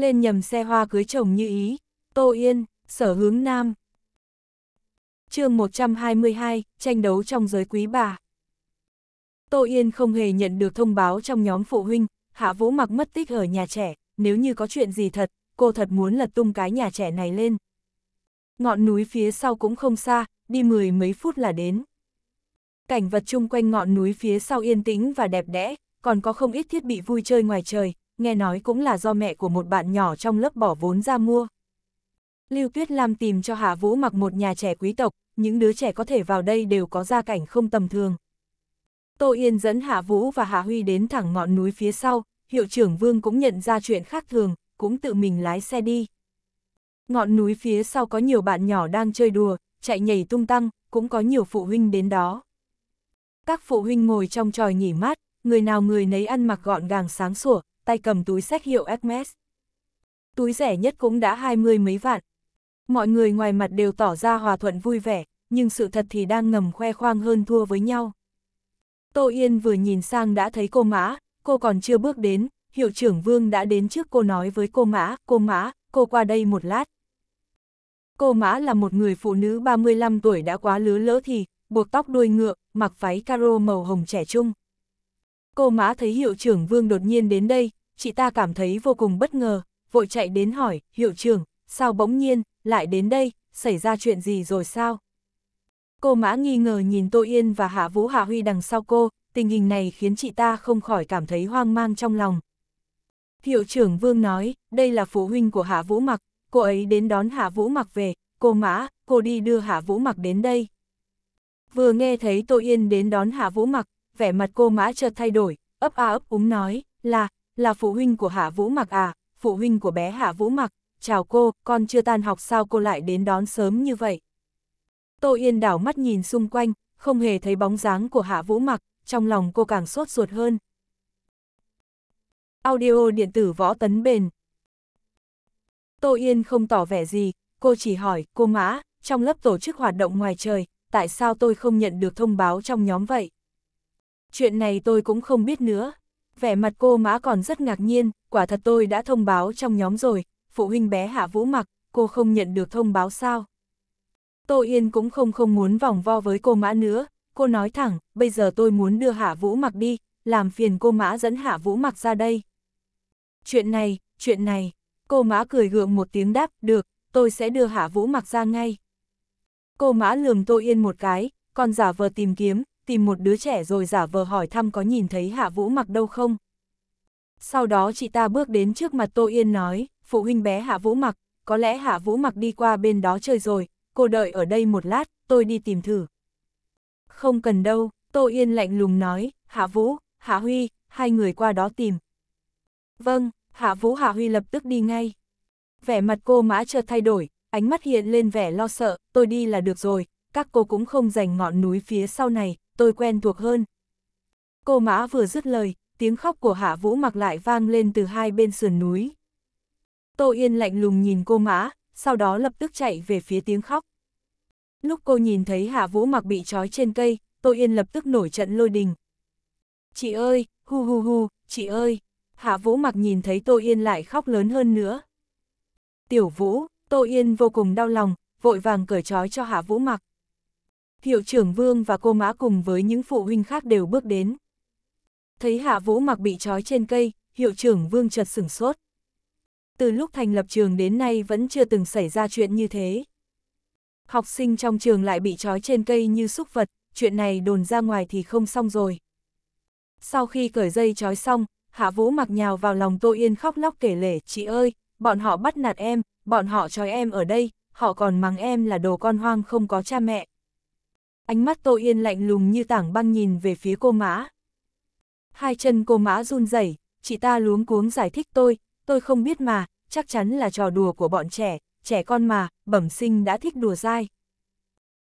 lên nhầm xe hoa cưới chồng như ý, Tô Yên, sở hướng nam. chương 122, tranh đấu trong giới quý bà. Tô Yên không hề nhận được thông báo trong nhóm phụ huynh, Hạ Vũ mặc mất tích ở nhà trẻ, nếu như có chuyện gì thật, cô thật muốn lật tung cái nhà trẻ này lên. Ngọn núi phía sau cũng không xa, đi mười mấy phút là đến. Cảnh vật chung quanh ngọn núi phía sau yên tĩnh và đẹp đẽ, còn có không ít thiết bị vui chơi ngoài trời, nghe nói cũng là do mẹ của một bạn nhỏ trong lớp bỏ vốn ra mua. Lưu Tuyết Lam tìm cho Hạ Vũ mặc một nhà trẻ quý tộc, những đứa trẻ có thể vào đây đều có gia cảnh không tầm thường. Tô Yên dẫn Hạ Vũ và Hạ Huy đến thẳng ngọn núi phía sau, hiệu trưởng Vương cũng nhận ra chuyện khác thường, cũng tự mình lái xe đi. Ngọn núi phía sau có nhiều bạn nhỏ đang chơi đùa, chạy nhảy tung tăng, cũng có nhiều phụ huynh đến đó. Các phụ huynh ngồi trong tròi nghỉ mát, người nào người nấy ăn mặc gọn gàng sáng sủa, tay cầm túi sách hiệu Hermes. Túi rẻ nhất cũng đã hai mươi mấy vạn. Mọi người ngoài mặt đều tỏ ra hòa thuận vui vẻ, nhưng sự thật thì đang ngầm khoe khoang hơn thua với nhau. Tô Yên vừa nhìn sang đã thấy cô Mã, cô còn chưa bước đến, hiệu trưởng Vương đã đến trước cô nói với cô Mã, cô Mã, cô qua đây một lát. Cô Mã là một người phụ nữ 35 tuổi đã quá lứa lỡ thì, buộc tóc đuôi ngựa, mặc váy caro màu hồng trẻ trung. Cô Mã thấy hiệu trưởng Vương đột nhiên đến đây, chị ta cảm thấy vô cùng bất ngờ, vội chạy đến hỏi, hiệu trưởng, sao bỗng nhiên, lại đến đây, xảy ra chuyện gì rồi sao? Cô mã nghi ngờ nhìn Tô Yên và Hạ Vũ Hạ Huy đằng sau cô, tình hình này khiến chị ta không khỏi cảm thấy hoang mang trong lòng. Hiệu trưởng Vương nói, đây là phụ huynh của Hạ Vũ Mặc, cô ấy đến đón Hạ Vũ Mặc về, cô mã, cô đi đưa Hạ Vũ Mặc đến đây. Vừa nghe thấy Tô Yên đến đón Hạ Vũ Mặc, vẻ mặt cô mã chợt thay đổi, ấp a ấp úng nói, là, là phụ huynh của Hạ Vũ Mặc à, phụ huynh của bé Hạ Vũ Mặc, chào cô, con chưa tan học sao cô lại đến đón sớm như vậy? Tô Yên đảo mắt nhìn xung quanh, không hề thấy bóng dáng của Hạ Vũ Mặc, trong lòng cô càng sốt ruột hơn. Audio điện tử võ tấn bền Tô Yên không tỏ vẻ gì, cô chỉ hỏi, cô Mã, trong lớp tổ chức hoạt động ngoài trời, tại sao tôi không nhận được thông báo trong nhóm vậy? Chuyện này tôi cũng không biết nữa vẻ mặt cô mã còn rất ngạc nhiên, quả thật tôi đã thông báo trong nhóm rồi, phụ huynh bé Hạ Vũ mặc, cô không nhận được thông báo sao. Tô Yên cũng không không muốn vòng vo với cô mã nữa, cô nói thẳng, bây giờ tôi muốn đưa Hạ Vũ mặc đi, làm phiền cô mã dẫn Hạ Vũ mặc ra đây. Chuyện này, chuyện này, cô mã cười gượng một tiếng đáp, được, tôi sẽ đưa Hạ Vũ mặc ra ngay. Cô mã lườm Tô Yên một cái, còn giả vờ tìm kiếm, tìm một đứa trẻ rồi giả vờ hỏi thăm có nhìn thấy Hạ Vũ mặc đâu không. Sau đó chị ta bước đến trước mặt Tô Yên nói, phụ huynh bé Hạ Vũ mặc, có lẽ Hạ Vũ mặc đi qua bên đó chơi rồi, cô đợi ở đây một lát, tôi đi tìm thử. Không cần đâu, Tô Yên lạnh lùng nói, Hạ Vũ, Hạ Huy, hai người qua đó tìm. Vâng, Hạ Vũ Hạ Huy lập tức đi ngay. Vẻ mặt cô mã chợt thay đổi, ánh mắt hiện lên vẻ lo sợ, tôi đi là được rồi, các cô cũng không giành ngọn núi phía sau này, tôi quen thuộc hơn. Cô mã vừa dứt lời, tiếng khóc của hạ vũ mặc lại vang lên từ hai bên sườn núi. Tô Yên lạnh lùng nhìn cô mã, sau đó lập tức chạy về phía tiếng khóc. Lúc cô nhìn thấy hạ vũ mặc bị trói trên cây, Tô Yên lập tức nổi trận lôi đình. Chị ơi, hu hu hu, chị ơi. Hạ vũ mặc nhìn thấy Tô Yên lại khóc lớn hơn nữa. Tiểu vũ, Tô Yên vô cùng đau lòng, vội vàng cởi trói cho Hạ Vũ mặc. Hiệu trưởng Vương và cô mã cùng với những phụ huynh khác đều bước đến. Thấy Hạ Vũ mặc bị trói trên cây, hiệu trưởng Vương chợt sửng sốt. Từ lúc thành lập trường đến nay vẫn chưa từng xảy ra chuyện như thế. Học sinh trong trường lại bị trói trên cây như súc vật, chuyện này đồn ra ngoài thì không xong rồi. Sau khi cởi dây trói xong, Hạ Vũ mặc nhào vào lòng Tô Yên khóc lóc kể lể, chị ơi, bọn họ bắt nạt em, bọn họ trói em ở đây, họ còn mắng em là đồ con hoang không có cha mẹ ánh mắt Tô Yên lạnh lùng như tảng băng nhìn về phía cô mã. Hai chân cô mã run rẩy chị ta luống cuống giải thích tôi, tôi không biết mà, chắc chắn là trò đùa của bọn trẻ, trẻ con mà, bẩm sinh đã thích đùa dai.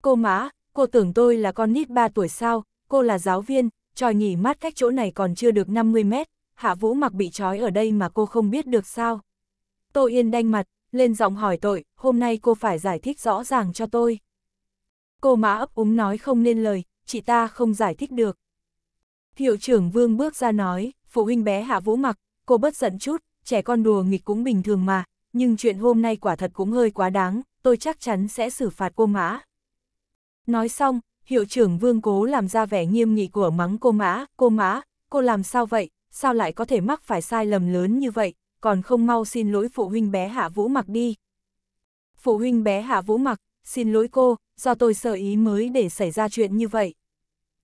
Cô mã, cô tưởng tôi là con nít 3 tuổi sao, cô là giáo viên, tròi nghỉ mát cách chỗ này còn chưa được 50 mét, hạ vũ mặc bị trói ở đây mà cô không biết được sao. Tô Yên đanh mặt, lên giọng hỏi tội, hôm nay cô phải giải thích rõ ràng cho tôi cô mã ấp úng nói không nên lời, chị ta không giải thích được. Hiệu trưởng Vương bước ra nói, phụ huynh bé hạ vũ mặc, cô bất giận chút, trẻ con đùa nghịch cũng bình thường mà, nhưng chuyện hôm nay quả thật cũng hơi quá đáng, tôi chắc chắn sẽ xử phạt cô mã. Nói xong, hiệu trưởng Vương cố làm ra vẻ nghiêm nghị của mắng cô mã, cô mã, cô làm sao vậy, sao lại có thể mắc phải sai lầm lớn như vậy, còn không mau xin lỗi phụ huynh bé hạ vũ mặc đi. Phụ huynh bé hạ vũ mặc, xin lỗi cô, do tôi sợ ý mới để xảy ra chuyện như vậy.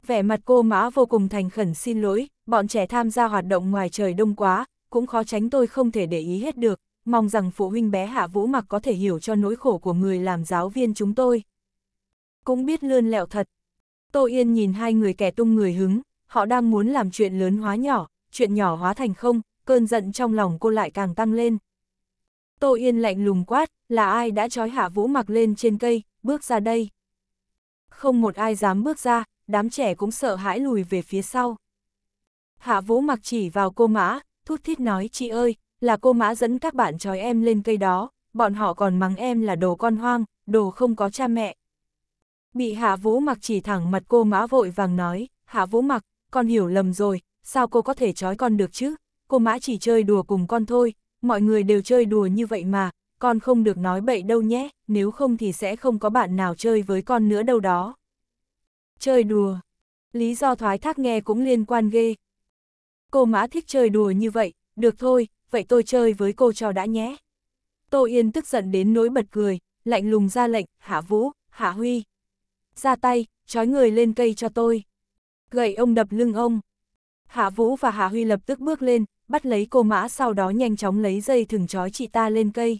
Vẻ mặt cô mã vô cùng thành khẩn xin lỗi, bọn trẻ tham gia hoạt động ngoài trời đông quá, cũng khó tránh tôi không thể để ý hết được, mong rằng phụ huynh bé Hạ Vũ Mặc có thể hiểu cho nỗi khổ của người làm giáo viên chúng tôi. Cũng biết lươn lẹo thật. Tô Yên nhìn hai người kẻ tung người hứng, họ đang muốn làm chuyện lớn hóa nhỏ, chuyện nhỏ hóa thành không, cơn giận trong lòng cô lại càng tăng lên. Tô Yên lạnh lùng quát, là ai đã trói Hạ Vũ Mặc lên trên cây, bước ra đây. Không một ai dám bước ra, đám trẻ cũng sợ hãi lùi về phía sau. Hạ vũ mặc chỉ vào cô mã, thút thít nói chị ơi, là cô mã dẫn các bạn trói em lên cây đó, bọn họ còn mắng em là đồ con hoang, đồ không có cha mẹ. Bị hạ vũ mặc chỉ thẳng mặt cô mã vội vàng nói, hạ vũ mặc, con hiểu lầm rồi, sao cô có thể trói con được chứ, cô mã chỉ chơi đùa cùng con thôi, mọi người đều chơi đùa như vậy mà, con không được nói bậy đâu nhé, nếu không thì sẽ không có bạn nào chơi với con nữa đâu đó. Chơi đùa. Lý do thoái thác nghe cũng liên quan ghê. Cô mã thích chơi đùa như vậy, được thôi, vậy tôi chơi với cô cho đã nhé. Tô Yên tức giận đến nỗi bật cười, lạnh lùng ra lệnh, hạ vũ, hạ huy. Ra tay, trói người lên cây cho tôi. Gậy ông đập lưng ông. Hạ vũ và hạ huy lập tức bước lên, bắt lấy cô mã sau đó nhanh chóng lấy dây thừng trói chị ta lên cây.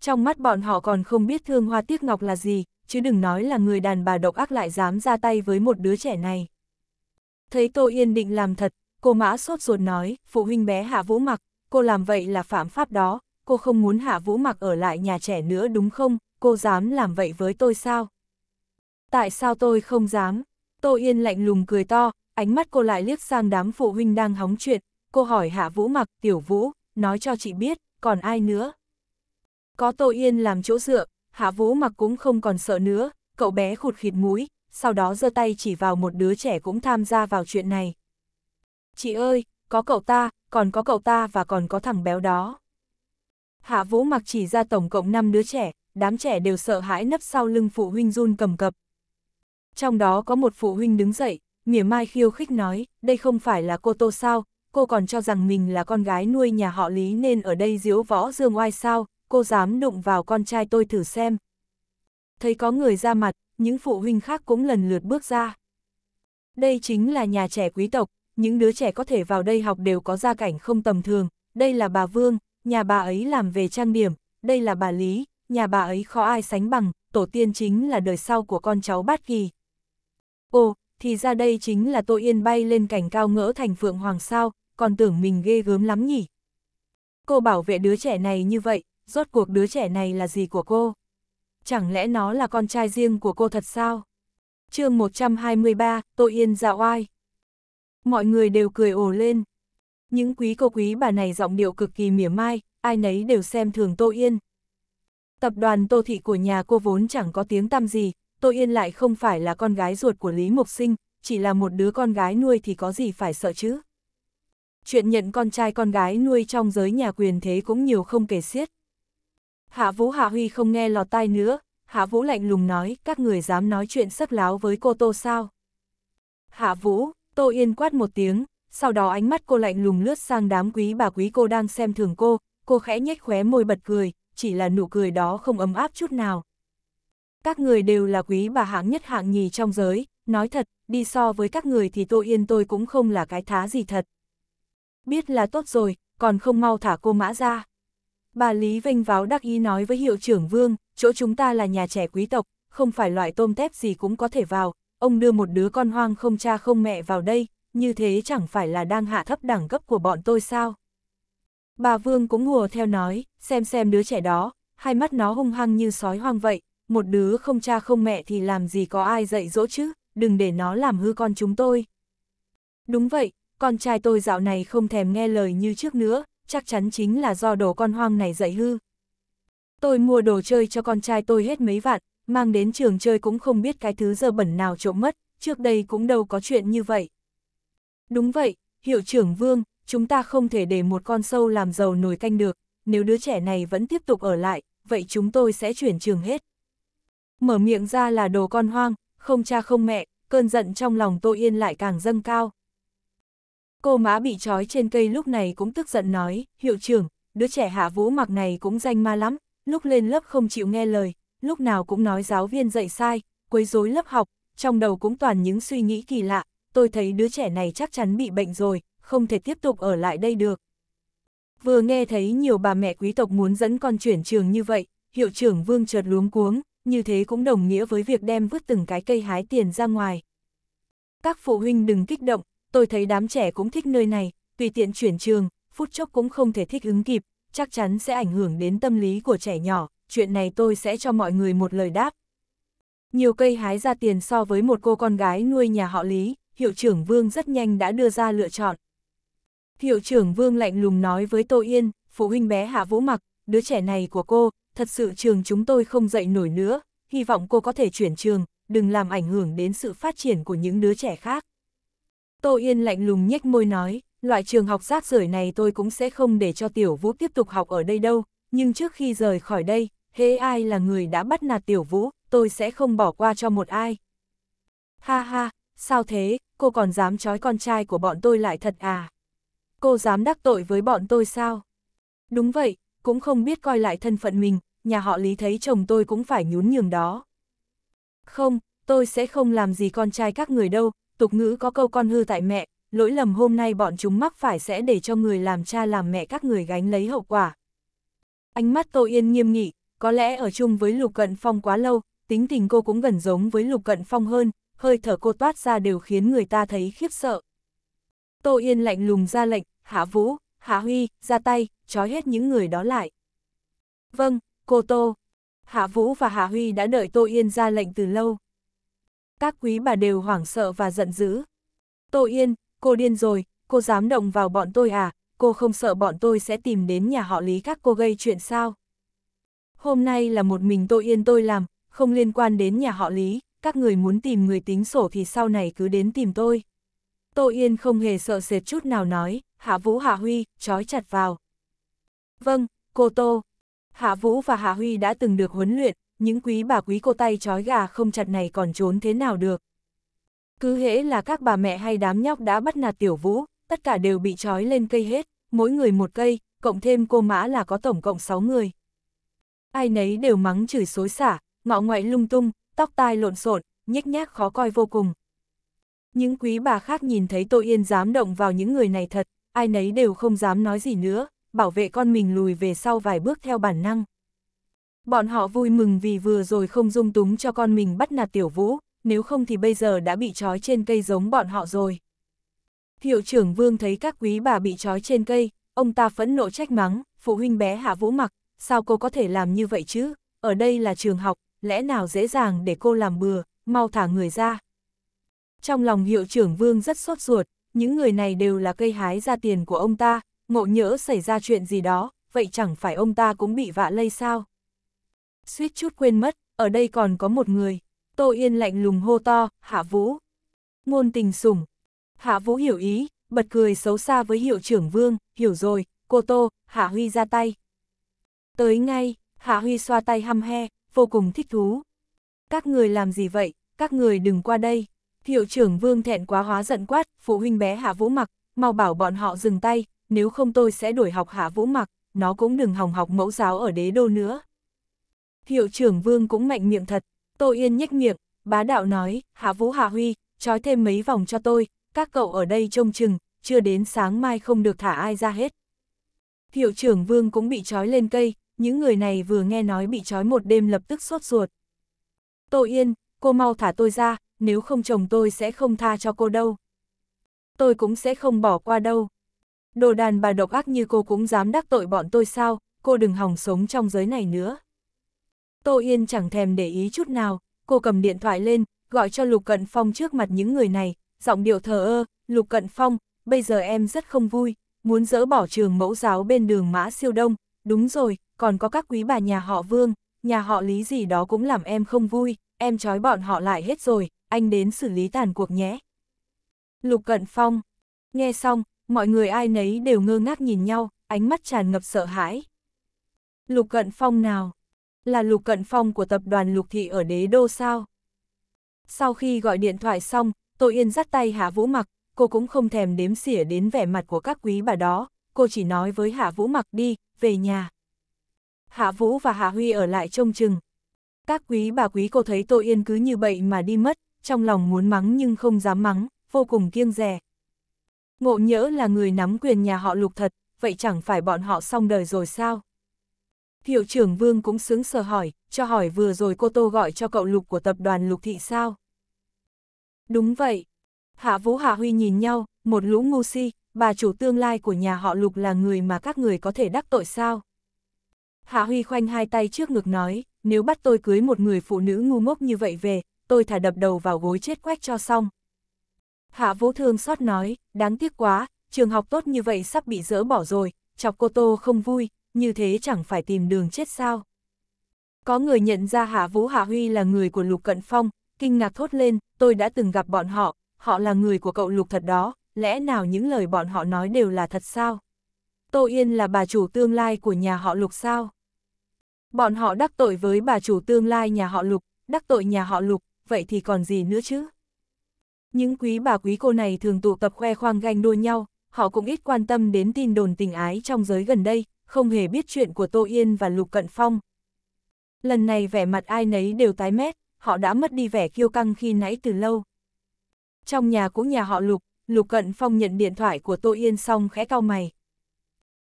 Trong mắt bọn họ còn không biết thương hoa tiếc ngọc là gì, chứ đừng nói là người đàn bà độc ác lại dám ra tay với một đứa trẻ này. Thấy Tô Yên định làm thật, cô mã sốt ruột nói, phụ huynh bé Hạ Vũ Mặc, cô làm vậy là phạm pháp đó, cô không muốn Hạ Vũ Mặc ở lại nhà trẻ nữa đúng không, cô dám làm vậy với tôi sao? Tại sao tôi không dám? Tô Yên lạnh lùng cười to, ánh mắt cô lại liếc sang đám phụ huynh đang hóng chuyện, cô hỏi Hạ Vũ Mặc, Tiểu Vũ, nói cho chị biết, còn ai nữa? Có Tô Yên làm chỗ dựa, Hạ Vũ mặc cũng không còn sợ nữa, cậu bé khụt khịt mũi, sau đó giơ tay chỉ vào một đứa trẻ cũng tham gia vào chuyện này. Chị ơi, có cậu ta, còn có cậu ta và còn có thằng béo đó. Hạ Vũ mặc chỉ ra tổng cộng 5 đứa trẻ, đám trẻ đều sợ hãi nấp sau lưng phụ huynh run cầm cập. Trong đó có một phụ huynh đứng dậy, mỉa mai khiêu khích nói, đây không phải là cô Tô sao, cô còn cho rằng mình là con gái nuôi nhà họ Lý nên ở đây diếu võ dương oai sao, cô dám đụng vào con trai tôi thử xem. Thấy có người ra mặt, những phụ huynh khác cũng lần lượt bước ra. Đây chính là nhà trẻ quý tộc, những đứa trẻ có thể vào đây học đều có gia cảnh không tầm thường. Đây là bà Vương, nhà bà ấy làm về trang điểm, đây là bà Lý, nhà bà ấy khó ai sánh bằng, tổ tiên chính là đời sau của con cháu Bát Kỳ. Ồ, thì ra đây chính là tôi Yên bay lên cảnh cao ngỡ thành Phượng Hoàng sao, còn tưởng mình ghê gớm lắm nhỉ. Cô bảo vệ đứa trẻ này như vậy, rốt cuộc đứa trẻ này là gì của cô? Chẳng lẽ nó là con trai riêng của cô thật sao? chương 123, Tô Yên dạo oai. Mọi người đều cười ồ lên. Những quý cô quý bà này giọng điệu cực kỳ mỉa mai, ai nấy đều xem thường Tô Yên. Tập đoàn Tô Thị của nhà cô vốn chẳng có tiếng tăm gì, Tô Yên lại không phải là con gái ruột của Lý Mộc Sinh, chỉ là một đứa con gái nuôi thì có gì phải sợ chứ. Chuyện nhận con trai con gái nuôi trong giới nhà quyền thế cũng nhiều không kể xiết. Hạ Vũ Hạ Huy không nghe lọt tai nữa, Hạ Vũ lạnh lùng nói, các người dám nói chuyện sắc láo với cô Tô sao? Hạ Vũ, Tô Yên quát một tiếng, sau đó ánh mắt cô lạnh lùng lướt sang đám quý bà quý cô đang xem thường cô, cô khẽ nhếch khóe môi bật cười, chỉ là nụ cười đó không ấm áp chút nào. Các người đều là quý bà hạng nhất hạng nhì trong giới, nói thật, đi so với các người thì Tô Yên tôi cũng không là cái thá gì thật. Biết là tốt rồi, còn không mau thả cô mã ra. Bà Lý vênh váo đắc ý nói với hiệu trưởng Vương, chỗ chúng ta là nhà trẻ quý tộc, không phải loại tôm tép gì cũng có thể vào, ông đưa một đứa con hoang không cha không mẹ vào đây, như thế chẳng phải là đang hạ thấp đẳng cấp của bọn tôi sao? Bà Vương cũng hùa theo nói, xem xem đứa trẻ đó, hai mắt nó hung hăng như sói hoang vậy, một đứa không cha không mẹ thì làm gì có ai dạy dỗ chứ, đừng để nó làm hư con chúng tôi. Đúng vậy, con trai tôi dạo này không thèm nghe lời như trước nữa, chắc chắn chính là do đồ con hoang này dạy hư. Tôi mua đồ chơi cho con trai tôi hết mấy vạn, mang đến trường chơi cũng không biết cái thứ dơ bẩn nào trộm mất, trước đây cũng đâu có chuyện như vậy. Đúng vậy, hiệu trưởng Vương, chúng ta không thể để một con sâu làm giàu nồi canh được, nếu đứa trẻ này vẫn tiếp tục ở lại, vậy chúng tôi sẽ chuyển trường hết. Mở miệng ra là đồ con hoang, không cha không mẹ, cơn giận trong lòng tôi yên lại càng dâng cao. Cô má bị trói trên cây lúc này cũng tức giận nói, hiệu trưởng, đứa trẻ hạ vũ mặc này cũng danh ma lắm, lúc lên lớp không chịu nghe lời, lúc nào cũng nói giáo viên dạy sai, quấy rối lớp học, trong đầu cũng toàn những suy nghĩ kỳ lạ, tôi thấy đứa trẻ này chắc chắn bị bệnh rồi, không thể tiếp tục ở lại đây được. Vừa nghe thấy nhiều bà mẹ quý tộc muốn dẫn con chuyển trường như vậy, hiệu trưởng vương chợt luống cuống, như thế cũng đồng nghĩa với việc đem vứt từng cái cây hái tiền ra ngoài. Các phụ huynh đừng kích động, tôi thấy đám trẻ cũng thích nơi này, tùy tiện chuyển trường, phút chốc cũng không thể thích ứng kịp, chắc chắn sẽ ảnh hưởng đến tâm lý của trẻ nhỏ, chuyện này tôi sẽ cho mọi người một lời đáp. Nhiều cây hái ra tiền so với một cô con gái nuôi nhà họ Lý, hiệu trưởng Vương rất nhanh đã đưa ra lựa chọn. Hiệu trưởng Vương lạnh lùng nói với Tô Yên, phụ huynh bé Hạ Vũ Mặc, đứa trẻ này của cô, thật sự trường chúng tôi không dạy nổi nữa, hy vọng cô có thể chuyển trường, đừng làm ảnh hưởng đến sự phát triển của những đứa trẻ khác. Tô Yên lạnh lùng nhếch môi nói, loại trường học rác rưởi này tôi cũng sẽ không để cho Tiểu Vũ tiếp tục học ở đây đâu, nhưng trước khi rời khỏi đây, hễ ai là người đã bắt nạt Tiểu Vũ, tôi sẽ không bỏ qua cho một ai. Ha ha, sao thế, cô còn dám trói con trai của bọn tôi lại thật à? Cô dám đắc tội với bọn tôi sao? Đúng vậy, cũng không biết coi lại thân phận mình, nhà họ Lý thấy chồng tôi cũng phải nhún nhường đó. Không, tôi sẽ không làm gì con trai các người đâu, tục ngữ có câu con hư tại mẹ, lỗi lầm hôm nay bọn chúng mắc phải sẽ để cho người làm cha làm mẹ các người gánh lấy hậu quả. Ánh mắt Tô Yên nghiêm nghị, có lẽ ở chung với Lục Cận Phong quá lâu, tính tình cô cũng gần giống với Lục Cận Phong hơn, hơi thở cô toát ra đều khiến người ta thấy khiếp sợ. Tô Yên lạnh lùng ra lệnh, Hạ Vũ, Hạ Huy, ra tay, trói hết những người đó lại. Vâng, cô Tô. Hạ Vũ và Hạ Huy đã đợi Tô Yên ra lệnh từ lâu các quý bà đều hoảng sợ và giận dữ. Tô Yên, cô điên rồi, cô dám động vào bọn tôi à, cô không sợ bọn tôi sẽ tìm đến nhà họ lý các cô gây chuyện sao? Hôm nay là một mình Tô Yên tôi làm, không liên quan đến nhà họ lý, các người muốn tìm người tính sổ thì sau này cứ đến tìm tôi. Tô Yên không hề sợ sệt chút nào nói, Hạ Vũ Hạ Huy, trói chặt vào. Vâng, cô Tô. Hạ Vũ và Hạ Huy đã từng được huấn luyện, những quý bà quý cô tay trói gà không chặt này còn trốn thế nào được. Cứ hễ là các bà mẹ hay đám nhóc đã bắt nạt tiểu vũ, tất cả đều bị trói lên cây hết, mỗi người một cây, cộng thêm cô mã là có tổng cộng 6 người. Ai nấy đều mắng chửi xối xả, ngọ ngoại lung tung, tóc tai lộn xộn, nhếch nhác khó coi vô cùng. Những quý bà khác nhìn thấy tội yên dám động vào những người này thật, ai nấy đều không dám nói gì nữa, bảo vệ con mình lùi về sau vài bước theo bản năng. Bọn họ vui mừng vì vừa rồi không dung túng cho con mình bắt nạt tiểu vũ, nếu không thì bây giờ đã bị trói trên cây giống bọn họ rồi. Hiệu trưởng Vương thấy các quý bà bị trói trên cây, ông ta phẫn nộ trách mắng, phụ huynh bé Hạ Vũ mặc, sao cô có thể làm như vậy chứ, ở đây là trường học, lẽ nào dễ dàng để cô làm bừa, mau thả người ra. Trong lòng hiệu trưởng Vương rất sốt ruột, những người này đều là cây hái ra tiền của ông ta, ngộ nhỡ xảy ra chuyện gì đó, vậy chẳng phải ông ta cũng bị vạ lây sao suýt chút quên mất, ở đây còn có một người. Tô Yên lạnh lùng hô to, Hạ Vũ. Ngôn tình sủng. Hạ Vũ hiểu ý, bật cười xấu xa với hiệu trưởng Vương, hiểu rồi, cô Tô, Hạ Huy ra tay. Tới ngay, Hạ Huy xoa tay hăm he, vô cùng thích thú. Các người làm gì vậy, các người đừng qua đây. Hiệu trưởng Vương thẹn quá hóa giận quát, phụ huynh bé Hạ Vũ mặc, mau bảo bọn họ dừng tay, nếu không tôi sẽ đuổi học Hạ Vũ mặc, nó cũng đừng hòng học mẫu giáo ở đế đô nữa. Hiệu trưởng Vương cũng mạnh miệng thật, Tô Yên nhếch miệng, bá đạo nói, Hạ Vũ Hạ Huy, trói thêm mấy vòng cho tôi, các cậu ở đây trông chừng, chưa đến sáng mai không được thả ai ra hết. Hiệu trưởng Vương cũng bị trói lên cây, những người này vừa nghe nói bị trói một đêm lập tức sốt ruột. Tô Yên, cô mau thả tôi ra, nếu không chồng tôi sẽ không tha cho cô đâu. Tôi cũng sẽ không bỏ qua đâu. Đồ đàn bà độc ác như cô cũng dám đắc tội bọn tôi sao, cô đừng hòng sống trong giới này nữa. Tô Yên chẳng thèm để ý chút nào, cô cầm điện thoại lên, gọi cho Lục Cận Phong trước mặt những người này, giọng điệu thờ ơ, Lục Cận Phong, bây giờ em rất không vui, muốn dỡ bỏ trường mẫu giáo bên đường Mã Siêu Đông, đúng rồi, còn có các quý bà nhà họ Vương, nhà họ Lý gì đó cũng làm em không vui, em trói bọn họ lại hết rồi, anh đến xử lý tàn cuộc nhé. Lục Cận Phong, nghe xong, mọi người ai nấy đều ngơ ngác nhìn nhau, ánh mắt tràn ngập sợ hãi. Lục Cận Phong nào? là Lục Cận Phong của tập đoàn Lục Thị ở đế đô sao? Sau khi gọi điện thoại xong, Tô Yên dắt tay Hạ Vũ Mặc, cô cũng không thèm đếm xỉa đến vẻ mặt của các quý bà đó, cô chỉ nói với Hạ Vũ Mặc đi, về nhà. Hạ Vũ và Hạ Huy ở lại trông chừng. Các quý bà quý cô thấy Tô Yên cứ như vậy mà đi mất, trong lòng muốn mắng nhưng không dám mắng, vô cùng kiêng rè. Ngộ nhỡ là người nắm quyền nhà họ lục thật, vậy chẳng phải bọn họ xong đời rồi sao? Hiệu trưởng Vương cũng sướng sờ hỏi, cho hỏi vừa rồi cô Tô gọi cho cậu Lục của tập đoàn Lục Thị sao? Đúng vậy. Hạ Vũ Hạ Huy nhìn nhau, một lũ ngu si, bà chủ tương lai của nhà họ Lục là người mà các người có thể đắc tội sao? Hạ Huy khoanh hai tay trước ngực nói, nếu bắt tôi cưới một người phụ nữ ngu ngốc như vậy về, tôi thả đập đầu vào gối chết quách cho xong. Hạ Vũ Thương xót nói, đáng tiếc quá, trường học tốt như vậy sắp bị dỡ bỏ rồi, chọc cô Tô không vui, như thế chẳng phải tìm đường chết sao. Có người nhận ra Hạ Vũ Hạ Huy là người của Lục Cận Phong, kinh ngạc thốt lên, tôi đã từng gặp bọn họ, họ là người của cậu Lục thật đó, lẽ nào những lời bọn họ nói đều là thật sao? Tô Yên là bà chủ tương lai của nhà họ Lục sao? Bọn họ đắc tội với bà chủ tương lai nhà họ Lục, đắc tội nhà họ Lục, vậy thì còn gì nữa chứ? Những quý bà quý cô này thường tụ tập khoe khoang ganh đua nhau, họ cũng ít quan tâm đến tin đồn tình ái trong giới gần đây, không hề biết chuyện của Tô Yên và Lục Cận Phong. Lần này vẻ mặt ai nấy đều tái mét, họ đã mất đi vẻ kiêu căng khi nãy từ lâu. Trong nhà cũ nhà họ Lục, Lục Cận Phong nhận điện thoại của Tô Yên xong khẽ cau mày.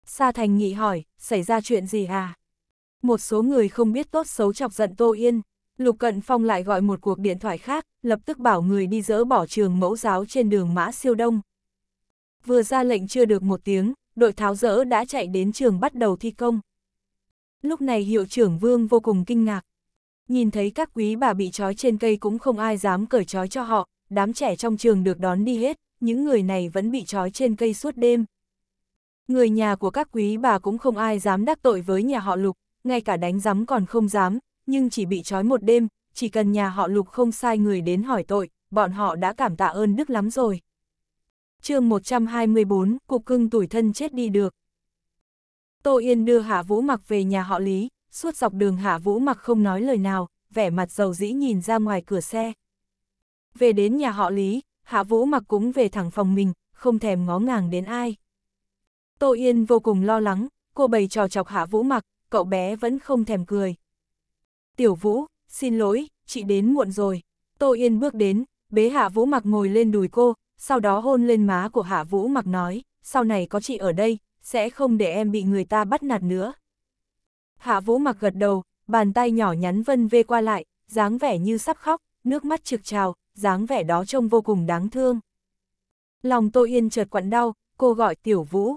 Sa Thành Nghị hỏi, xảy ra chuyện gì à? Một số người không biết tốt xấu chọc giận Tô Yên, Lục Cận Phong lại gọi một cuộc điện thoại khác, lập tức bảo người đi dỡ bỏ trường mẫu giáo trên đường Mã Siêu Đông. Vừa ra lệnh chưa được một tiếng, đội tháo rỡ đã chạy đến trường bắt đầu thi công. Lúc này hiệu trưởng Vương vô cùng kinh ngạc. Nhìn thấy các quý bà bị trói trên cây cũng không ai dám cởi trói cho họ, đám trẻ trong trường được đón đi hết, những người này vẫn bị trói trên cây suốt đêm. Người nhà của các quý bà cũng không ai dám đắc tội với nhà họ Lục, ngay cả đánh giấm còn không dám, nhưng chỉ bị trói một đêm, chỉ cần nhà họ Lục không sai người đến hỏi tội, bọn họ đã cảm tạ ơn Đức lắm rồi chương 124, cục cưng tuổi thân chết đi được. Tô Yên đưa Hạ Vũ Mặc về nhà họ Lý, suốt dọc đường Hạ Vũ Mặc không nói lời nào, vẻ mặt dầu dĩ nhìn ra ngoài cửa xe. Về đến nhà họ Lý, Hạ Vũ Mặc cũng về thẳng phòng mình, không thèm ngó ngàng đến ai. Tô Yên vô cùng lo lắng, cô bày trò chọc Hạ Vũ Mặc, cậu bé vẫn không thèm cười. Tiểu Vũ, xin lỗi, chị đến muộn rồi. Tô Yên bước đến, bế Hạ Vũ Mặc ngồi lên đùi cô, sau đó hôn lên má của Hạ Vũ mặc nói, sau này có chị ở đây, sẽ không để em bị người ta bắt nạt nữa. Hạ Vũ mặc gật đầu, bàn tay nhỏ nhắn vân vê qua lại, dáng vẻ như sắp khóc, nước mắt trực trào, dáng vẻ đó trông vô cùng đáng thương. Lòng Tô Yên chợt quặn đau, cô gọi Tiểu Vũ.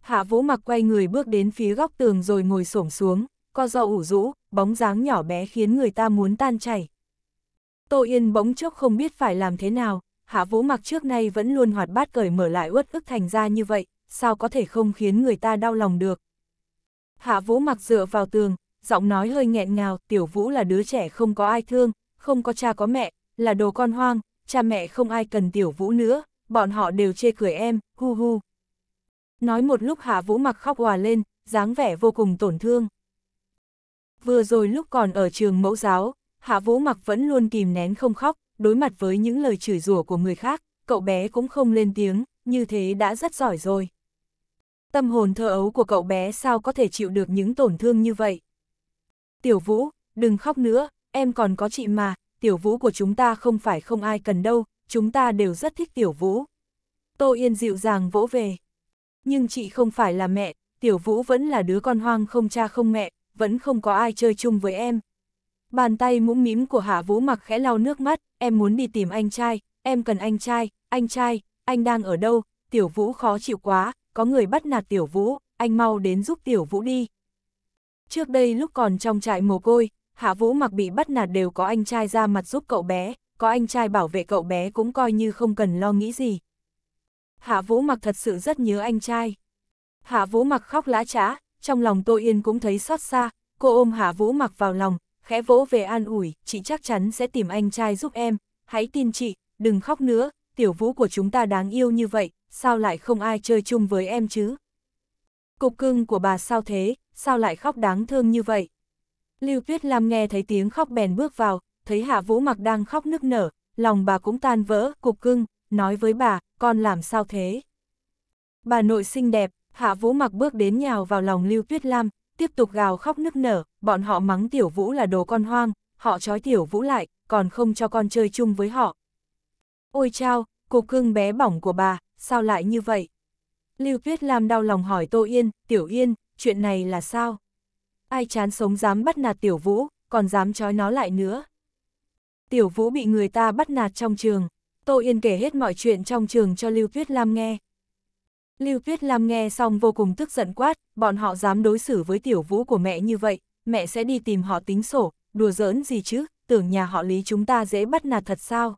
Hạ Vũ mặc quay người bước đến phía góc tường rồi ngồi xổm xuống, co do ủ rũ, bóng dáng nhỏ bé khiến người ta muốn tan chảy. Tô Yên bỗng chốc không biết phải làm thế nào, hạ vũ mặc trước nay vẫn luôn hoạt bát cởi mở lại uất ức thành ra như vậy, sao có thể không khiến người ta đau lòng được. Hạ vũ mặc dựa vào tường, giọng nói hơi nghẹn ngào, tiểu vũ là đứa trẻ không có ai thương, không có cha có mẹ, là đồ con hoang, cha mẹ không ai cần tiểu vũ nữa, bọn họ đều chê cười em, hu hu. Nói một lúc hạ vũ mặc khóc hòa lên, dáng vẻ vô cùng tổn thương. Vừa rồi lúc còn ở trường mẫu giáo, hạ vũ mặc vẫn luôn kìm nén không khóc, đối mặt với những lời chửi rủa của người khác, cậu bé cũng không lên tiếng, như thế đã rất giỏi rồi. Tâm hồn thơ ấu của cậu bé sao có thể chịu được những tổn thương như vậy? Tiểu Vũ, đừng khóc nữa, em còn có chị mà, Tiểu Vũ của chúng ta không phải không ai cần đâu, chúng ta đều rất thích Tiểu Vũ. Tô Yên dịu dàng vỗ về. Nhưng chị không phải là mẹ, Tiểu Vũ vẫn là đứa con hoang không cha không mẹ, vẫn không có ai chơi chung với em, Bàn tay mũm mím của Hạ Vũ mặc khẽ lau nước mắt, em muốn đi tìm anh trai, em cần anh trai, anh trai, anh đang ở đâu, tiểu vũ khó chịu quá, có người bắt nạt tiểu vũ, anh mau đến giúp tiểu vũ đi. Trước đây lúc còn trong trại mồ côi, Hạ Vũ mặc bị bắt nạt đều có anh trai ra mặt giúp cậu bé, có anh trai bảo vệ cậu bé cũng coi như không cần lo nghĩ gì. Hạ Vũ mặc thật sự rất nhớ anh trai. Hạ Vũ mặc khóc lã trá, trong lòng Tô Yên cũng thấy xót xa, cô ôm Hạ Vũ mặc vào lòng, khẽ vỗ về an ủi, chị chắc chắn sẽ tìm anh trai giúp em, hãy tin chị, đừng khóc nữa, tiểu vũ của chúng ta đáng yêu như vậy, sao lại không ai chơi chung với em chứ? Cục cưng của bà sao thế, sao lại khóc đáng thương như vậy? Lưu Tuyết Lam nghe thấy tiếng khóc bèn bước vào, thấy Hạ Vũ Mặc đang khóc nức nở, lòng bà cũng tan vỡ, cục cưng, nói với bà, con làm sao thế? Bà nội xinh đẹp, Hạ Vũ Mặc bước đến nhào vào lòng Lưu Tuyết Lam, tiếp tục gào khóc nức nở, bọn họ mắng tiểu vũ là đồ con hoang, họ trói tiểu vũ lại, còn không cho con chơi chung với họ. Ôi chao, cục cưng bé bỏng của bà, sao lại như vậy? Lưu Tuyết Lam đau lòng hỏi Tô Yên, Tiểu Yên, chuyện này là sao? Ai chán sống dám bắt nạt Tiểu Vũ, còn dám trói nó lại nữa. Tiểu Vũ bị người ta bắt nạt trong trường, Tô Yên kể hết mọi chuyện trong trường cho Lưu Tuyết Lam nghe. Lưu Tuyết Lam nghe xong vô cùng tức giận quát, bọn họ dám đối xử với Tiểu Vũ của mẹ như vậy, mẹ sẽ đi tìm họ tính sổ, đùa giỡn gì chứ, tưởng nhà họ Lý chúng ta dễ bắt nạt thật sao.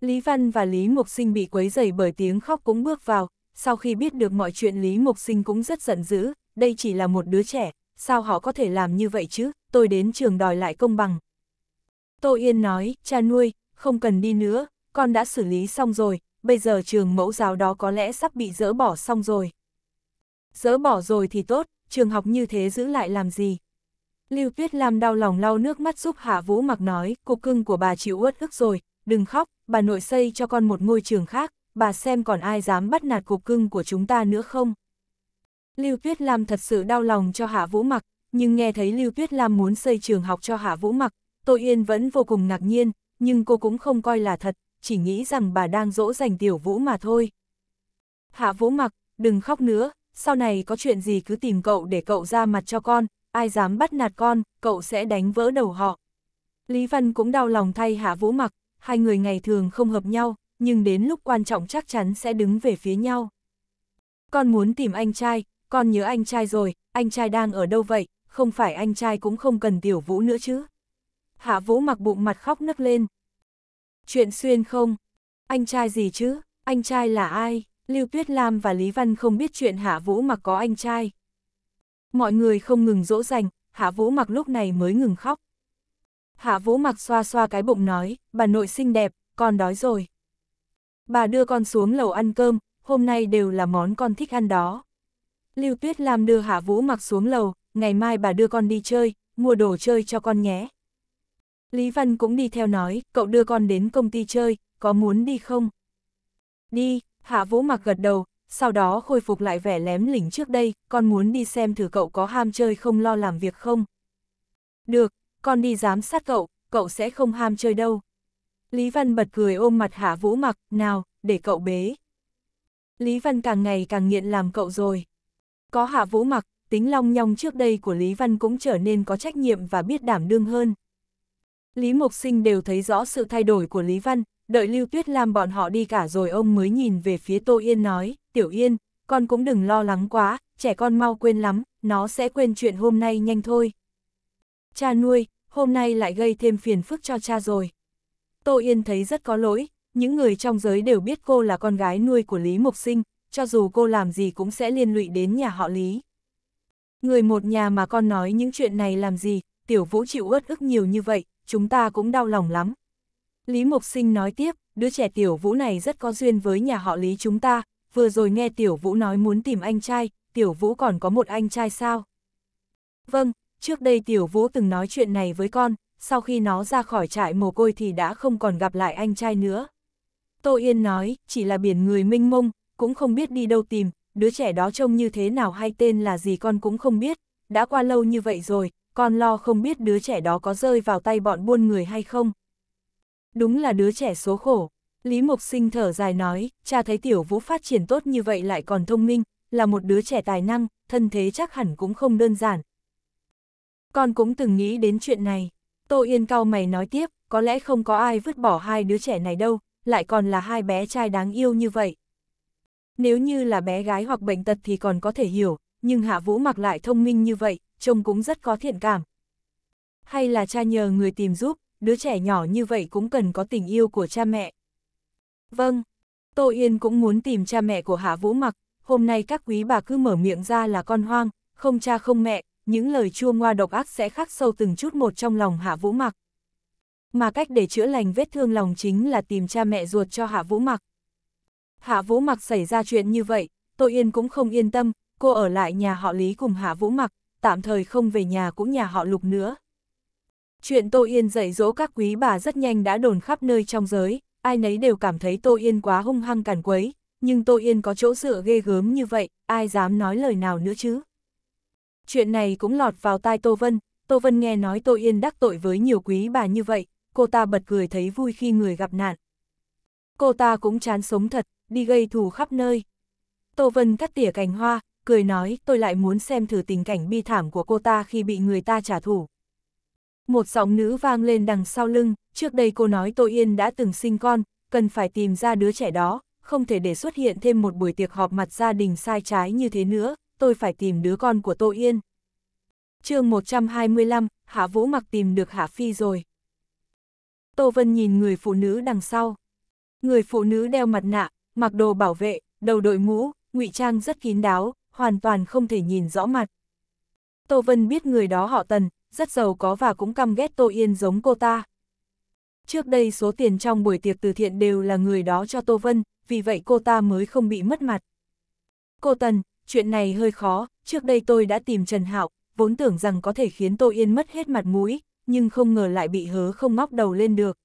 Lý Văn và Lý Mục Sinh bị quấy dày bởi tiếng khóc cũng bước vào, sau khi biết được mọi chuyện Lý Mục Sinh cũng rất giận dữ, đây chỉ là một đứa trẻ, sao họ có thể làm như vậy chứ, tôi đến trường đòi lại công bằng. Tô Yên nói, cha nuôi, không cần đi nữa, con đã xử lý xong rồi, bây giờ trường mẫu giáo đó có lẽ sắp bị dỡ bỏ xong rồi. Dỡ bỏ rồi thì tốt, trường học như thế giữ lại làm gì? Lưu Tuyết Lam đau lòng lau nước mắt giúp Hạ Vũ Mặc nói, cục cưng của bà chịu uất ức rồi, đừng khóc, bà nội xây cho con một ngôi trường khác, bà xem còn ai dám bắt nạt cục cưng của chúng ta nữa không. Lưu Tuyết Lam thật sự đau lòng cho Hạ Vũ Mặc, nhưng nghe thấy Lưu Tuyết Lam muốn xây trường học cho Hạ Vũ Mặc, Tô Yên vẫn vô cùng ngạc nhiên, nhưng cô cũng không coi là thật, chỉ nghĩ rằng bà đang dỗ dành Tiểu Vũ mà thôi. Hạ Vũ Mặc, đừng khóc nữa, sau này có chuyện gì cứ tìm cậu để cậu ra mặt cho con, ai dám bắt nạt con, cậu sẽ đánh vỡ đầu họ. Lý Văn cũng đau lòng thay Hạ Vũ Mặc, hai người ngày thường không hợp nhau, nhưng đến lúc quan trọng chắc chắn sẽ đứng về phía nhau. Con muốn tìm anh trai, con nhớ anh trai rồi, anh trai đang ở đâu vậy, không phải anh trai cũng không cần tiểu vũ nữa chứ. Hạ Vũ Mặc bụng mặt khóc nức lên. Chuyện xuyên không? Anh trai gì chứ? Anh trai là ai? Lưu Tuyết Lam và Lý Văn không biết chuyện Hạ Vũ Mặc có anh trai mọi người không ngừng dỗ dành, hạ vũ mặc lúc này mới ngừng khóc. Hạ vũ mặc xoa xoa cái bụng nói, bà nội xinh đẹp, con đói rồi. Bà đưa con xuống lầu ăn cơm, hôm nay đều là món con thích ăn đó. Lưu Tuyết Lam đưa Hạ Vũ mặc xuống lầu, ngày mai bà đưa con đi chơi, mua đồ chơi cho con nhé. Lý Văn cũng đi theo nói, cậu đưa con đến công ty chơi, có muốn đi không? Đi, Hạ Vũ mặc gật đầu, sau đó khôi phục lại vẻ lém lỉnh trước đây, con muốn đi xem thử cậu có ham chơi không lo làm việc không. Được, con đi giám sát cậu, cậu sẽ không ham chơi đâu. Lý Văn bật cười ôm mặt Hạ Vũ mặc, nào, để cậu bế. Lý Văn càng ngày càng nghiện làm cậu rồi. Có Hạ Vũ mặc, tính long nhong trước đây của Lý Văn cũng trở nên có trách nhiệm và biết đảm đương hơn. Lý Mộc Sinh đều thấy rõ sự thay đổi của Lý Văn, đợi Lưu Tuyết Lam bọn họ đi cả rồi ông mới nhìn về phía Tô Yên nói. Tiểu Yên, con cũng đừng lo lắng quá, trẻ con mau quên lắm, nó sẽ quên chuyện hôm nay nhanh thôi. Cha nuôi, hôm nay lại gây thêm phiền phức cho cha rồi. Tô Yên thấy rất có lỗi, những người trong giới đều biết cô là con gái nuôi của Lý Mộc Sinh, cho dù cô làm gì cũng sẽ liên lụy đến nhà họ Lý. Người một nhà mà con nói những chuyện này làm gì, tiểu vũ chịu uất ức nhiều như vậy, chúng ta cũng đau lòng lắm. Lý Mộc Sinh nói tiếp, đứa trẻ tiểu vũ này rất có duyên với nhà họ Lý chúng ta, vừa rồi nghe Tiểu Vũ nói muốn tìm anh trai, Tiểu Vũ còn có một anh trai sao? Vâng, trước đây Tiểu Vũ từng nói chuyện này với con, sau khi nó ra khỏi trại mồ côi thì đã không còn gặp lại anh trai nữa. Tô Yên nói, chỉ là biển người minh mông, cũng không biết đi đâu tìm, đứa trẻ đó trông như thế nào hay tên là gì con cũng không biết, đã qua lâu như vậy rồi, con lo không biết đứa trẻ đó có rơi vào tay bọn buôn người hay không. Đúng là đứa trẻ số khổ, Lý Mục Sinh thở dài nói, cha thấy tiểu vũ phát triển tốt như vậy lại còn thông minh, là một đứa trẻ tài năng, thân thế chắc hẳn cũng không đơn giản. Con cũng từng nghĩ đến chuyện này. Tô Yên cao mày nói tiếp, có lẽ không có ai vứt bỏ hai đứa trẻ này đâu, lại còn là hai bé trai đáng yêu như vậy. Nếu như là bé gái hoặc bệnh tật thì còn có thể hiểu, nhưng Hạ Vũ mặc lại thông minh như vậy, trông cũng rất có thiện cảm. Hay là cha nhờ người tìm giúp, đứa trẻ nhỏ như vậy cũng cần có tình yêu của cha mẹ. Vâng, Tô Yên cũng muốn tìm cha mẹ của Hạ Vũ Mặc, hôm nay các quý bà cứ mở miệng ra là con hoang, không cha không mẹ, những lời chua ngoa độc ác sẽ khắc sâu từng chút một trong lòng Hạ Vũ Mặc. Mà cách để chữa lành vết thương lòng chính là tìm cha mẹ ruột cho Hạ Vũ Mặc. Hạ Vũ Mặc xảy ra chuyện như vậy, Tô Yên cũng không yên tâm, cô ở lại nhà họ Lý cùng Hạ Vũ Mặc, tạm thời không về nhà cũng nhà họ Lục nữa. Chuyện Tô Yên dạy dỗ các quý bà rất nhanh đã đồn khắp nơi trong giới, ai nấy đều cảm thấy Tô Yên quá hung hăng càn quấy, nhưng Tô Yên có chỗ dựa ghê gớm như vậy, ai dám nói lời nào nữa chứ. Chuyện này cũng lọt vào tai Tô Vân, Tô Vân nghe nói Tô Yên đắc tội với nhiều quý bà như vậy, cô ta bật cười thấy vui khi người gặp nạn. Cô ta cũng chán sống thật, đi gây thù khắp nơi. Tô Vân cắt tỉa cành hoa, cười nói tôi lại muốn xem thử tình cảnh bi thảm của cô ta khi bị người ta trả thù. Một giọng nữ vang lên đằng sau lưng, trước đây cô nói Tô Yên đã từng sinh con, cần phải tìm ra đứa trẻ đó, không thể để xuất hiện thêm một buổi tiệc họp mặt gia đình sai trái như thế nữa, tôi phải tìm đứa con của Tô Yên. chương 125, Hạ Vũ mặc tìm được Hạ Phi rồi. Tô Vân nhìn người phụ nữ đằng sau. Người phụ nữ đeo mặt nạ, mặc đồ bảo vệ, đầu đội mũ, ngụy trang rất kín đáo, hoàn toàn không thể nhìn rõ mặt. Tô Vân biết người đó họ Tần, rất giàu có và cũng căm ghét Tô Yên giống cô ta. Trước đây số tiền trong buổi tiệc từ thiện đều là người đó cho Tô Vân, vì vậy cô ta mới không bị mất mặt. Cô Tần, chuyện này hơi khó, trước đây tôi đã tìm Trần Hạo, vốn tưởng rằng có thể khiến Tô Yên mất hết mặt mũi, nhưng không ngờ lại bị hớ không ngóc đầu lên được.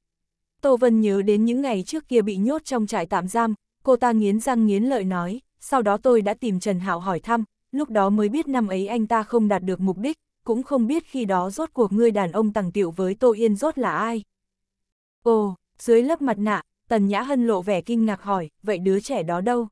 Tô Vân nhớ đến những ngày trước kia bị nhốt trong trại tạm giam, cô ta nghiến răng nghiến lợi nói, sau đó tôi đã tìm Trần Hạo hỏi thăm, lúc đó mới biết năm ấy anh ta không đạt được mục đích, cũng không biết khi đó rốt cuộc ngươi đàn ông tàng tiệu với Tô Yên rốt là ai. Ồ, dưới lớp mặt nạ, Tần Nhã Hân lộ vẻ kinh ngạc hỏi, vậy đứa trẻ đó đâu?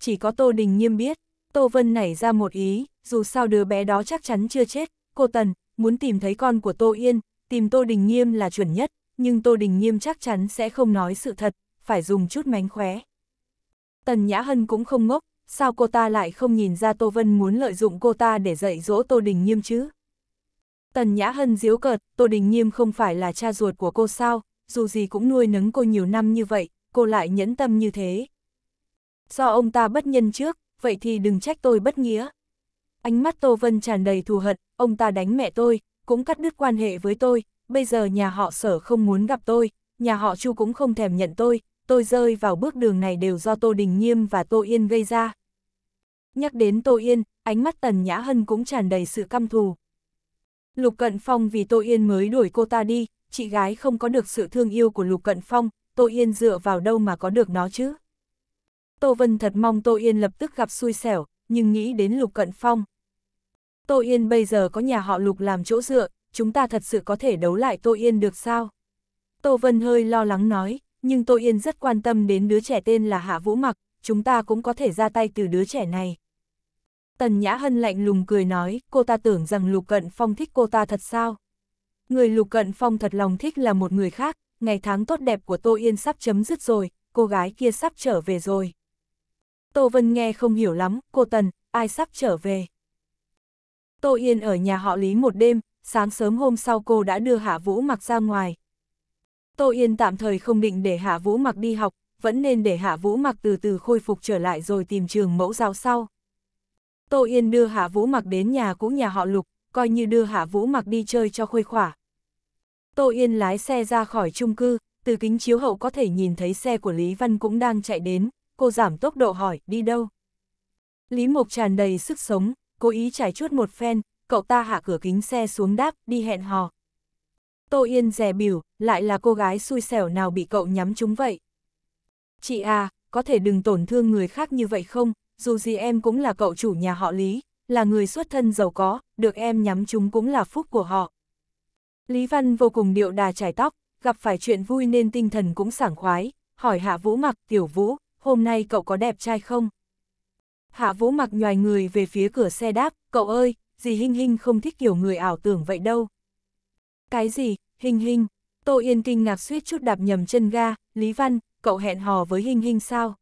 Chỉ có Tô Đình nghiêm biết, Tô Vân nảy ra một ý, dù sao đứa bé đó chắc chắn chưa chết, cô Tần, muốn tìm thấy con của Tô Yên, tìm Tô Đình nghiêm là chuẩn nhất, nhưng Tô Đình nghiêm chắc chắn sẽ không nói sự thật, phải dùng chút mánh khóe. Tần Nhã Hân cũng không ngốc, sao cô ta lại không nhìn ra Tô Vân muốn lợi dụng cô ta để dạy dỗ Tô Đình nghiêm chứ? Tần Nhã Hân diếu cợt, Tô Đình nghiêm không phải là cha ruột của cô sao, dù gì cũng nuôi nấng cô nhiều năm như vậy, cô lại nhẫn tâm như thế. Do ông ta bất nhân trước, vậy thì đừng trách tôi bất nghĩa. Ánh mắt Tô Vân tràn đầy thù hận, ông ta đánh mẹ tôi, cũng cắt đứt quan hệ với tôi, bây giờ nhà họ sở không muốn gặp tôi, nhà họ Chu cũng không thèm nhận tôi, tôi rơi vào bước đường này đều do Tô Đình nghiêm và Tô Yên gây ra. Nhắc đến Tô Yên, ánh mắt Tần Nhã Hân cũng tràn đầy sự căm thù. Lục Cận Phong vì Tô Yên mới đuổi cô ta đi, chị gái không có được sự thương yêu của Lục Cận Phong, Tô Yên dựa vào đâu mà có được nó chứ? Tô Vân thật mong Tô Yên lập tức gặp xui xẻo, nhưng nghĩ đến Lục Cận Phong. Tô Yên bây giờ có nhà họ Lục làm chỗ dựa, chúng ta thật sự có thể đấu lại Tô Yên được sao? Tô Vân hơi lo lắng nói, nhưng Tô Yên rất quan tâm đến đứa trẻ tên là Hạ Vũ Mặc, chúng ta cũng có thể ra tay từ đứa trẻ này. Tần Nhã Hân lạnh lùng cười nói, cô ta tưởng rằng Lục Cận Phong thích cô ta thật sao? Người Lục Cận Phong thật lòng thích là một người khác, ngày tháng tốt đẹp của Tô Yên sắp chấm dứt rồi, cô gái kia sắp trở về rồi. Tô Vân nghe không hiểu lắm, cô Tần, ai sắp trở về? Tô Yên ở nhà họ Lý một đêm, sáng sớm hôm sau cô đã đưa Hạ Vũ mặc ra ngoài. Tô Yên tạm thời không định để Hạ Vũ mặc đi học, vẫn nên để Hạ Vũ Mặc từ từ khôi phục trở lại rồi tìm trường mẫu giáo sau. Tô Yên đưa Hạ Vũ Mặc đến nhà cũ nhà họ Lục, coi như đưa Hạ Vũ Mặc đi chơi cho khuây khỏa. Tô Yên lái xe ra khỏi chung cư, từ kính chiếu hậu có thể nhìn thấy xe của Lý Văn cũng đang chạy đến, cô giảm tốc độ hỏi, đi đâu? Lý Mộc tràn đầy sức sống, cố ý trải chuốt một phen, cậu ta hạ cửa kính xe xuống đáp, đi hẹn hò. Tô Yên dè biểu, lại là cô gái xui xẻo nào bị cậu nhắm chúng vậy? Chị à, có thể đừng tổn thương người khác như vậy không, dù gì em cũng là cậu chủ nhà họ Lý, là người xuất thân giàu có, được em nhắm chúng cũng là phúc của họ. Lý Văn vô cùng điệu đà trải tóc, gặp phải chuyện vui nên tinh thần cũng sảng khoái, hỏi Hạ Vũ mặc, tiểu Vũ, hôm nay cậu có đẹp trai không? Hạ Vũ mặc nhòi người về phía cửa xe đáp, cậu ơi, dì Hinh Hinh không thích kiểu người ảo tưởng vậy đâu. Cái gì, Hinh Hinh, Tô Yên kinh ngạc suýt chút đạp nhầm chân ga, Lý Văn, cậu hẹn hò với Hinh Hinh sao?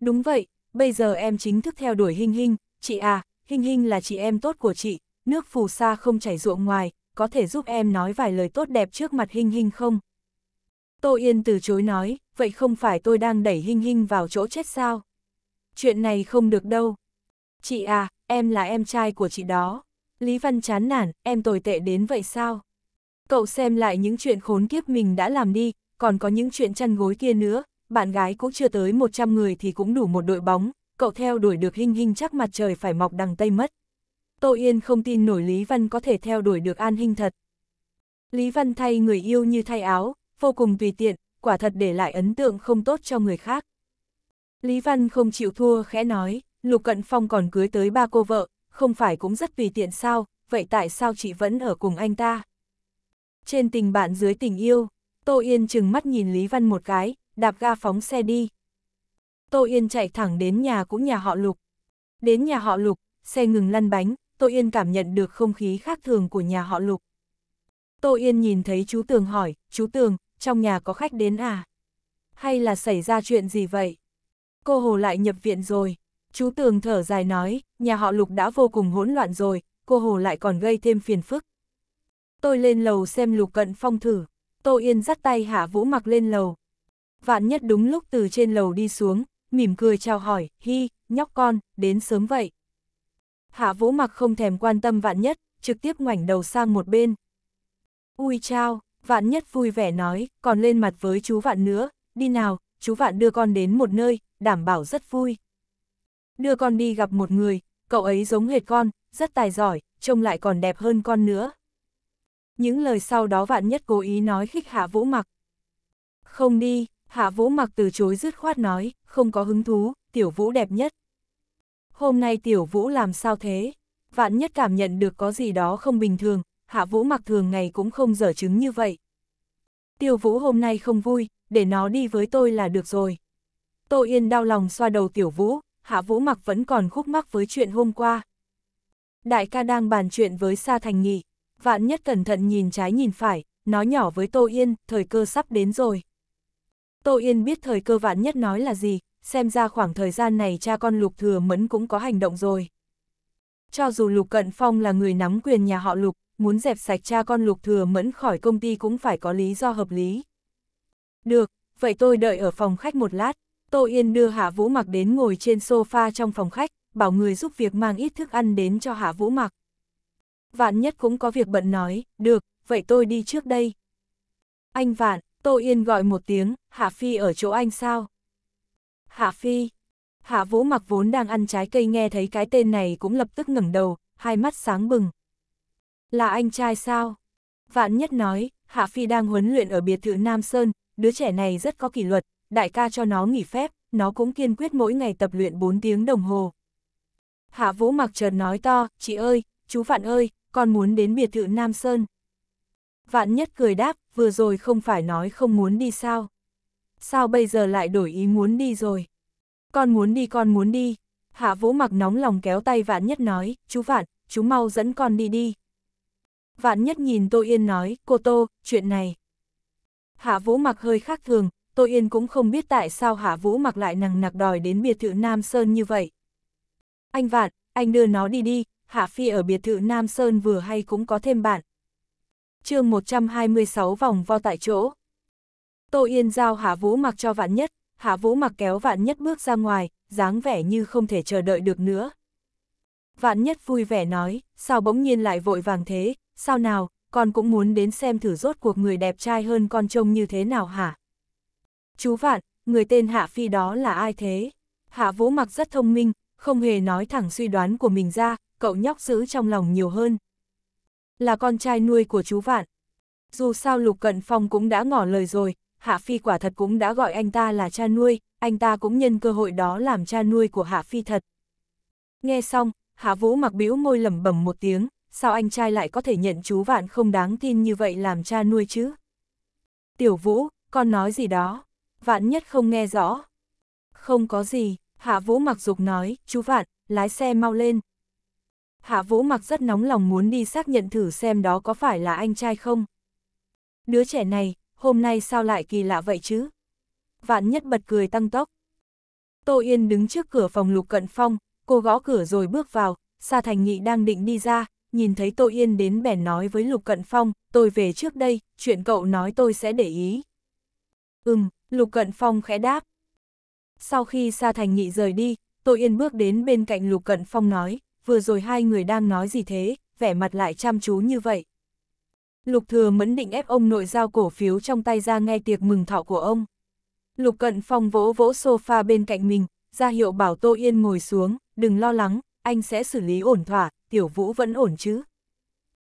Đúng vậy, bây giờ em chính thức theo đuổi Hinh Hinh, chị à, Hinh Hinh là chị em tốt của chị, nước phù sa không chảy ruộng ngoài, có thể giúp em nói vài lời tốt đẹp trước mặt Hinh Hinh không? Tô Yên từ chối nói, vậy không phải tôi đang đẩy Hinh Hinh vào chỗ chết sao? Chuyện này không được đâu. Chị à, em là em trai của chị đó. Lý Văn chán nản, em tồi tệ đến vậy sao? Cậu xem lại những chuyện khốn kiếp mình đã làm đi, còn có những chuyện chăn gối kia nữa, bạn gái cũng chưa tới 100 người thì cũng đủ một đội bóng, cậu theo đuổi được hình hình chắc mặt trời phải mọc đằng tây mất. Tô Yên không tin nổi Lý Văn có thể theo đuổi được an hình thật. Lý Văn thay người yêu như thay áo, vô cùng tùy tiện, quả thật để lại ấn tượng không tốt cho người khác. Lý Văn không chịu thua khẽ nói, Lục Cận Phong còn cưới tới ba cô vợ, không phải cũng rất tùy tiện sao, vậy tại sao chị vẫn ở cùng anh ta? Trên tình bạn dưới tình yêu, Tô Yên chừng mắt nhìn Lý Văn một cái, đạp ga phóng xe đi. Tô Yên chạy thẳng đến nhà cũng nhà họ Lục. Đến nhà họ Lục, xe ngừng lăn bánh, Tô Yên cảm nhận được không khí khác thường của nhà họ Lục. Tô Yên nhìn thấy chú Tường hỏi, chú Tường, trong nhà có khách đến à? Hay là xảy ra chuyện gì vậy? Cô Hồ lại nhập viện rồi. Chú Tường thở dài nói, nhà họ Lục đã vô cùng hỗn loạn rồi, cô Hồ lại còn gây thêm phiền phức. Tôi lên lầu xem Lục Cận Phong thử. Tô Yên dắt tay Hạ Vũ mặc lên lầu. Vạn nhất đúng lúc từ trên lầu đi xuống, mỉm cười chào hỏi, hi, nhóc con, đến sớm vậy. Hạ Vũ mặc không thèm quan tâm vạn nhất, trực tiếp ngoảnh đầu sang một bên. Ui chao, vạn nhất vui vẻ nói, còn lên mặt với chú vạn nữa, đi nào, chú vạn đưa con đến một nơi, đảm bảo rất vui. Đưa con đi gặp một người, cậu ấy giống hệt con, rất tài giỏi, trông lại còn đẹp hơn con nữa. Những lời sau đó vạn nhất cố ý nói khích hạ vũ mặc. Không đi, hạ vũ mặc từ chối dứt khoát nói, không có hứng thú, tiểu vũ đẹp nhất. Hôm nay tiểu vũ làm sao thế? Vạn nhất cảm nhận được có gì đó không bình thường, hạ vũ mặc thường ngày cũng không dở chứng như vậy. Tiểu vũ hôm nay không vui, để nó đi với tôi là được rồi. Tô Yên đau lòng xoa đầu tiểu vũ, hạ vũ mặc vẫn còn khúc mắc với chuyện hôm qua. Đại ca đang bàn chuyện với Sa Thành Nghị, vạn nhất cẩn thận nhìn trái nhìn phải, nói nhỏ với Tô Yên, thời cơ sắp đến rồi. Tô Yên biết thời cơ vạn nhất nói là gì, xem ra khoảng thời gian này cha con Lục Thừa Mẫn cũng có hành động rồi. Cho dù Lục Cận Phong là người nắm quyền nhà họ Lục, muốn dẹp sạch cha con Lục Thừa Mẫn khỏi công ty cũng phải có lý do hợp lý. Được, vậy tôi đợi ở phòng khách một lát. Tô Yên đưa Hạ Vũ Mặc đến ngồi trên sofa trong phòng khách, bảo người giúp việc mang ít thức ăn đến cho Hạ Vũ Mặc vạn nhất cũng có việc bận nói, được, vậy tôi đi trước đây. Anh vạn, Tô Yên gọi một tiếng, Hạ Phi ở chỗ anh sao? Hạ Phi, Hạ Vũ mặc vốn đang ăn trái cây nghe thấy cái tên này cũng lập tức ngẩng đầu, hai mắt sáng bừng. Là anh trai sao? Vạn nhất nói, Hạ Phi đang huấn luyện ở biệt thự Nam Sơn, đứa trẻ này rất có kỷ luật, đại ca cho nó nghỉ phép, nó cũng kiên quyết mỗi ngày tập luyện 4 tiếng đồng hồ. Hạ Vũ mặc chợt nói to, chị ơi, chú Vạn ơi, con muốn đến biệt thự Nam Sơn. Vạn nhất cười đáp, vừa rồi không phải nói không muốn đi sao? Sao bây giờ lại đổi ý muốn đi rồi? Con muốn đi con muốn đi. Hạ vũ mặc nóng lòng kéo tay vạn nhất nói, chú vạn, chú mau dẫn con đi đi. Vạn nhất nhìn Tô Yên nói, cô Tô, chuyện này. Hạ vũ mặc hơi khác thường, Tô Yên cũng không biết tại sao Hạ vũ mặc lại nằng nặc đòi đến biệt thự Nam Sơn như vậy. Anh vạn, anh đưa nó đi đi, Hạ Phi ở biệt thự Nam Sơn vừa hay cũng có thêm bạn. chương 126 vòng vo tại chỗ. Tô Yên giao Hạ Vũ mặc cho vạn nhất, Hạ Vũ mặc kéo vạn nhất bước ra ngoài, dáng vẻ như không thể chờ đợi được nữa. Vạn nhất vui vẻ nói, sao bỗng nhiên lại vội vàng thế, sao nào, con cũng muốn đến xem thử rốt cuộc người đẹp trai hơn con trông như thế nào hả? Chú Vạn, người tên Hạ Phi đó là ai thế? Hạ Vũ mặc rất thông minh, không hề nói thẳng suy đoán của mình ra, cậu nhóc giữ trong lòng nhiều hơn. Là con trai nuôi của chú Vạn. Dù sao Lục Cận Phong cũng đã ngỏ lời rồi, Hạ Phi quả thật cũng đã gọi anh ta là cha nuôi, anh ta cũng nhân cơ hội đó làm cha nuôi của Hạ Phi thật. Nghe xong, Hạ Vũ mặc bĩu môi lẩm bẩm một tiếng, sao anh trai lại có thể nhận chú Vạn không đáng tin như vậy làm cha nuôi chứ? Tiểu Vũ, con nói gì đó? Vạn nhất không nghe rõ. Không có gì. Hạ Vũ mặc dục nói, chú vạn, lái xe mau lên. Hạ Vũ mặc rất nóng lòng muốn đi xác nhận thử xem đó có phải là anh trai không. Đứa trẻ này, hôm nay sao lại kỳ lạ vậy chứ? Vạn nhất bật cười tăng tốc. Tô Yên đứng trước cửa phòng lục cận phong, cô gõ cửa rồi bước vào, Sa Thành Nghị đang định đi ra, nhìn thấy Tô Yên đến bèn nói với Lục Cận Phong, tôi về trước đây, chuyện cậu nói tôi sẽ để ý. Ừm, Lục Cận Phong khẽ đáp. Sau khi Sa Thành Nghị rời đi, Tô Yên bước đến bên cạnh Lục Cận Phong nói, vừa rồi hai người đang nói gì thế, vẻ mặt lại chăm chú như vậy. Lục Thừa Mẫn định ép ông nội giao cổ phiếu trong tay ra nghe tiệc mừng thọ của ông. Lục Cận Phong vỗ vỗ sofa bên cạnh mình, ra hiệu bảo Tô Yên ngồi xuống, đừng lo lắng, anh sẽ xử lý ổn thỏa, Tiểu Vũ vẫn ổn chứ.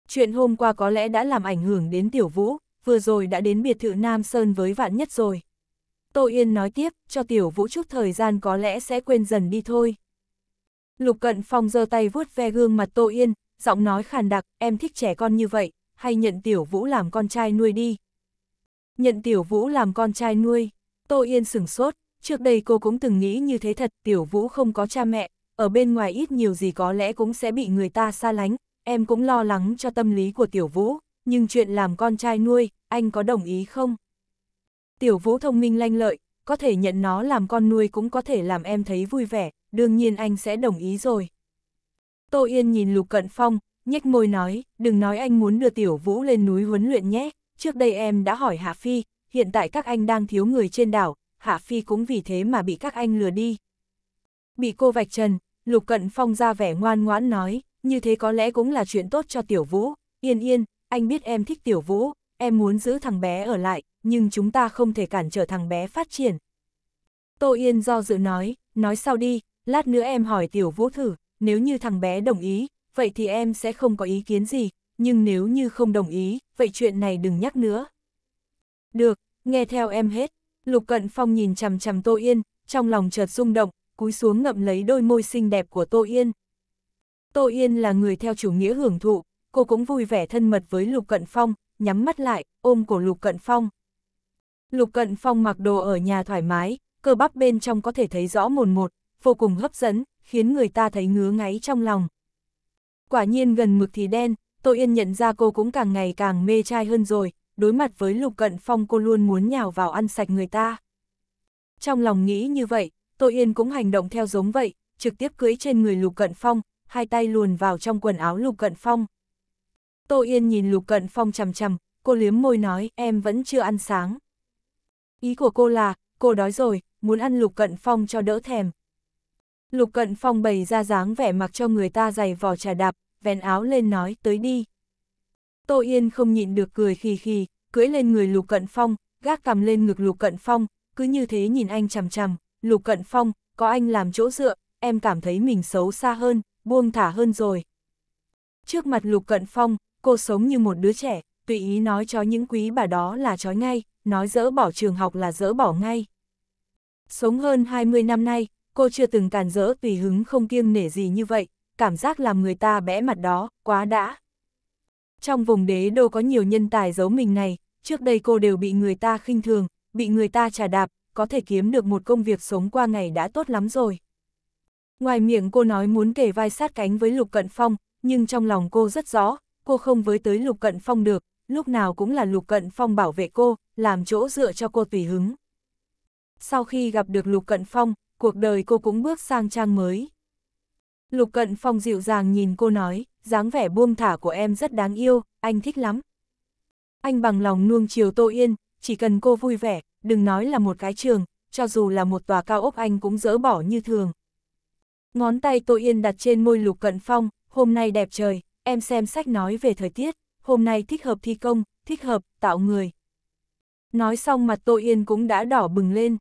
Chuyện hôm qua có lẽ đã làm ảnh hưởng đến Tiểu Vũ, vừa rồi đã đến biệt thự Nam Sơn với Vạn Nhất rồi. Tô Yên nói tiếp, cho tiểu vũ chút thời gian có lẽ sẽ quên dần đi thôi. Lục cận phong giơ tay vuốt ve gương mặt Tô Yên, giọng nói khàn đặc, em thích trẻ con như vậy, hay nhận tiểu vũ làm con trai nuôi đi. Nhận tiểu vũ làm con trai nuôi, Tô Yên sửng sốt, trước đây cô cũng từng nghĩ như thế thật, tiểu vũ không có cha mẹ, ở bên ngoài ít nhiều gì có lẽ cũng sẽ bị người ta xa lánh, em cũng lo lắng cho tâm lý của tiểu vũ, nhưng chuyện làm con trai nuôi, anh có đồng ý không? Tiểu vũ thông minh lanh lợi, có thể nhận nó làm con nuôi cũng có thể làm em thấy vui vẻ, đương nhiên anh sẽ đồng ý rồi. Tô Yên nhìn Lục Cận Phong, nhếch môi nói, đừng nói anh muốn đưa Tiểu Vũ lên núi huấn luyện nhé, trước đây em đã hỏi Hạ Phi, hiện tại các anh đang thiếu người trên đảo, Hạ Phi cũng vì thế mà bị các anh lừa đi. Bị cô vạch trần, Lục Cận Phong ra vẻ ngoan ngoãn nói, như thế có lẽ cũng là chuyện tốt cho Tiểu Vũ, yên yên, anh biết em thích Tiểu Vũ, em muốn giữ thằng bé ở lại, nhưng chúng ta không thể cản trở thằng bé phát triển. Tô Yên do dự nói, nói sau đi, lát nữa em hỏi Tiểu Vũ thử, nếu như thằng bé đồng ý, vậy thì em sẽ không có ý kiến gì, nhưng nếu như không đồng ý, vậy chuyện này đừng nhắc nữa. Được, nghe theo em hết. Lục Cận Phong nhìn chằm chằm Tô Yên, trong lòng chợt rung động, cúi xuống ngậm lấy đôi môi xinh đẹp của Tô Yên. Tô Yên là người theo chủ nghĩa hưởng thụ, cô cũng vui vẻ thân mật với Lục Cận Phong, nhắm mắt lại, ôm cổ Lục Cận Phong. Lục Cận Phong mặc đồ ở nhà thoải mái, cơ bắp bên trong có thể thấy rõ mồn một, vô cùng hấp dẫn, khiến người ta thấy ngứa ngáy trong lòng. Quả nhiên gần mực thì đen, Tô Yên nhận ra cô cũng càng ngày càng mê trai hơn rồi, đối mặt với Lục Cận Phong cô luôn muốn nhào vào ăn sạch người ta. Trong lòng nghĩ như vậy, Tô Yên cũng hành động theo giống vậy, trực tiếp cưới trên người Lục Cận Phong, hai tay luồn vào trong quần áo Lục Cận Phong. Tô Yên nhìn Lục Cận Phong chầm chầm, cô liếm môi nói em vẫn chưa ăn sáng. Ý của cô là, cô đói rồi, muốn ăn Lục Cận Phong cho đỡ thèm. Lục Cận Phong bày ra dáng vẻ mặc cho người ta giày vò trà đạp, vén áo lên nói tới đi. Tô Yên không nhịn được cười khì khì, cưỡi lên người Lục Cận Phong, gác cầm lên ngực Lục Cận Phong, cứ như thế nhìn anh chằm chằm, Lục Cận Phong, có anh làm chỗ dựa, em cảm thấy mình xấu xa hơn, buông thả hơn rồi. Trước mặt Lục Cận Phong, cô sống như một đứa trẻ, tùy ý nói cho những quý bà đó là chói ngay, nói dỡ bỏ trường học là dỡ bỏ ngay. Sống hơn 20 năm nay, cô chưa từng càn dỡ tùy hứng không kiêng nể gì như vậy, cảm giác làm người ta bẽ mặt đó, quá đã. Trong vùng đế đô có nhiều nhân tài giấu mình này, trước đây cô đều bị người ta khinh thường, bị người ta trà đạp, có thể kiếm được một công việc sống qua ngày đã tốt lắm rồi. Ngoài miệng cô nói muốn kể vai sát cánh với Lục Cận Phong, nhưng trong lòng cô rất rõ, cô không với tới Lục Cận Phong được, lúc nào cũng là Lục Cận Phong bảo vệ cô, làm chỗ dựa cho cô tùy hứng. Sau khi gặp được Lục Cận Phong, cuộc đời cô cũng bước sang trang mới. Lục Cận Phong dịu dàng nhìn cô nói, dáng vẻ buông thả của em rất đáng yêu, anh thích lắm. Anh bằng lòng nuông chiều Tô Yên, chỉ cần cô vui vẻ, đừng nói là một cái trường, cho dù là một tòa cao ốc anh cũng dỡ bỏ như thường. Ngón tay Tô Yên đặt trên môi Lục Cận Phong, hôm nay đẹp trời, em xem sách nói về thời tiết hôm nay thích hợp thi công, thích hợp, tạo người. Nói xong mặt Tô Yên cũng đã đỏ bừng lên.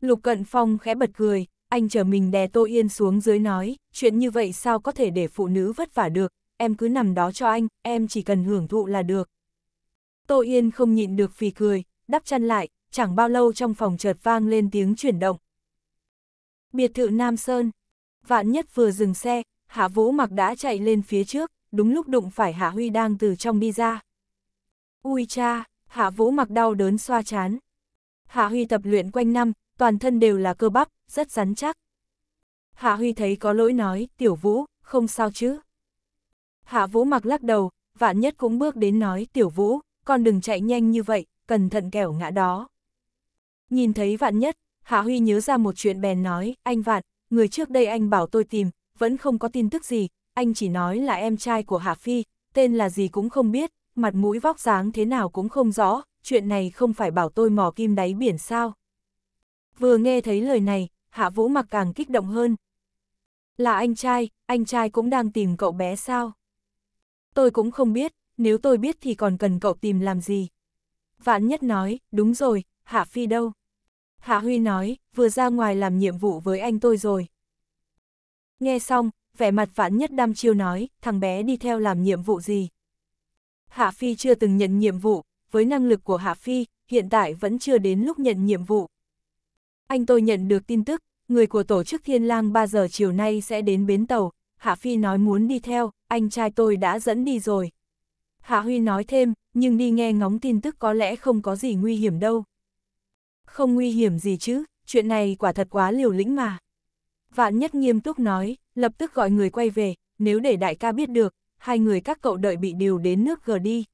Lục Cận Phong khẽ bật cười, anh chờ mình đè Tô Yên xuống dưới nói, chuyện như vậy sao có thể để phụ nữ vất vả được, em cứ nằm đó cho anh, em chỉ cần hưởng thụ là được. Tô Yên không nhịn được phì cười, đắp chăn lại, chẳng bao lâu trong phòng chợt vang lên tiếng chuyển động. Biệt thự Nam Sơn, vạn nhất vừa dừng xe, Hạ Vũ mặc đã chạy lên phía trước đúng lúc đụng phải Hạ Huy đang từ trong đi ra. Ui cha, Hạ Vũ mặc đau đớn xoa chán. Hạ Huy tập luyện quanh năm, toàn thân đều là cơ bắp, rất rắn chắc. Hạ Huy thấy có lỗi nói, tiểu Vũ, không sao chứ. Hạ Vũ mặc lắc đầu, vạn nhất cũng bước đến nói, tiểu Vũ, con đừng chạy nhanh như vậy, cẩn thận kẻo ngã đó. Nhìn thấy vạn nhất, Hạ Huy nhớ ra một chuyện bèn nói, anh vạn, người trước đây anh bảo tôi tìm, vẫn không có tin tức gì, anh chỉ nói là em trai của Hà Phi, tên là gì cũng không biết, mặt mũi vóc dáng thế nào cũng không rõ, chuyện này không phải bảo tôi mò kim đáy biển sao. Vừa nghe thấy lời này, Hạ Vũ mặc càng kích động hơn. Là anh trai, anh trai cũng đang tìm cậu bé sao? Tôi cũng không biết, nếu tôi biết thì còn cần cậu tìm làm gì? Vạn Nhất nói, đúng rồi, Hạ Phi đâu? Hạ Huy nói, vừa ra ngoài làm nhiệm vụ với anh tôi rồi. Nghe xong, vẻ mặt vãn nhất đam chiêu nói, thằng bé đi theo làm nhiệm vụ gì. Hạ Phi chưa từng nhận nhiệm vụ, với năng lực của Hạ Phi, hiện tại vẫn chưa đến lúc nhận nhiệm vụ. Anh tôi nhận được tin tức, người của tổ chức Thiên Lang 3 giờ chiều nay sẽ đến bến tàu, Hạ Phi nói muốn đi theo, anh trai tôi đã dẫn đi rồi. Hạ Huy nói thêm, nhưng đi nghe ngóng tin tức có lẽ không có gì nguy hiểm đâu. Không nguy hiểm gì chứ, chuyện này quả thật quá liều lĩnh mà. Vạn nhất nghiêm túc nói, lập tức gọi người quay về, nếu để đại ca biết được, hai người các cậu đợi bị điều đến nước gờ đi.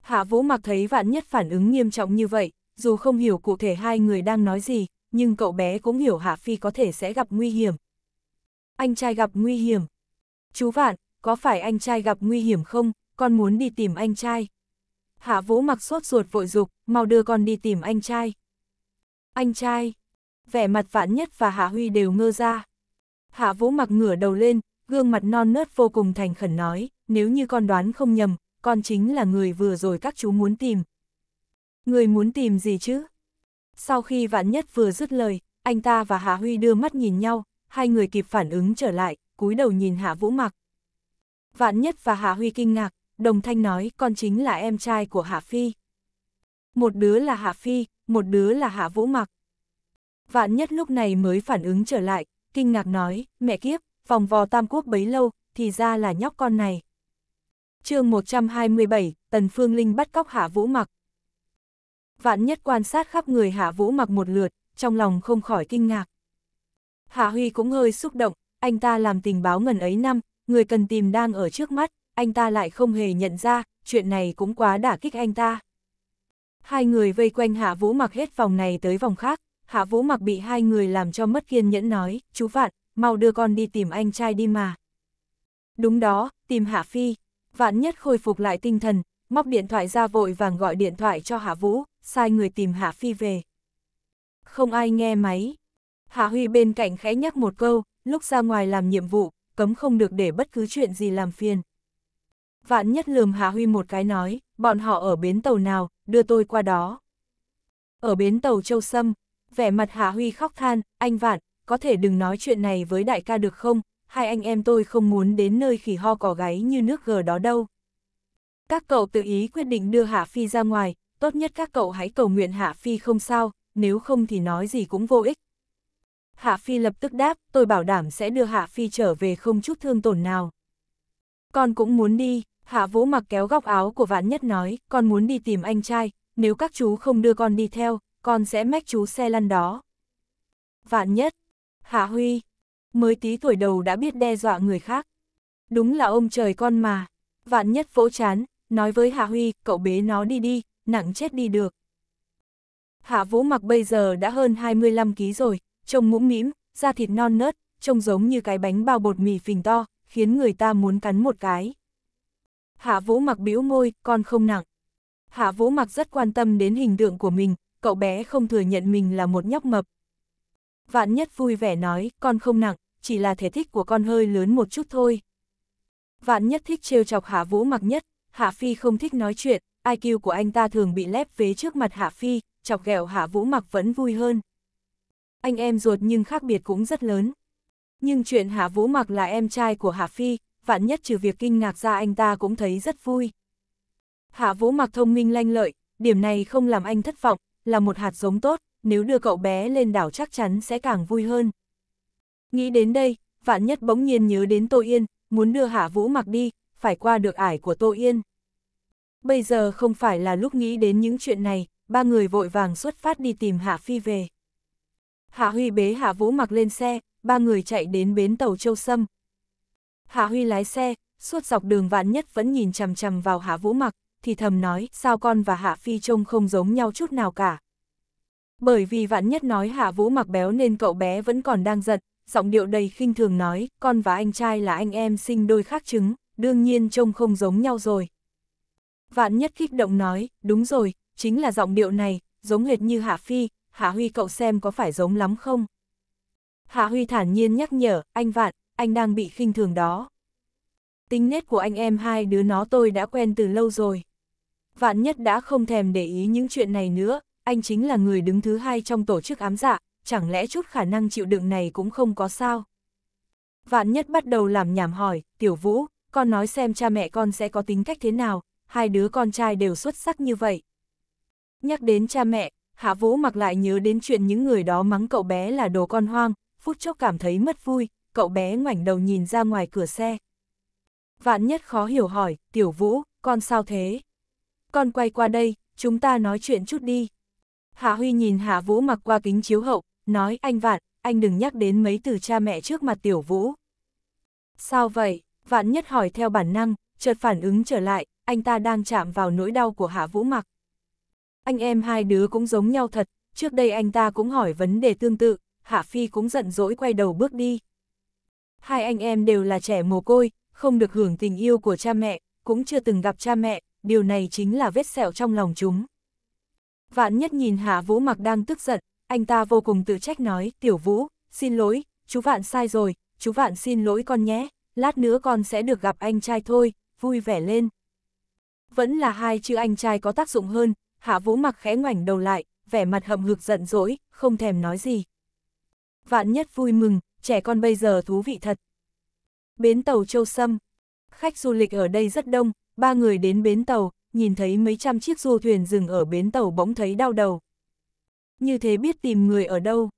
Hạ Vũ Mặc thấy vạn nhất phản ứng nghiêm trọng như vậy, dù không hiểu cụ thể hai người đang nói gì, nhưng cậu bé cũng hiểu Hạ Phi có thể sẽ gặp nguy hiểm. Anh trai gặp nguy hiểm. Chú Vạn, có phải anh trai gặp nguy hiểm không, con muốn đi tìm anh trai. Hạ Vũ Mặc sốt ruột vội dục, mau đưa con đi tìm anh trai. Anh trai, vẻ mặt Vạn Nhất và Hạ Huy đều ngơ ra. Hạ Vũ mặc ngửa đầu lên, gương mặt non nớt vô cùng thành khẩn nói, nếu như con đoán không nhầm, con chính là người vừa rồi các chú muốn tìm. Người muốn tìm gì chứ? Sau khi Vạn Nhất vừa dứt lời, anh ta và Hạ Huy đưa mắt nhìn nhau, hai người kịp phản ứng trở lại, cúi đầu nhìn Hạ Vũ mặc. Vạn Nhất và Hạ Huy kinh ngạc, đồng thanh nói con chính là em trai của Hạ Phi. Một đứa là Hạ Phi, một đứa là Hạ Vũ Mặc vạn nhất lúc này mới phản ứng trở lại, kinh ngạc nói, mẹ kiếp, vòng vò tam quốc bấy lâu, thì ra là nhóc con này. chương 127, Tần Phương Linh bắt cóc Hạ Vũ Mặc. Vạn nhất quan sát khắp người Hạ Vũ Mặc một lượt, trong lòng không khỏi kinh ngạc. Hạ Huy cũng hơi xúc động, anh ta làm tình báo ngần ấy năm, người cần tìm đang ở trước mắt, anh ta lại không hề nhận ra, chuyện này cũng quá đả kích anh ta. Hai người vây quanh Hạ Vũ Mặc hết vòng này tới vòng khác, hạ vũ mặc bị hai người làm cho mất kiên nhẫn nói, chú Vạn, mau đưa con đi tìm anh trai đi mà. Đúng đó, tìm Hạ Phi, Vạn nhất khôi phục lại tinh thần, móc điện thoại ra vội vàng gọi điện thoại cho Hạ Vũ, sai người tìm Hạ Phi về. Không ai nghe máy. Hạ Huy bên cạnh khẽ nhắc một câu, lúc ra ngoài làm nhiệm vụ, cấm không được để bất cứ chuyện gì làm phiền. Vạn nhất lườm Hạ Huy một cái nói, bọn họ ở bến tàu nào, đưa tôi qua đó. Ở bến tàu Châu Sâm, vẻ mặt Hạ Huy khóc than, anh Vạn, có thể đừng nói chuyện này với đại ca được không, hai anh em tôi không muốn đến nơi khỉ ho cỏ gáy như nước gờ đó đâu. Các cậu tự ý quyết định đưa Hạ Phi ra ngoài, tốt nhất các cậu hãy cầu nguyện Hạ Phi không sao, nếu không thì nói gì cũng vô ích. Hạ Phi lập tức đáp, tôi bảo đảm sẽ đưa Hạ Phi trở về không chút thương tổn nào. Con cũng muốn đi, Hạ Vũ mặc kéo góc áo của Vạn Nhất nói, con muốn đi tìm anh trai, nếu các chú không đưa con đi theo, con sẽ mách chú xe lăn đó. Vạn nhất, Hạ Huy, mới tí tuổi đầu đã biết đe dọa người khác. Đúng là ông trời con mà. Vạn nhất vỗ chán, nói với Hạ Huy, cậu bế nó đi đi, nặng chết đi được. Hạ Vũ mặc bây giờ đã hơn 25 kg rồi, trông mũm mĩm, da thịt non nớt, trông giống như cái bánh bao bột mì phình to, khiến người ta muốn cắn một cái. Hạ Vũ mặc bĩu môi, con không nặng. Hạ Vũ mặc rất quan tâm đến hình tượng của mình, cậu bé không thừa nhận mình là một nhóc mập. Vạn nhất vui vẻ nói, con không nặng, chỉ là thể thích của con hơi lớn một chút thôi. Vạn nhất thích trêu chọc Hạ Vũ mặc nhất, Hạ Phi không thích nói chuyện, IQ của anh ta thường bị lép vế trước mặt Hạ Phi, chọc ghẹo Hạ Vũ mặc vẫn vui hơn. Anh em ruột nhưng khác biệt cũng rất lớn. Nhưng chuyện Hạ Vũ mặc là em trai của Hạ Phi, vạn nhất trừ việc kinh ngạc ra anh ta cũng thấy rất vui. Hạ Vũ mặc thông minh lanh lợi, điểm này không làm anh thất vọng, là một hạt giống tốt, nếu đưa cậu bé lên đảo chắc chắn sẽ càng vui hơn. Nghĩ đến đây, vạn nhất bỗng nhiên nhớ đến Tô Yên, muốn đưa Hạ Vũ mặc đi, phải qua được ải của Tô Yên. Bây giờ không phải là lúc nghĩ đến những chuyện này, ba người vội vàng xuất phát đi tìm Hạ Phi về. Hạ Huy bế Hạ Vũ mặc lên xe, ba người chạy đến bến tàu Châu Sâm. Hạ Huy lái xe, suốt dọc đường vạn nhất vẫn nhìn chằm chằm vào Hạ Vũ mặc, thì thầm nói, sao con và Hạ Phi trông không giống nhau chút nào cả. Bởi vì vạn nhất nói Hạ Vũ mặc béo nên cậu bé vẫn còn đang giận giọng điệu đầy khinh thường nói, con và anh trai là anh em sinh đôi khác trứng đương nhiên trông không giống nhau rồi. Vạn nhất kích động nói, đúng rồi, chính là giọng điệu này, giống hệt như Hạ Phi, Hạ Huy cậu xem có phải giống lắm không? Hạ Huy thản nhiên nhắc nhở, anh Vạn, anh đang bị khinh thường đó. Tính nét của anh em hai đứa nó tôi đã quen từ lâu rồi vạn nhất đã không thèm để ý những chuyện này nữa, anh chính là người đứng thứ hai trong tổ chức ám dạ, chẳng lẽ chút khả năng chịu đựng này cũng không có sao? Vạn nhất bắt đầu làm nhảm hỏi, tiểu vũ, con nói xem cha mẹ con sẽ có tính cách thế nào, hai đứa con trai đều xuất sắc như vậy. Nhắc đến cha mẹ, Hạ Vũ mặc lại nhớ đến chuyện những người đó mắng cậu bé là đồ con hoang, phút chốc cảm thấy mất vui, cậu bé ngoảnh đầu nhìn ra ngoài cửa xe. Vạn nhất khó hiểu hỏi, tiểu vũ, con sao thế? con quay qua đây, chúng ta nói chuyện chút đi. Hạ Huy nhìn Hạ Vũ mặc qua kính chiếu hậu, nói anh Vạn, anh đừng nhắc đến mấy từ cha mẹ trước mặt Tiểu Vũ. Sao vậy? Vạn nhất hỏi theo bản năng, chợt phản ứng trở lại, anh ta đang chạm vào nỗi đau của Hạ Vũ mặc. Anh em hai đứa cũng giống nhau thật, trước đây anh ta cũng hỏi vấn đề tương tự, Hạ Phi cũng giận dỗi quay đầu bước đi. Hai anh em đều là trẻ mồ côi, không được hưởng tình yêu của cha mẹ, cũng chưa từng gặp cha mẹ, điều này chính là vết sẹo trong lòng chúng. Vạn nhất nhìn Hạ Vũ mặc đang tức giận, anh ta vô cùng tự trách nói, Tiểu Vũ, xin lỗi, chú Vạn sai rồi, chú Vạn xin lỗi con nhé, lát nữa con sẽ được gặp anh trai thôi, vui vẻ lên. Vẫn là hai chữ anh trai có tác dụng hơn, Hạ Vũ mặc khẽ ngoảnh đầu lại, vẻ mặt hậm hực giận dỗi, không thèm nói gì. Vạn nhất vui mừng, trẻ con bây giờ thú vị thật. Bến tàu Châu Sâm Khách du lịch ở đây rất đông, ba người đến bến tàu, nhìn thấy mấy trăm chiếc du thuyền dừng ở bến tàu bỗng thấy đau đầu. Như thế biết tìm người ở đâu?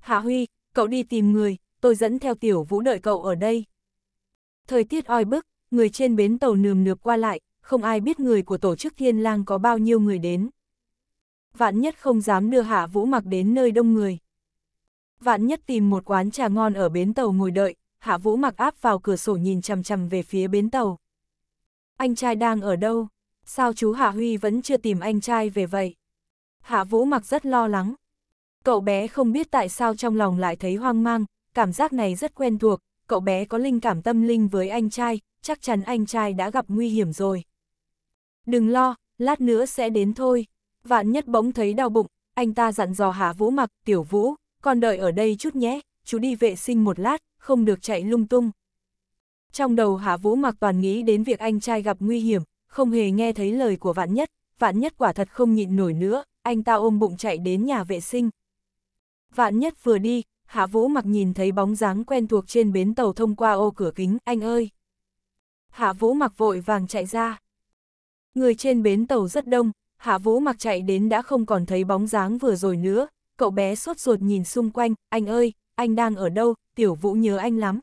Hạ Huy, cậu đi tìm người, tôi dẫn theo tiểu vũ đợi cậu ở đây. Thời tiết oi bức, người trên bến tàu nườm nượp qua lại, không ai biết người của tổ chức thiên lang có bao nhiêu người đến. Vạn nhất không dám đưa hạ vũ mặc đến nơi đông người. Vạn nhất tìm một quán trà ngon ở bến tàu ngồi đợi, hạ vũ mặc áp vào cửa sổ nhìn chằm chằm về phía bến tàu anh trai đang ở đâu? Sao chú Hạ Huy vẫn chưa tìm anh trai về vậy? Hạ Vũ mặc rất lo lắng. Cậu bé không biết tại sao trong lòng lại thấy hoang mang, cảm giác này rất quen thuộc, cậu bé có linh cảm tâm linh với anh trai, chắc chắn anh trai đã gặp nguy hiểm rồi. Đừng lo, lát nữa sẽ đến thôi. Vạn nhất bỗng thấy đau bụng, anh ta dặn dò Hạ Vũ mặc, tiểu Vũ, con đợi ở đây chút nhé, chú đi vệ sinh một lát, không được chạy lung tung. Trong đầu Hạ Vũ Mặc toàn nghĩ đến việc anh trai gặp nguy hiểm, không hề nghe thấy lời của Vạn Nhất, Vạn Nhất quả thật không nhịn nổi nữa, anh ta ôm bụng chạy đến nhà vệ sinh. Vạn Nhất vừa đi, Hạ Vũ Mặc nhìn thấy bóng dáng quen thuộc trên bến tàu thông qua ô cửa kính, anh ơi! Hạ Vũ Mặc vội vàng chạy ra. Người trên bến tàu rất đông, Hạ Vũ Mặc chạy đến đã không còn thấy bóng dáng vừa rồi nữa, cậu bé sốt ruột nhìn xung quanh, anh ơi, anh đang ở đâu, tiểu vũ nhớ anh lắm.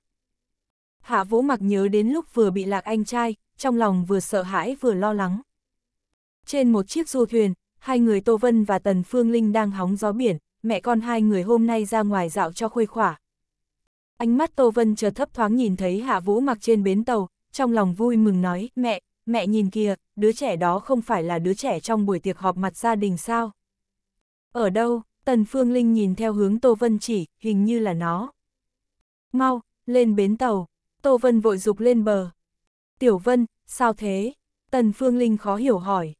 Hạ Vũ mặc nhớ đến lúc vừa bị lạc anh trai, trong lòng vừa sợ hãi vừa lo lắng. Trên một chiếc du thuyền, hai người Tô Vân và Tần Phương Linh đang hóng gió biển, mẹ con hai người hôm nay ra ngoài dạo cho khuây khỏa. Ánh mắt Tô Vân chợt thấp thoáng nhìn thấy Hạ Vũ mặc trên bến tàu, trong lòng vui mừng nói, mẹ, mẹ nhìn kìa, đứa trẻ đó không phải là đứa trẻ trong buổi tiệc họp mặt gia đình sao? Ở đâu? Tần Phương Linh nhìn theo hướng Tô Vân chỉ, hình như là nó. Mau, lên bến tàu. Tô Vân vội dục lên bờ. Tiểu Vân, sao thế? Tần Phương Linh khó hiểu hỏi.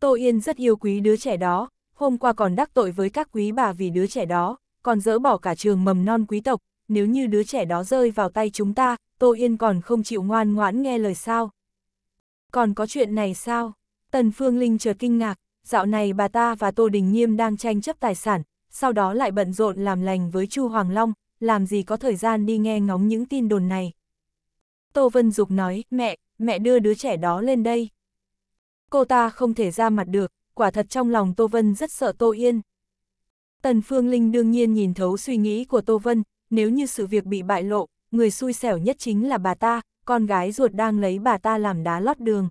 Tô Yên rất yêu quý đứa trẻ đó, hôm qua còn đắc tội với các quý bà vì đứa trẻ đó, còn dỡ bỏ cả trường mầm non quý tộc, nếu như đứa trẻ đó rơi vào tay chúng ta, Tô Yên còn không chịu ngoan ngoãn nghe lời sao. Còn có chuyện này sao? Tần Phương Linh chợt kinh ngạc, dạo này bà ta và Tô Đình Nhiêm đang tranh chấp tài sản, sau đó lại bận rộn làm lành với Chu Hoàng Long, làm gì có thời gian đi nghe ngóng những tin đồn này. Tô Vân Dục nói, mẹ, mẹ đưa đứa trẻ đó lên đây. Cô ta không thể ra mặt được, quả thật trong lòng Tô Vân rất sợ Tô Yên. Tần Phương Linh đương nhiên nhìn thấu suy nghĩ của Tô Vân, nếu như sự việc bị bại lộ, người xui xẻo nhất chính là bà ta, con gái ruột đang lấy bà ta làm đá lót đường.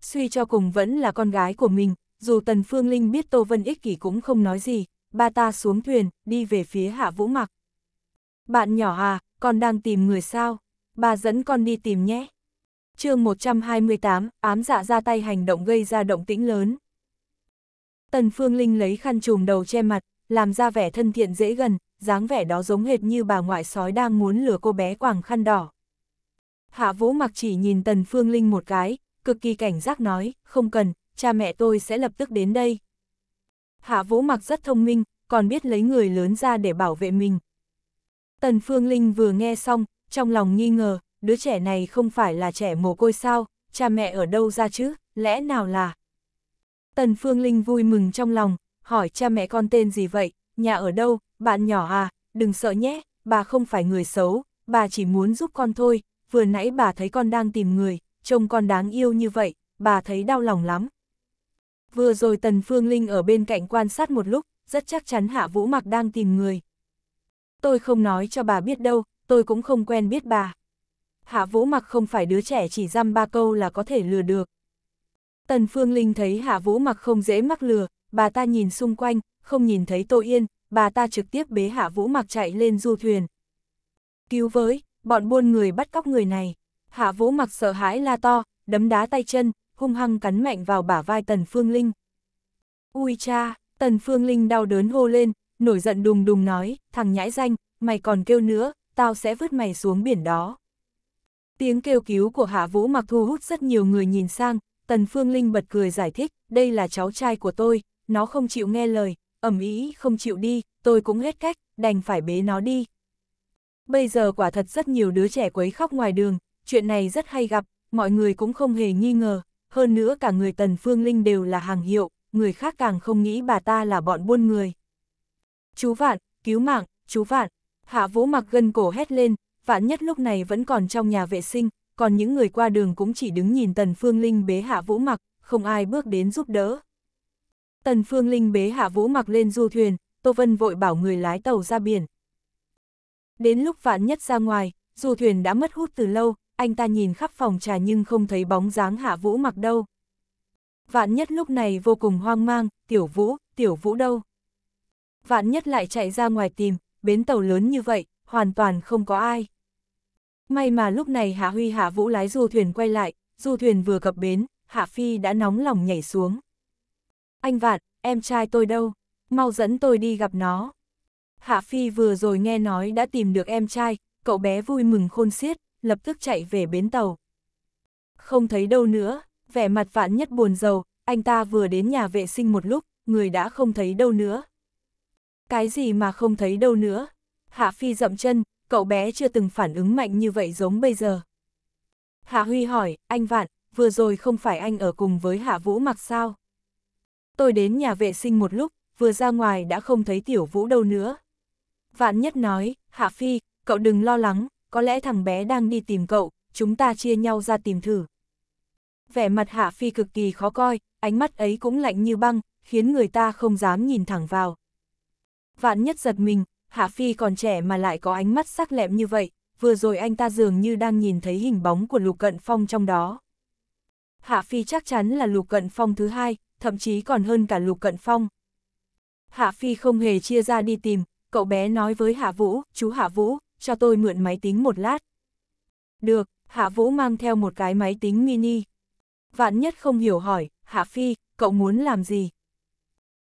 Suy cho cùng vẫn là con gái của mình, dù Tần Phương Linh biết Tô Vân ích kỷ cũng không nói gì, bà ta xuống thuyền, đi về phía hạ vũ mặc. Bạn nhỏ à, con đang tìm người sao? bà dẫn con đi tìm nhé. chương 128, ám dạ ra tay hành động gây ra động tĩnh lớn. Tần Phương Linh lấy khăn trùm đầu che mặt, làm ra vẻ thân thiện dễ gần, dáng vẻ đó giống hệt như bà ngoại sói đang muốn lừa cô bé quàng khăn đỏ. Hạ Vũ mặc chỉ nhìn Tần Phương Linh một cái, cực kỳ cảnh giác nói, không cần, cha mẹ tôi sẽ lập tức đến đây. Hạ Vũ mặc rất thông minh, còn biết lấy người lớn ra để bảo vệ mình. Tần Phương Linh vừa nghe xong, trong lòng nghi ngờ, đứa trẻ này không phải là trẻ mồ côi sao, cha mẹ ở đâu ra chứ, lẽ nào là... Tần Phương Linh vui mừng trong lòng, hỏi cha mẹ con tên gì vậy, nhà ở đâu, bạn nhỏ à, đừng sợ nhé, bà không phải người xấu, bà chỉ muốn giúp con thôi, vừa nãy bà thấy con đang tìm người, trông con đáng yêu như vậy, bà thấy đau lòng lắm. Vừa rồi Tần Phương Linh ở bên cạnh quan sát một lúc, rất chắc chắn Hạ Vũ Mặc đang tìm người. Tôi không nói cho bà biết đâu, tôi cũng không quen biết bà. Hạ Vũ Mặc không phải đứa trẻ chỉ dăm ba câu là có thể lừa được. Tần Phương Linh thấy Hạ Vũ Mặc không dễ mắc lừa, bà ta nhìn xung quanh, không nhìn thấy Tô Yên, bà ta trực tiếp bế Hạ Vũ Mặc chạy lên du thuyền. Cứu với, bọn buôn người bắt cóc người này. Hạ Vũ Mặc sợ hãi la to, đấm đá tay chân, hung hăng cắn mạnh vào bả vai Tần Phương Linh. Ui cha, Tần Phương Linh đau đớn hô lên, nổi giận đùng đùng nói, thằng nhãi danh, mày còn kêu nữa, tao sẽ vứt mày xuống biển đó. Tiếng kêu cứu của Hạ Vũ mặc thu hút rất nhiều người nhìn sang, Tần Phương Linh bật cười giải thích, đây là cháu trai của tôi, nó không chịu nghe lời, ẩm ý không chịu đi, tôi cũng hết cách, đành phải bế nó đi. Bây giờ quả thật rất nhiều đứa trẻ quấy khóc ngoài đường, chuyện này rất hay gặp, mọi người cũng không hề nghi ngờ, hơn nữa cả người Tần Phương Linh đều là hàng hiệu, người khác càng không nghĩ bà ta là bọn buôn người. Chú Vạn, cứu mạng, chú Vạn, Hạ Vũ mặc gần cổ hét lên, vạn nhất lúc này vẫn còn trong nhà vệ sinh, còn những người qua đường cũng chỉ đứng nhìn Tần Phương Linh bế Hạ Vũ mặc, không ai bước đến giúp đỡ. Tần Phương Linh bế Hạ Vũ mặc lên du thuyền, Tô Vân vội bảo người lái tàu ra biển. Đến lúc vạn nhất ra ngoài, du thuyền đã mất hút từ lâu, anh ta nhìn khắp phòng trà nhưng không thấy bóng dáng Hạ Vũ mặc đâu. Vạn nhất lúc này vô cùng hoang mang, tiểu vũ, tiểu vũ đâu? Vạn nhất lại chạy ra ngoài tìm, bến tàu lớn như vậy, hoàn toàn không có ai. May mà lúc này Hạ Huy Hạ Vũ lái du thuyền quay lại, du thuyền vừa cập bến, Hạ Phi đã nóng lòng nhảy xuống. Anh Vạn, em trai tôi đâu? Mau dẫn tôi đi gặp nó. Hạ Phi vừa rồi nghe nói đã tìm được em trai, cậu bé vui mừng khôn xiết, lập tức chạy về bến tàu. Không thấy đâu nữa, vẻ mặt Vạn nhất buồn rầu, anh ta vừa đến nhà vệ sinh một lúc, người đã không thấy đâu nữa, cái gì mà không thấy đâu nữa? Hạ Phi dậm chân, cậu bé chưa từng phản ứng mạnh như vậy giống bây giờ. Hạ Huy hỏi, anh Vạn, vừa rồi không phải anh ở cùng với Hạ Vũ mặc sao? Tôi đến nhà vệ sinh một lúc, vừa ra ngoài đã không thấy Tiểu Vũ đâu nữa. Vạn Nhất nói, Hạ Phi, cậu đừng lo lắng, có lẽ thằng bé đang đi tìm cậu, chúng ta chia nhau ra tìm thử. Vẻ mặt Hạ Phi cực kỳ khó coi, ánh mắt ấy cũng lạnh như băng, khiến người ta không dám nhìn thẳng vào, vạn nhất giật mình, Hạ Phi còn trẻ mà lại có ánh mắt sắc lẹm như vậy, vừa rồi anh ta dường như đang nhìn thấy hình bóng của Lục Cận Phong trong đó. Hạ Phi chắc chắn là Lục Cận Phong thứ hai, thậm chí còn hơn cả Lục Cận Phong. Hạ Phi không hề chia ra đi tìm, cậu bé nói với Hạ Vũ, chú Hạ Vũ, cho tôi mượn máy tính một lát. Được, Hạ Vũ mang theo một cái máy tính mini. Vạn nhất không hiểu hỏi, Hạ Phi, cậu muốn làm gì?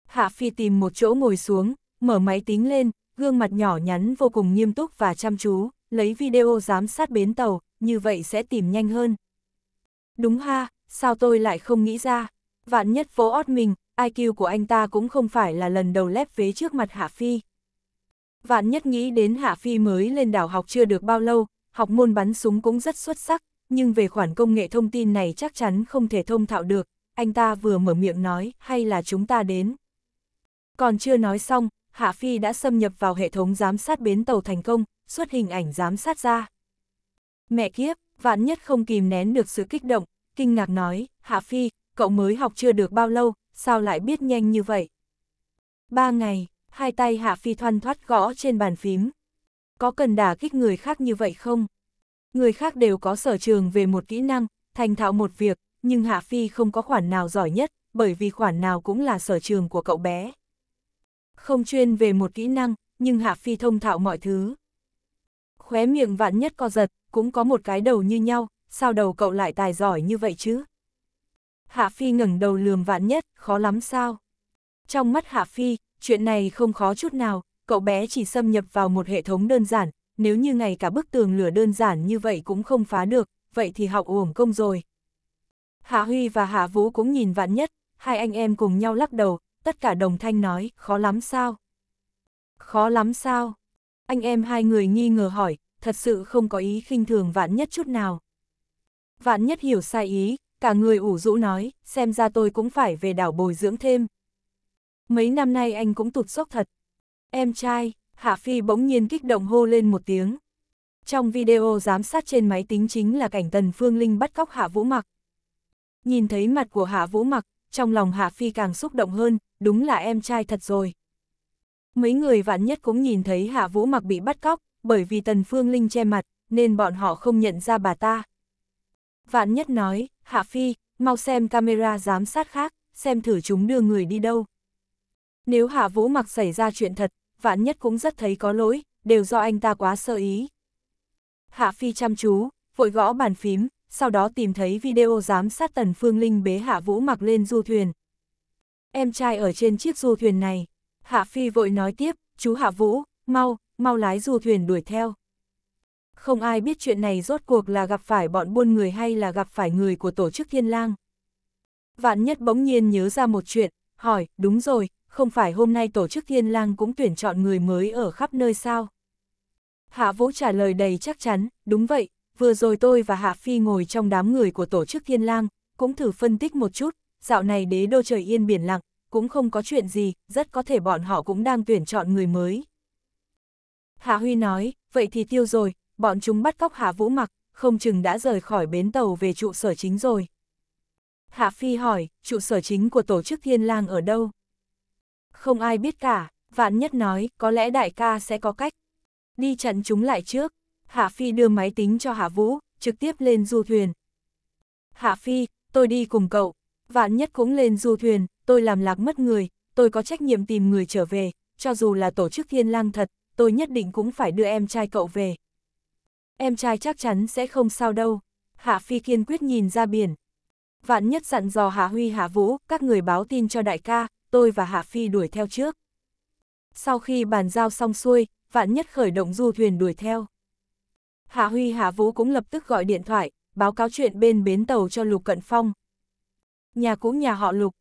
Hạ Phi tìm một chỗ ngồi xuống, mở máy tính lên, gương mặt nhỏ nhắn vô cùng nghiêm túc và chăm chú, lấy video giám sát bến tàu, như vậy sẽ tìm nhanh hơn. Đúng ha, sao tôi lại không nghĩ ra? Vạn nhất vỗ ót mình, IQ của anh ta cũng không phải là lần đầu lép vế trước mặt Hạ Phi. Vạn nhất nghĩ đến Hạ Phi mới lên đảo học chưa được bao lâu, học môn bắn súng cũng rất xuất sắc, nhưng về khoản công nghệ thông tin này chắc chắn không thể thông thạo được, anh ta vừa mở miệng nói, hay là chúng ta đến. Còn chưa nói xong, Hạ Phi đã xâm nhập vào hệ thống giám sát bến tàu thành công, xuất hình ảnh giám sát ra. Mẹ kiếp, vạn nhất không kìm nén được sự kích động, kinh ngạc nói, Hạ Phi, cậu mới học chưa được bao lâu, sao lại biết nhanh như vậy? Ba ngày, hai tay Hạ Phi thoăn thoát gõ trên bàn phím. Có cần đả kích người khác như vậy không? Người khác đều có sở trường về một kỹ năng, thành thạo một việc, nhưng Hạ Phi không có khoản nào giỏi nhất, bởi vì khoản nào cũng là sở trường của cậu bé. Không chuyên về một kỹ năng, nhưng Hạ Phi thông thạo mọi thứ. Khóe miệng vạn nhất co giật, cũng có một cái đầu như nhau, sao đầu cậu lại tài giỏi như vậy chứ? Hạ Phi ngẩng đầu lườm vạn nhất, khó lắm sao? Trong mắt Hạ Phi, chuyện này không khó chút nào, cậu bé chỉ xâm nhập vào một hệ thống đơn giản, nếu như ngày cả bức tường lửa đơn giản như vậy cũng không phá được, vậy thì học uổng công rồi. Hạ Huy và Hạ Vũ cũng nhìn vạn nhất, hai anh em cùng nhau lắc đầu, tất cả đồng thanh nói, khó lắm sao? Khó lắm sao? Anh em hai người nghi ngờ hỏi, thật sự không có ý khinh thường vạn nhất chút nào. Vạn nhất hiểu sai ý, cả người ủ rũ nói, xem ra tôi cũng phải về đảo bồi dưỡng thêm. Mấy năm nay anh cũng tụt sốc thật. Em trai, Hạ Phi bỗng nhiên kích động hô lên một tiếng. Trong video giám sát trên máy tính chính là cảnh Tần Phương Linh bắt cóc Hạ Vũ Mặc. Nhìn thấy mặt của Hạ Vũ Mặc, trong lòng Hạ Phi càng xúc động hơn, đúng là em trai thật rồi. Mấy người vạn nhất cũng nhìn thấy Hạ Vũ mặc bị bắt cóc, bởi vì Tần Phương Linh che mặt, nên bọn họ không nhận ra bà ta. Vạn nhất nói, Hạ Phi, mau xem camera giám sát khác, xem thử chúng đưa người đi đâu. Nếu Hạ Vũ mặc xảy ra chuyện thật, vạn nhất cũng rất thấy có lỗi, đều do anh ta quá sơ ý. Hạ Phi chăm chú, vội gõ bàn phím, sau đó tìm thấy video giám sát Tần Phương Linh bế Hạ Vũ mặc lên du thuyền, em trai ở trên chiếc du thuyền này. Hạ Phi vội nói tiếp, chú Hạ Vũ, mau, mau lái du thuyền đuổi theo. Không ai biết chuyện này rốt cuộc là gặp phải bọn buôn người hay là gặp phải người của tổ chức thiên lang. Vạn nhất bỗng nhiên nhớ ra một chuyện, hỏi, đúng rồi, không phải hôm nay tổ chức thiên lang cũng tuyển chọn người mới ở khắp nơi sao? Hạ Vũ trả lời đầy chắc chắn, đúng vậy, vừa rồi tôi và Hạ Phi ngồi trong đám người của tổ chức thiên lang, cũng thử phân tích một chút, dạo này đế đô trời yên biển lặng, cũng không có chuyện gì, rất có thể bọn họ cũng đang tuyển chọn người mới. Hạ Huy nói, vậy thì tiêu rồi, bọn chúng bắt cóc Hạ Vũ Mặc, không chừng đã rời khỏi bến tàu về trụ sở chính rồi. Hạ Phi hỏi, trụ sở chính của tổ chức thiên lang ở đâu? Không ai biết cả, Vạn Nhất nói, có lẽ đại ca sẽ có cách. Đi chặn chúng lại trước, Hạ Phi đưa máy tính cho Hạ Vũ, trực tiếp lên du thuyền. Hạ Phi, tôi đi cùng cậu, vạn nhất cũng lên du thuyền, tôi làm lạc mất người, tôi có trách nhiệm tìm người trở về, cho dù là tổ chức thiên lang thật, tôi nhất định cũng phải đưa em trai cậu về. Em trai chắc chắn sẽ không sao đâu, Hạ Phi kiên quyết nhìn ra biển. Vạn nhất dặn dò Hạ Huy Hạ Vũ, các người báo tin cho đại ca, tôi và Hạ Phi đuổi theo trước. Sau khi bàn giao xong xuôi, vạn nhất khởi động du thuyền đuổi theo. Hạ Huy Hạ Vũ cũng lập tức gọi điện thoại, báo cáo chuyện bên bến tàu cho Lục Cận Phong, nhà cũ nhà họ Lục.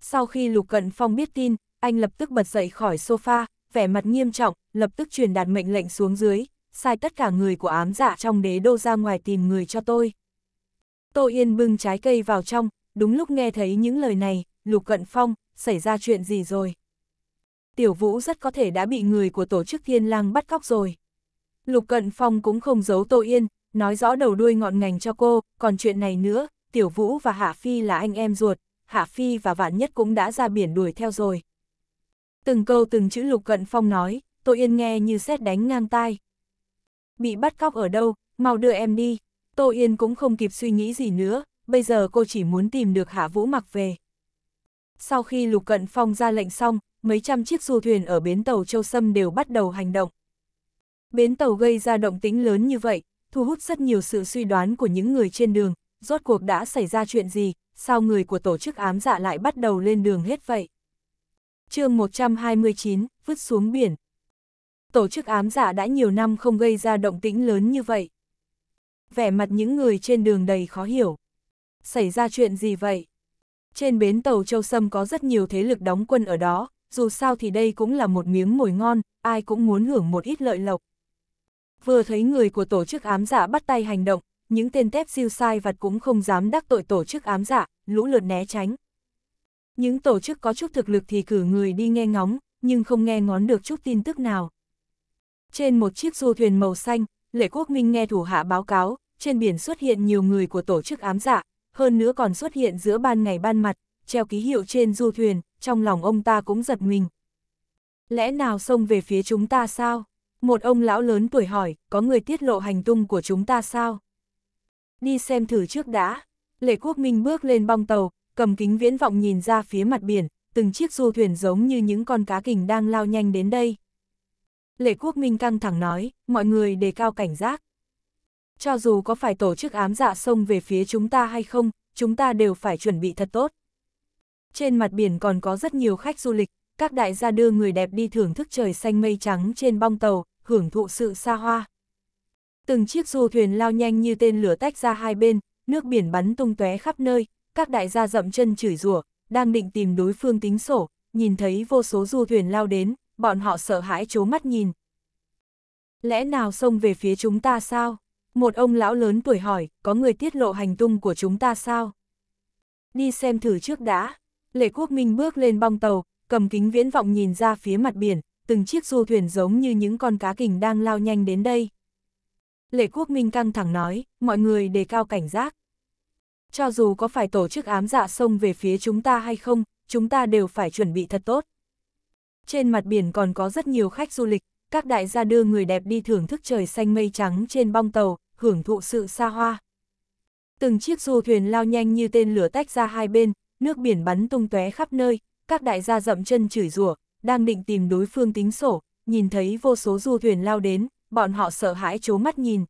Sau khi Lục Cận Phong biết tin, anh lập tức bật dậy khỏi sofa, vẻ mặt nghiêm trọng, lập tức truyền đạt mệnh lệnh xuống dưới, sai tất cả người của ám giả dạ trong đế đô ra ngoài tìm người cho tôi. Tô Yên bưng trái cây vào trong, đúng lúc nghe thấy những lời này, Lục Cận Phong, xảy ra chuyện gì rồi? Tiểu Vũ rất có thể đã bị người của tổ chức Thiên Lang bắt cóc rồi. Lục Cận Phong cũng không giấu Tô Yên, nói rõ đầu đuôi ngọn ngành cho cô, còn chuyện này nữa, Tiểu Vũ và Hạ Phi là anh em ruột, Hạ Phi và Vạn Nhất cũng đã ra biển đuổi theo rồi. Từng câu từng chữ Lục Cận Phong nói, Tô Yên nghe như xét đánh ngang tai. Bị bắt cóc ở đâu, mau đưa em đi. Tô Yên cũng không kịp suy nghĩ gì nữa, bây giờ cô chỉ muốn tìm được Hạ Vũ mặc về. Sau khi Lục Cận Phong ra lệnh xong, mấy trăm chiếc du thuyền ở bến tàu Châu Sâm đều bắt đầu hành động. Bến tàu gây ra động tĩnh lớn như vậy, thu hút rất nhiều sự suy đoán của những người trên đường, rốt cuộc đã xảy ra chuyện gì, sao người của tổ chức ám dạ lại bắt đầu lên đường hết vậy? chương 129, vứt xuống biển. Tổ chức ám dạ đã nhiều năm không gây ra động tĩnh lớn như vậy. Vẻ mặt những người trên đường đầy khó hiểu. Xảy ra chuyện gì vậy? Trên bến tàu Châu Sâm có rất nhiều thế lực đóng quân ở đó, dù sao thì đây cũng là một miếng mồi ngon, ai cũng muốn hưởng một ít lợi lộc. Vừa thấy người của tổ chức ám giả dạ bắt tay hành động, những tên tép siêu sai vặt cũng không dám đắc tội tổ chức ám dạ lũ lượt né tránh. Những tổ chức có chút thực lực thì cử người đi nghe ngóng, nhưng không nghe ngón được chút tin tức nào. Trên một chiếc du thuyền màu xanh, Lệ Quốc Minh nghe thủ hạ báo cáo, trên biển xuất hiện nhiều người của tổ chức ám dạ, hơn nữa còn xuất hiện giữa ban ngày ban mặt, treo ký hiệu trên du thuyền, trong lòng ông ta cũng giật mình. Lẽ nào xông về phía chúng ta sao? Một ông lão lớn tuổi hỏi, có người tiết lộ hành tung của chúng ta sao? đi xem thử trước đã. Lệ Quốc Minh bước lên bong tàu, cầm kính viễn vọng nhìn ra phía mặt biển, từng chiếc du thuyền giống như những con cá kình đang lao nhanh đến đây. Lệ Quốc Minh căng thẳng nói, mọi người đề cao cảnh giác. Cho dù có phải tổ chức ám dạ sông về phía chúng ta hay không, chúng ta đều phải chuẩn bị thật tốt. Trên mặt biển còn có rất nhiều khách du lịch, các đại gia đưa người đẹp đi thưởng thức trời xanh mây trắng trên bong tàu, hưởng thụ sự xa hoa. Từng chiếc du thuyền lao nhanh như tên lửa tách ra hai bên, nước biển bắn tung tóe khắp nơi, các đại gia dậm chân chửi rủa, đang định tìm đối phương tính sổ, nhìn thấy vô số du thuyền lao đến, bọn họ sợ hãi chố mắt nhìn. Lẽ nào xông về phía chúng ta sao? Một ông lão lớn tuổi hỏi, có người tiết lộ hành tung của chúng ta sao? Đi xem thử trước đã. Lệ Quốc Minh bước lên bong tàu, cầm kính viễn vọng nhìn ra phía mặt biển, từng chiếc du thuyền giống như những con cá kình đang lao nhanh đến đây. Lệ Quốc Minh căng thẳng nói, mọi người đề cao cảnh giác. Cho dù có phải tổ chức ám dạ sông về phía chúng ta hay không, chúng ta đều phải chuẩn bị thật tốt. Trên mặt biển còn có rất nhiều khách du lịch, các đại gia đưa người đẹp đi thưởng thức trời xanh mây trắng trên bong tàu, hưởng thụ sự xa hoa. Từng chiếc du thuyền lao nhanh như tên lửa tách ra hai bên, nước biển bắn tung tóe khắp nơi, các đại gia dậm chân chửi rủa, đang định tìm đối phương tính sổ, nhìn thấy vô số du thuyền lao đến, bọn họ sợ hãi chố mắt nhìn.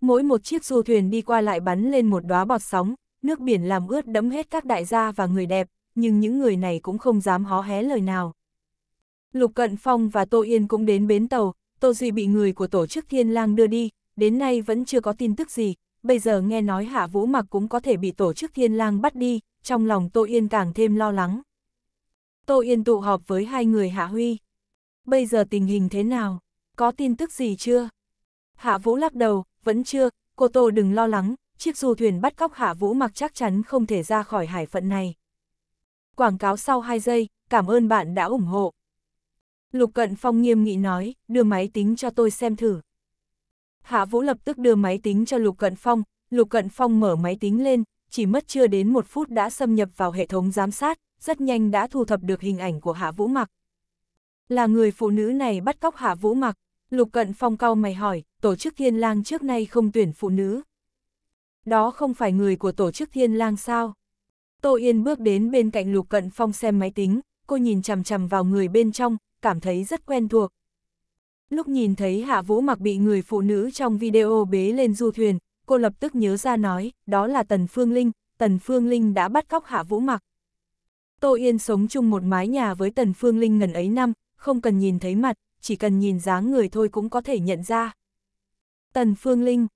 Mỗi một chiếc du thuyền đi qua lại bắn lên một đóa bọt sóng, nước biển làm ướt đẫm hết các đại gia và người đẹp, nhưng những người này cũng không dám hó hé lời nào. Lục Cận Phong và Tô Yên cũng đến bến tàu, Tô Duy bị người của tổ chức Thiên Lang đưa đi, đến nay vẫn chưa có tin tức gì, bây giờ nghe nói Hạ Vũ Mặc cũng có thể bị tổ chức Thiên Lang bắt đi, trong lòng Tô Yên càng thêm lo lắng. Tô Yên tụ họp với hai người Hạ Huy. Bây giờ tình hình thế nào? có tin tức gì chưa? Hạ Vũ lắc đầu, vẫn chưa, cô Tô đừng lo lắng, chiếc du thuyền bắt cóc Hạ Vũ mặc chắc chắn không thể ra khỏi hải phận này. Quảng cáo sau 2 giây, cảm ơn bạn đã ủng hộ. Lục Cận Phong nghiêm nghị nói, đưa máy tính cho tôi xem thử. Hạ Vũ lập tức đưa máy tính cho Lục Cận Phong, Lục Cận Phong mở máy tính lên, chỉ mất chưa đến một phút đã xâm nhập vào hệ thống giám sát, rất nhanh đã thu thập được hình ảnh của Hạ Vũ Mặc. Là người phụ nữ này bắt cóc Hạ Vũ Mặc, Lục Cận Phong cau mày hỏi, tổ chức thiên lang trước nay không tuyển phụ nữ. Đó không phải người của tổ chức thiên lang sao? Tô Yên bước đến bên cạnh Lục Cận Phong xem máy tính, cô nhìn chằm chằm vào người bên trong, cảm thấy rất quen thuộc. Lúc nhìn thấy Hạ Vũ mặc bị người phụ nữ trong video bế lên du thuyền, cô lập tức nhớ ra nói, đó là Tần Phương Linh, Tần Phương Linh đã bắt cóc Hạ Vũ mặc. Tô Yên sống chung một mái nhà với Tần Phương Linh ngần ấy năm, không cần nhìn thấy mặt, chỉ cần nhìn dáng người thôi cũng có thể nhận ra. Tần Phương Linh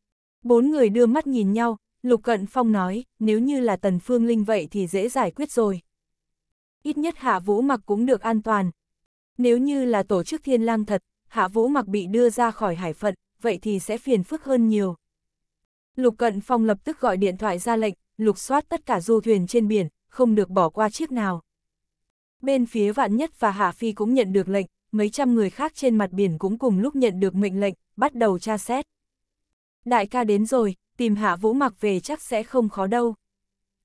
Bốn người đưa mắt nhìn nhau, Lục Cận Phong nói, nếu như là Tần Phương Linh vậy thì dễ giải quyết rồi. Ít nhất Hạ Vũ mặc cũng được an toàn. Nếu như là tổ chức thiên lang thật, Hạ Vũ mặc bị đưa ra khỏi hải phận, vậy thì sẽ phiền phức hơn nhiều. Lục Cận Phong lập tức gọi điện thoại ra lệnh, lục soát tất cả du thuyền trên biển, không được bỏ qua chiếc nào. Bên phía Vạn Nhất và Hạ Phi cũng nhận được lệnh, mấy trăm người khác trên mặt biển cũng cùng lúc nhận được mệnh lệnh, bắt đầu tra xét. Đại ca đến rồi, tìm hạ vũ mặc về chắc sẽ không khó đâu.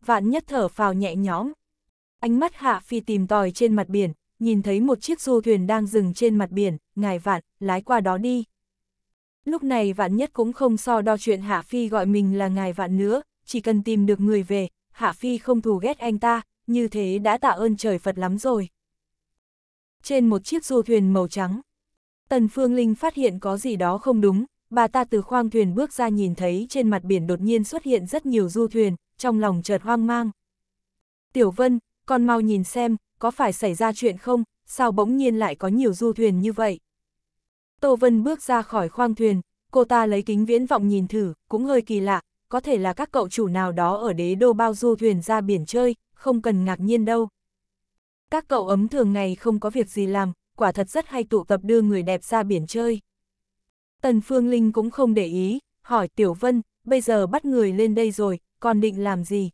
Vạn nhất thở phào nhẹ nhõm. Ánh mắt hạ phi tìm tòi trên mặt biển, nhìn thấy một chiếc du thuyền đang dừng trên mặt biển, ngài vạn, lái qua đó đi. Lúc này vạn nhất cũng không so đo chuyện Hạ Phi gọi mình là ngài vạn nữa, chỉ cần tìm được người về, Hạ Phi không thù ghét anh ta, như thế đã tạ ơn trời Phật lắm rồi trên một chiếc du thuyền màu trắng. Tần Phương Linh phát hiện có gì đó không đúng, bà ta từ khoang thuyền bước ra nhìn thấy trên mặt biển đột nhiên xuất hiện rất nhiều du thuyền, trong lòng chợt hoang mang. Tiểu Vân, con mau nhìn xem, có phải xảy ra chuyện không, sao bỗng nhiên lại có nhiều du thuyền như vậy? Tô Vân bước ra khỏi khoang thuyền, cô ta lấy kính viễn vọng nhìn thử, cũng hơi kỳ lạ, có thể là các cậu chủ nào đó ở đế đô bao du thuyền ra biển chơi, không cần ngạc nhiên đâu. Các cậu ấm thường ngày không có việc gì làm, quả thật rất hay tụ tập đưa người đẹp ra biển chơi. Tần Phương Linh cũng không để ý, hỏi Tiểu Vân, bây giờ bắt người lên đây rồi, còn định làm gì?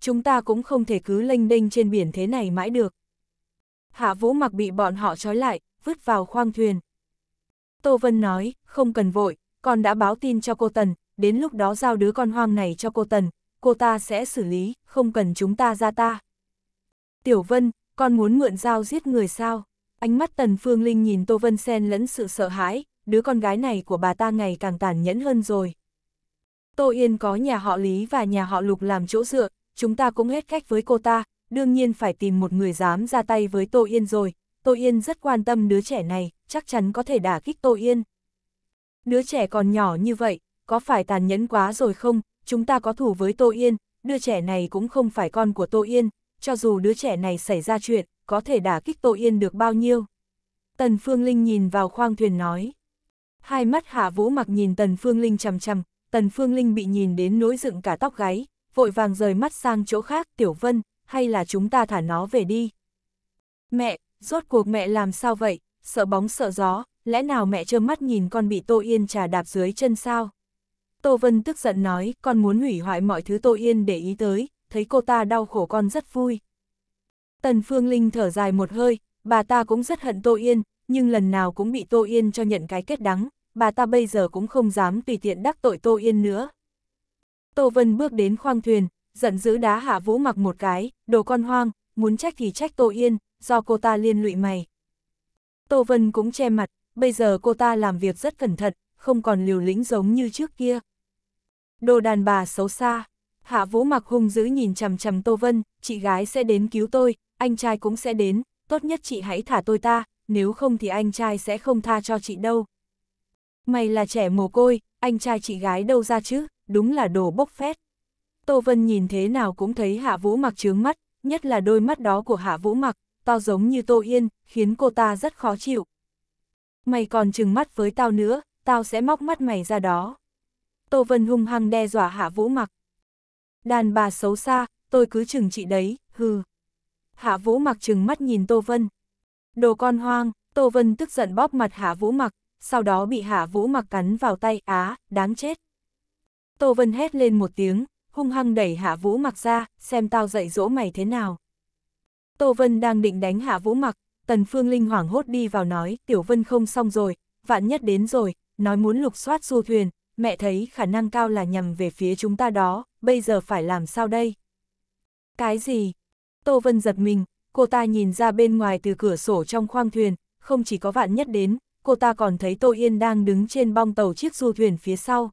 Chúng ta cũng không thể cứ lênh đênh trên biển thế này mãi được. Hạ Vũ mặc bị bọn họ trói lại, vứt vào khoang thuyền. Tô Vân nói, không cần vội, con đã báo tin cho cô Tần, đến lúc đó giao đứa con hoang này cho cô Tần, cô ta sẽ xử lý, không cần chúng ta ra ta. Tiểu Vân, con muốn mượn dao giết người sao? Ánh mắt Tần Phương Linh nhìn Tô Vân Sen lẫn sự sợ hãi, đứa con gái này của bà ta ngày càng tàn nhẫn hơn rồi. Tô Yên có nhà họ Lý và nhà họ Lục làm chỗ dựa, chúng ta cũng hết cách với cô ta, đương nhiên phải tìm một người dám ra tay với Tô Yên rồi. Tô Yên rất quan tâm đứa trẻ này, chắc chắn có thể đả kích Tô Yên. Đứa trẻ còn nhỏ như vậy, có phải tàn nhẫn quá rồi không? Chúng ta có thủ với Tô Yên, đứa trẻ này cũng không phải con của Tô Yên, cho dù đứa trẻ này xảy ra chuyện, có thể đả kích Tô Yên được bao nhiêu. Tần Phương Linh nhìn vào khoang thuyền nói. Hai mắt Hạ Vũ mặc nhìn Tần Phương Linh chằm chằm, Tần Phương Linh bị nhìn đến nối dựng cả tóc gáy, vội vàng rời mắt sang chỗ khác Tiểu Vân, hay là chúng ta thả nó về đi. Mẹ, rốt cuộc mẹ làm sao vậy, sợ bóng sợ gió, lẽ nào mẹ trơ mắt nhìn con bị Tô Yên trà đạp dưới chân sao? Tô Vân tức giận nói, con muốn hủy hoại mọi thứ Tô Yên để ý tới, thấy cô ta đau khổ con rất vui. Tần Phương Linh thở dài một hơi, bà ta cũng rất hận Tô Yên, nhưng lần nào cũng bị Tô Yên cho nhận cái kết đắng, bà ta bây giờ cũng không dám tùy tiện đắc tội Tô Yên nữa. Tô Vân bước đến khoang thuyền, giận dữ đá hạ vũ mặc một cái, đồ con hoang, muốn trách thì trách Tô Yên, do cô ta liên lụy mày. Tô Vân cũng che mặt, bây giờ cô ta làm việc rất cẩn thận, không còn liều lĩnh giống như trước kia. Đồ đàn bà xấu xa. Hạ Vũ mặc hung dữ nhìn chằm chằm Tô Vân, chị gái sẽ đến cứu tôi, anh trai cũng sẽ đến, tốt nhất chị hãy thả tôi ta, nếu không thì anh trai sẽ không tha cho chị đâu. Mày là trẻ mồ côi, anh trai chị gái đâu ra chứ, đúng là đồ bốc phét. Tô Vân nhìn thế nào cũng thấy Hạ Vũ mặc trướng mắt, nhất là đôi mắt đó của Hạ Vũ mặc, to giống như Tô Yên, khiến cô ta rất khó chịu. Mày còn chừng mắt với tao nữa, tao sẽ móc mắt mày ra đó. Tô Vân hung hăng đe dọa Hạ Vũ mặc. Đàn bà xấu xa, tôi cứ chừng chị đấy, hừ. Hạ Vũ mặc chừng mắt nhìn Tô Vân. Đồ con hoang, Tô Vân tức giận bóp mặt Hạ Vũ mặc, sau đó bị Hạ Vũ mặc cắn vào tay, á, đáng chết. Tô Vân hét lên một tiếng, hung hăng đẩy Hạ Vũ mặc ra, xem tao dạy dỗ mày thế nào. Tô Vân đang định đánh Hạ Vũ mặc, Tần Phương Linh hoảng hốt đi vào nói, Tiểu Vân không xong rồi, vạn nhất đến rồi, nói muốn lục soát du thuyền, mẹ thấy khả năng cao là nhằm về phía chúng ta đó, bây giờ phải làm sao đây? Cái gì? Tô Vân giật mình, cô ta nhìn ra bên ngoài từ cửa sổ trong khoang thuyền, không chỉ có vạn nhất đến, cô ta còn thấy Tô Yên đang đứng trên bong tàu chiếc du thuyền phía sau.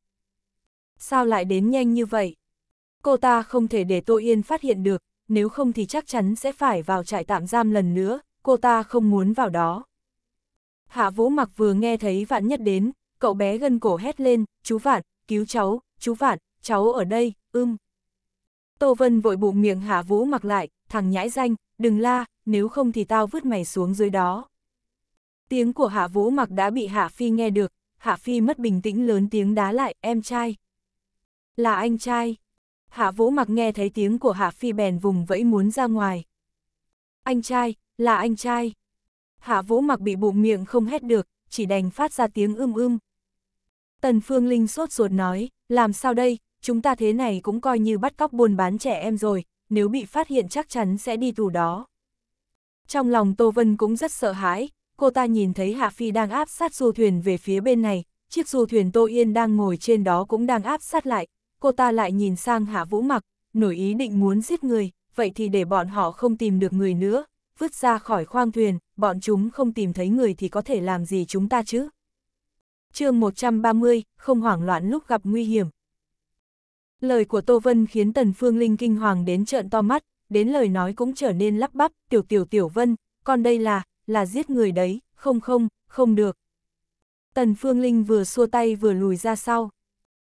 Sao lại đến nhanh như vậy? Cô ta không thể để Tô Yên phát hiện được, nếu không thì chắc chắn sẽ phải vào trại tạm giam lần nữa, cô ta không muốn vào đó. Hạ Vũ Mặc vừa nghe thấy vạn nhất đến, cậu bé gần cổ hét lên, chú Vạn, cứu cháu, chú Vạn, cháu ở đây, ưm. Tô Vân vội bụng miệng hạ vũ mặc lại, thằng nhãi danh, đừng la, nếu không thì tao vứt mày xuống dưới đó. Tiếng của hạ vũ mặc đã bị hạ phi nghe được, hạ phi mất bình tĩnh lớn tiếng đá lại, em trai. Là anh trai. Hạ vũ mặc nghe thấy tiếng của hạ phi bèn vùng vẫy muốn ra ngoài. Anh trai, là anh trai. Hạ vũ mặc bị bụng miệng không hét được, chỉ đành phát ra tiếng ưm ưm, Tần Phương Linh sốt ruột nói, làm sao đây, chúng ta thế này cũng coi như bắt cóc buôn bán trẻ em rồi, nếu bị phát hiện chắc chắn sẽ đi tù đó. Trong lòng Tô Vân cũng rất sợ hãi, cô ta nhìn thấy Hạ Phi đang áp sát du thuyền về phía bên này, chiếc du thuyền Tô Yên đang ngồi trên đó cũng đang áp sát lại, cô ta lại nhìn sang Hạ Vũ Mặc, nổi ý định muốn giết người, vậy thì để bọn họ không tìm được người nữa, vứt ra khỏi khoang thuyền, bọn chúng không tìm thấy người thì có thể làm gì chúng ta chứ? chương 130, không hoảng loạn lúc gặp nguy hiểm. Lời của Tô Vân khiến Tần Phương Linh kinh hoàng đến trợn to mắt, đến lời nói cũng trở nên lắp bắp, tiểu tiểu tiểu Vân, còn đây là, là giết người đấy, không không, không được. Tần Phương Linh vừa xua tay vừa lùi ra sau.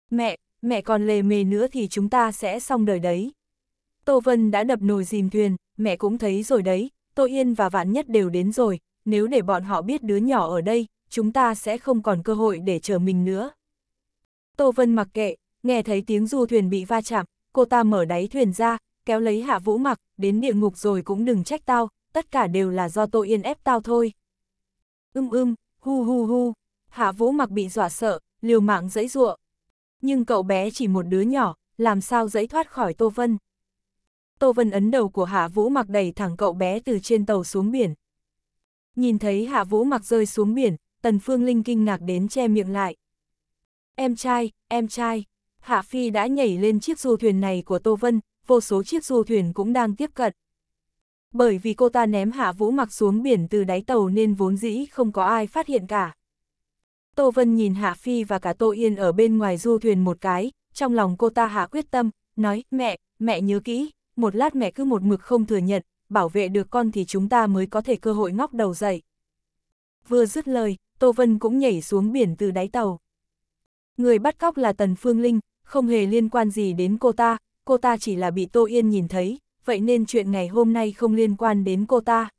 Mẹ, mẹ còn lề mề nữa thì chúng ta sẽ xong đời đấy. Tô Vân đã đập nồi dìm thuyền, mẹ cũng thấy rồi đấy, Tô Yên và Vạn Nhất đều đến rồi, nếu để bọn họ biết đứa nhỏ ở đây, chúng ta sẽ không còn cơ hội để chờ mình nữa. Tô Vân mặc kệ, nghe thấy tiếng du thuyền bị va chạm, cô ta mở đáy thuyền ra, kéo lấy hạ vũ mặc, đến địa ngục rồi cũng đừng trách tao, tất cả đều là do tôi yên ép tao thôi. Ưm ưm, hu hu hu, hạ vũ mặc bị dọa sợ, liều mạng dẫy dụa. Nhưng cậu bé chỉ một đứa nhỏ, làm sao dẫy thoát khỏi Tô Vân. Tô Vân ấn đầu của hạ vũ mặc đẩy thẳng cậu bé từ trên tàu xuống biển, Nhìn thấy hạ vũ mặc rơi xuống biển, tần phương linh kinh ngạc đến che miệng lại. Em trai, em trai, hạ phi đã nhảy lên chiếc du thuyền này của Tô Vân, vô số chiếc du thuyền cũng đang tiếp cận. Bởi vì cô ta ném hạ vũ mặc xuống biển từ đáy tàu nên vốn dĩ không có ai phát hiện cả. Tô Vân nhìn Hạ Phi và cả Tô Yên ở bên ngoài du thuyền một cái, trong lòng cô ta hạ quyết tâm, nói, mẹ, mẹ nhớ kỹ, một lát mẹ cứ một mực không thừa nhận, bảo vệ được con thì chúng ta mới có thể cơ hội ngóc đầu dậy. Vừa dứt lời, Tô Vân cũng nhảy xuống biển từ đáy tàu. Người bắt cóc là Tần Phương Linh, không hề liên quan gì đến cô ta, cô ta chỉ là bị Tô Yên nhìn thấy, vậy nên chuyện ngày hôm nay không liên quan đến cô ta.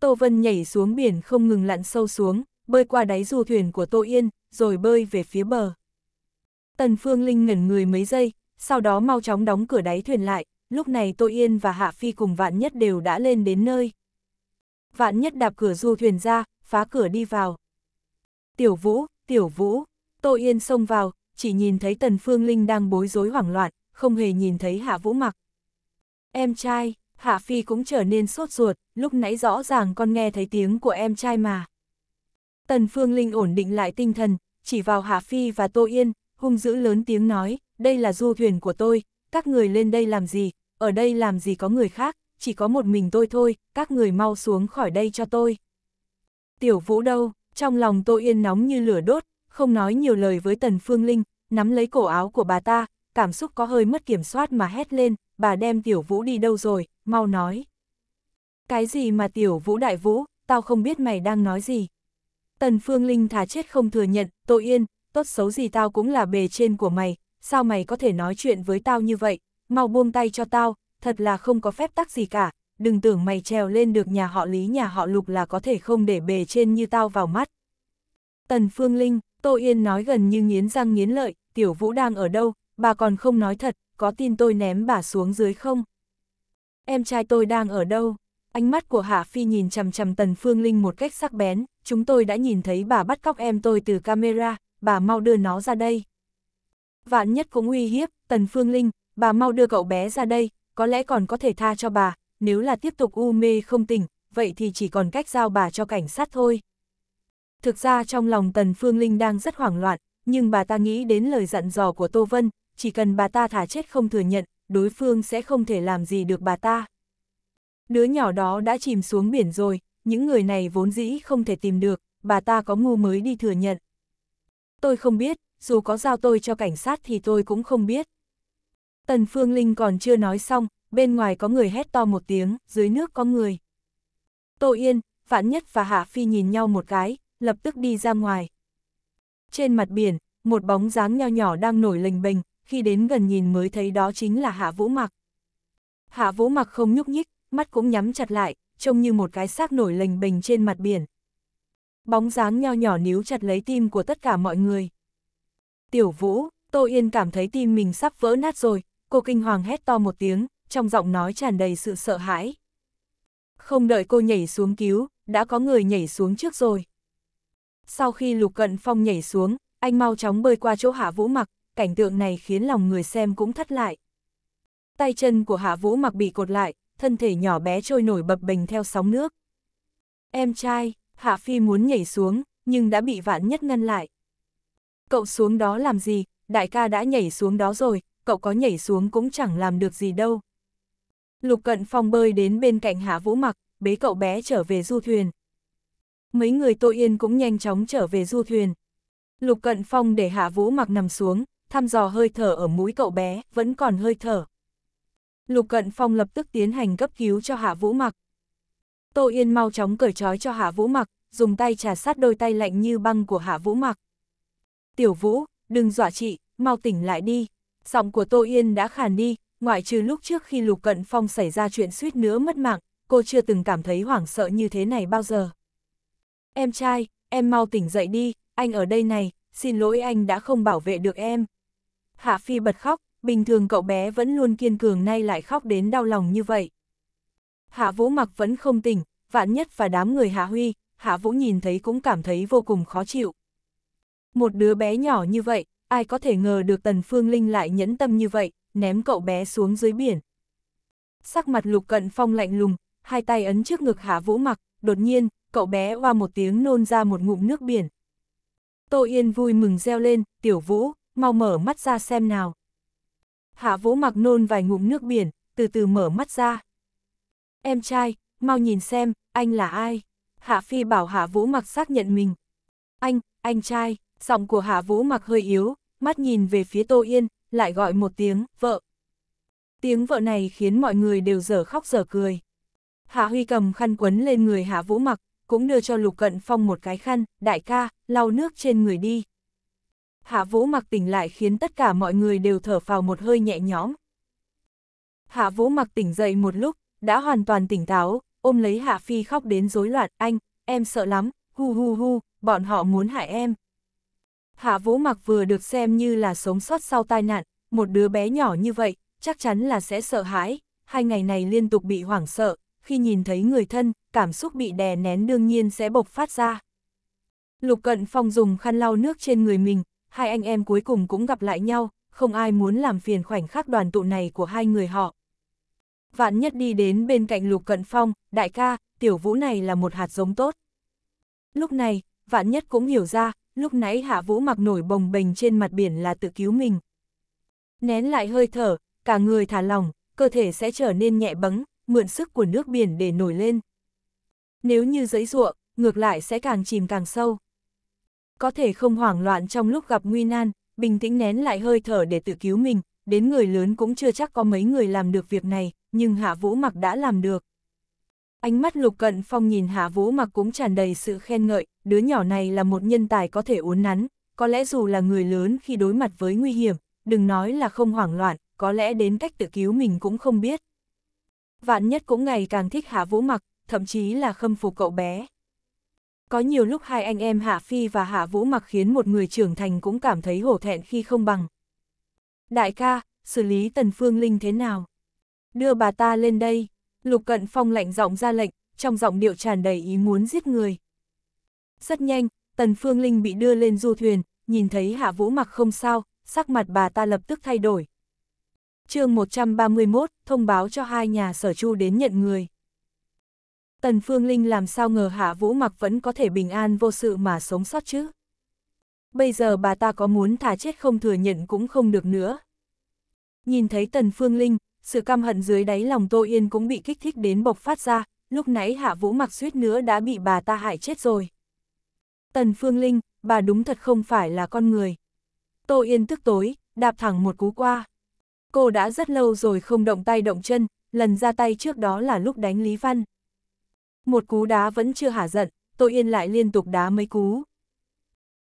Tô Vân nhảy xuống biển không ngừng lặn sâu xuống, bơi qua đáy du thuyền của Tô Yên, rồi bơi về phía bờ. Tần Phương Linh ngẩn người mấy giây, sau đó mau chóng đóng cửa đáy thuyền lại, lúc này Tô Yên và Hạ Phi cùng Vạn Nhất đều đã lên đến nơi. Vạn Nhất đạp cửa du thuyền ra, phá cửa đi vào. Tiểu Vũ, Tiểu Vũ, Tô Yên xông vào, chỉ nhìn thấy Tần Phương Linh đang bối rối hoảng loạn, không hề nhìn thấy Hạ Vũ mặc. Em trai, Hạ Phi cũng trở nên sốt ruột, lúc nãy rõ ràng con nghe thấy tiếng của em trai mà. Tần Phương Linh ổn định lại tinh thần, chỉ vào Hạ Phi và Tô Yên, hung dữ lớn tiếng nói, đây là du thuyền của tôi, các người lên đây làm gì, ở đây làm gì có người khác, chỉ có một mình tôi thôi, các người mau xuống khỏi đây cho tôi. Tiểu vũ đâu, trong lòng tôi Yên nóng như lửa đốt, không nói nhiều lời với Tần Phương Linh, nắm lấy cổ áo của bà ta, cảm xúc có hơi mất kiểm soát mà hét lên, bà đem tiểu vũ đi đâu rồi, mau nói. Cái gì mà tiểu vũ đại vũ, tao không biết mày đang nói gì. Tần Phương Linh thà chết không thừa nhận, tội Yên, tốt xấu gì tao cũng là bề trên của mày, sao mày có thể nói chuyện với tao như vậy, mau buông tay cho tao, thật là không có phép tắc gì cả, đừng tưởng mày trèo lên được nhà họ Lý nhà họ Lục là có thể không để bề trên như tao vào mắt. Tần Phương Linh, Tô Yên nói gần như nghiến răng nghiến lợi, tiểu vũ đang ở đâu, bà còn không nói thật, có tin tôi ném bà xuống dưới không? Em trai tôi đang ở đâu? Ánh mắt của Hạ Phi nhìn chằm chằm Tần Phương Linh một cách sắc bén, chúng tôi đã nhìn thấy bà bắt cóc em tôi từ camera, bà mau đưa nó ra đây vạn nhất cũng uy hiếp, Tần Phương Linh, bà mau đưa cậu bé ra đây, có lẽ còn có thể tha cho bà, nếu là tiếp tục u mê không tỉnh, vậy thì chỉ còn cách giao bà cho cảnh sát thôi. Thực ra trong lòng Tần Phương Linh đang rất hoảng loạn, nhưng bà ta nghĩ đến lời dặn dò của Tô Vân, chỉ cần bà ta thả chết không thừa nhận, đối phương sẽ không thể làm gì được bà ta. Đứa nhỏ đó đã chìm xuống biển rồi, những người này vốn dĩ không thể tìm được, bà ta có ngu mới đi thừa nhận. Tôi không biết, dù có giao tôi cho cảnh sát thì tôi cũng không biết. Tần Phương Linh còn chưa nói xong, bên ngoài có người hét to một tiếng, dưới nước có người. Tô Yên, Vạn Nhất và Hạ Phi nhìn nhau một cái, lập tức đi ra ngoài. Trên mặt biển, một bóng dáng nho nhỏ đang nổi lềnh bềnh, khi đến gần nhìn mới thấy đó chính là Hạ Vũ Mặc. Hạ Vũ Mặc không nhúc nhích, mắt cũng nhắm chặt lại, trông như một cái xác nổi lềnh bềnh trên mặt biển. Bóng dáng nho nhỏ níu chặt lấy tim của tất cả mọi người. Tiểu Vũ, Tô Yên cảm thấy tim mình sắp vỡ nát rồi, cô kinh hoàng hét to một tiếng, trong giọng nói tràn đầy sự sợ hãi. Không đợi cô nhảy xuống cứu, đã có người nhảy xuống trước rồi. Sau khi Lục Cận Phong nhảy xuống, anh mau chóng bơi qua chỗ Hạ Vũ Mặc, cảnh tượng này khiến lòng người xem cũng thắt lại. Tay chân của Hạ Vũ Mặc bị cột lại, thân thể nhỏ bé trôi nổi bập bình theo sóng nước. Em trai, Hạ Phi muốn nhảy xuống, nhưng đã bị Vạn Nhất ngăn lại. Cậu xuống đó làm gì, đại ca đã nhảy xuống đó rồi, cậu có nhảy xuống cũng chẳng làm được gì đâu. Lục cận phong bơi đến bên cạnh hạ vũ mặc, bế cậu bé trở về du thuyền. Mấy người tô yên cũng nhanh chóng trở về du thuyền. Lục cận phong để hạ vũ mặc nằm xuống, thăm dò hơi thở ở mũi cậu bé, vẫn còn hơi thở. Lục cận phong lập tức tiến hành cấp cứu cho hạ vũ mặc. Tô yên mau chóng cởi trói cho hạ vũ mặc, dùng tay trà sát đôi tay lạnh như băng của hạ vũ mặc. Tiểu Vũ, đừng dọa chị, mau tỉnh lại đi. Giọng của Tô Yên đã khàn đi, ngoại trừ lúc trước khi Lục Cận Phong xảy ra chuyện suýt nữa mất mạng, cô chưa từng cảm thấy hoảng sợ như thế này bao giờ. Em trai, em mau tỉnh dậy đi, anh ở đây này, xin lỗi anh đã không bảo vệ được em. Hạ Phi bật khóc, bình thường cậu bé vẫn luôn kiên cường nay lại khóc đến đau lòng như vậy. Hạ Vũ mặc vẫn không tỉnh, vạn nhất và đám người Hạ Huy, Hạ Vũ nhìn thấy cũng cảm thấy vô cùng khó chịu. Một đứa bé nhỏ như vậy, ai có thể ngờ được Tần Phương Linh lại nhẫn tâm như vậy, ném cậu bé xuống dưới biển. Sắc mặt lục cận phong lạnh lùng, hai tay ấn trước ngực hạ vũ mặc, đột nhiên, cậu bé hoa một tiếng nôn ra một ngụm nước biển. Tô Yên vui mừng reo lên, tiểu vũ, mau mở mắt ra xem nào. Hạ vũ mặc nôn vài ngụm nước biển, từ từ mở mắt ra. Em trai, mau nhìn xem, anh là ai? Hạ Phi bảo Hạ Vũ mặc xác nhận mình. Anh, anh trai giọng của Hạ Vũ mặc hơi yếu, mắt nhìn về phía Tô Yên, lại gọi một tiếng, vợ. Tiếng vợ này khiến mọi người đều dở khóc dở cười. Hạ Huy cầm khăn quấn lên người Hạ Vũ mặc, cũng đưa cho Lục Cận Phong một cái khăn, đại ca, lau nước trên người đi. Hạ Vũ mặc tỉnh lại khiến tất cả mọi người đều thở phào một hơi nhẹ nhõm. Hạ Vũ mặc tỉnh dậy một lúc, đã hoàn toàn tỉnh táo, ôm lấy Hạ Phi khóc đến rối loạn, anh, em sợ lắm, hu hu hu, bọn họ muốn hại em, Hạ Vũ Mặc vừa được xem như là sống sót sau tai nạn, một đứa bé nhỏ như vậy, chắc chắn là sẽ sợ hãi, hai ngày này liên tục bị hoảng sợ, khi nhìn thấy người thân, cảm xúc bị đè nén đương nhiên sẽ bộc phát ra. Lục Cận Phong dùng khăn lau nước trên người mình, hai anh em cuối cùng cũng gặp lại nhau, không ai muốn làm phiền khoảnh khắc đoàn tụ này của hai người họ. Vạn nhất đi đến bên cạnh Lục Cận Phong, đại ca, tiểu vũ này là một hạt giống tốt. Lúc này, vạn nhất cũng hiểu ra, lúc nãy Hạ Vũ mặc nổi bồng bềnh trên mặt biển là tự cứu mình. Nén lại hơi thở, cả người thả lỏng, cơ thể sẽ trở nên nhẹ bẫng, mượn sức của nước biển để nổi lên. Nếu như giấy ruộng, ngược lại sẽ càng chìm càng sâu. Có thể không hoảng loạn trong lúc gặp nguy nan, bình tĩnh nén lại hơi thở để tự cứu mình, đến người lớn cũng chưa chắc có mấy người làm được việc này, nhưng Hạ Vũ Mặc đã làm được. Ánh mắt lục cận phong nhìn hạ vũ mặc cũng tràn đầy sự khen ngợi, đứa nhỏ này là một nhân tài có thể uốn nắn, có lẽ dù là người lớn khi đối mặt với nguy hiểm, đừng nói là không hoảng loạn, có lẽ đến cách tự cứu mình cũng không biết. Vạn nhất cũng ngày càng thích hạ vũ mặc, thậm chí là khâm phục cậu bé. Có nhiều lúc hai anh em Hạ Phi và Hạ Vũ mặc khiến một người trưởng thành cũng cảm thấy hổ thẹn khi không bằng. Đại ca, xử lý Tần Phương Linh thế nào? Đưa bà ta lên đây. Lục Cận Phong lạnh giọng ra lệnh, trong giọng điệu tràn đầy ý muốn giết người. Rất nhanh, Tần Phương Linh bị đưa lên du thuyền, nhìn thấy Hạ Vũ mặc không sao, sắc mặt bà ta lập tức thay đổi. chương 131, thông báo cho hai nhà sở chu đến nhận người. Tần Phương Linh làm sao ngờ Hạ Vũ mặc vẫn có thể bình an vô sự mà sống sót chứ. Bây giờ bà ta có muốn thả chết không thừa nhận cũng không được nữa. Nhìn thấy Tần Phương Linh, sự căm hận dưới đáy lòng Tô Yên cũng bị kích thích đến bộc phát ra, lúc nãy Hạ Vũ mặc suýt nữa đã bị bà ta hại chết rồi. Tần Phương Linh, bà đúng thật không phải là con người. Tô Yên tức tối, đạp thẳng một cú qua. Cô đã rất lâu rồi không động tay động chân, lần ra tay trước đó là lúc đánh Lý Văn. Một cú đá vẫn chưa hả giận, Tô Yên lại liên tục đá mấy cú.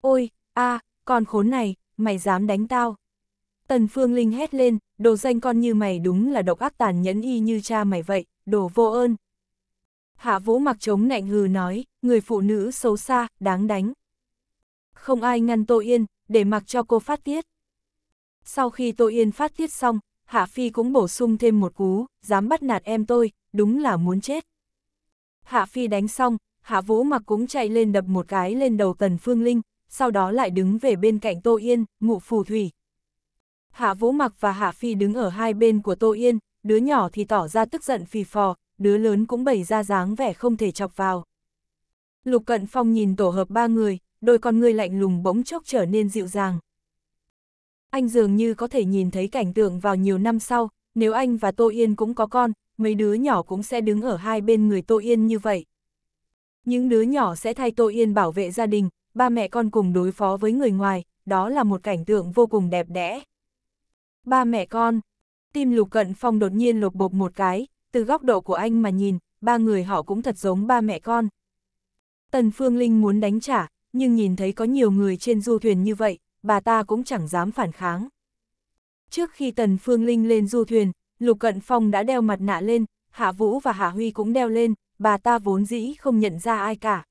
Ôi, a à, con khốn này, mày dám đánh tao. Tần Phương Linh hét lên, đồ danh con như mày đúng là độc ác tàn nhẫn y như cha mày vậy, đồ vô ơn. Hạ vũ mặc chống nạnh hừ nói, người phụ nữ xấu xa, đáng đánh. Không ai ngăn Tô Yên, để mặc cho cô phát tiết. Sau khi Tô Yên phát tiết xong, Hạ Phi cũng bổ sung thêm một cú, dám bắt nạt em tôi, đúng là muốn chết. Hạ Phi đánh xong, Hạ Vũ mặc cũng chạy lên đập một cái lên đầu Tần Phương Linh, sau đó lại đứng về bên cạnh Tô Yên, ngụ phù thủy, Hạ Vũ Mặc và Hạ Phi đứng ở hai bên của Tô Yên, đứa nhỏ thì tỏ ra tức giận phì phò, đứa lớn cũng bày ra dáng vẻ không thể chọc vào. Lục Cận Phong nhìn tổ hợp ba người, đôi con người lạnh lùng bỗng chốc trở nên dịu dàng. Anh dường như có thể nhìn thấy cảnh tượng vào nhiều năm sau, nếu anh và Tô Yên cũng có con, mấy đứa nhỏ cũng sẽ đứng ở hai bên người Tô Yên như vậy. Những đứa nhỏ sẽ thay Tô Yên bảo vệ gia đình, ba mẹ con cùng đối phó với người ngoài, đó là một cảnh tượng vô cùng đẹp đẽ. Ba mẹ con. Tim Lục Cận Phong đột nhiên lột bột một cái, từ góc độ của anh mà nhìn, ba người họ cũng thật giống ba mẹ con. Tần Phương Linh muốn đánh trả, nhưng nhìn thấy có nhiều người trên du thuyền như vậy, bà ta cũng chẳng dám phản kháng. Trước khi Tần Phương Linh lên du thuyền, Lục Cận Phong đã đeo mặt nạ lên, Hạ Vũ và Hạ Huy cũng đeo lên, bà ta vốn dĩ không nhận ra ai cả.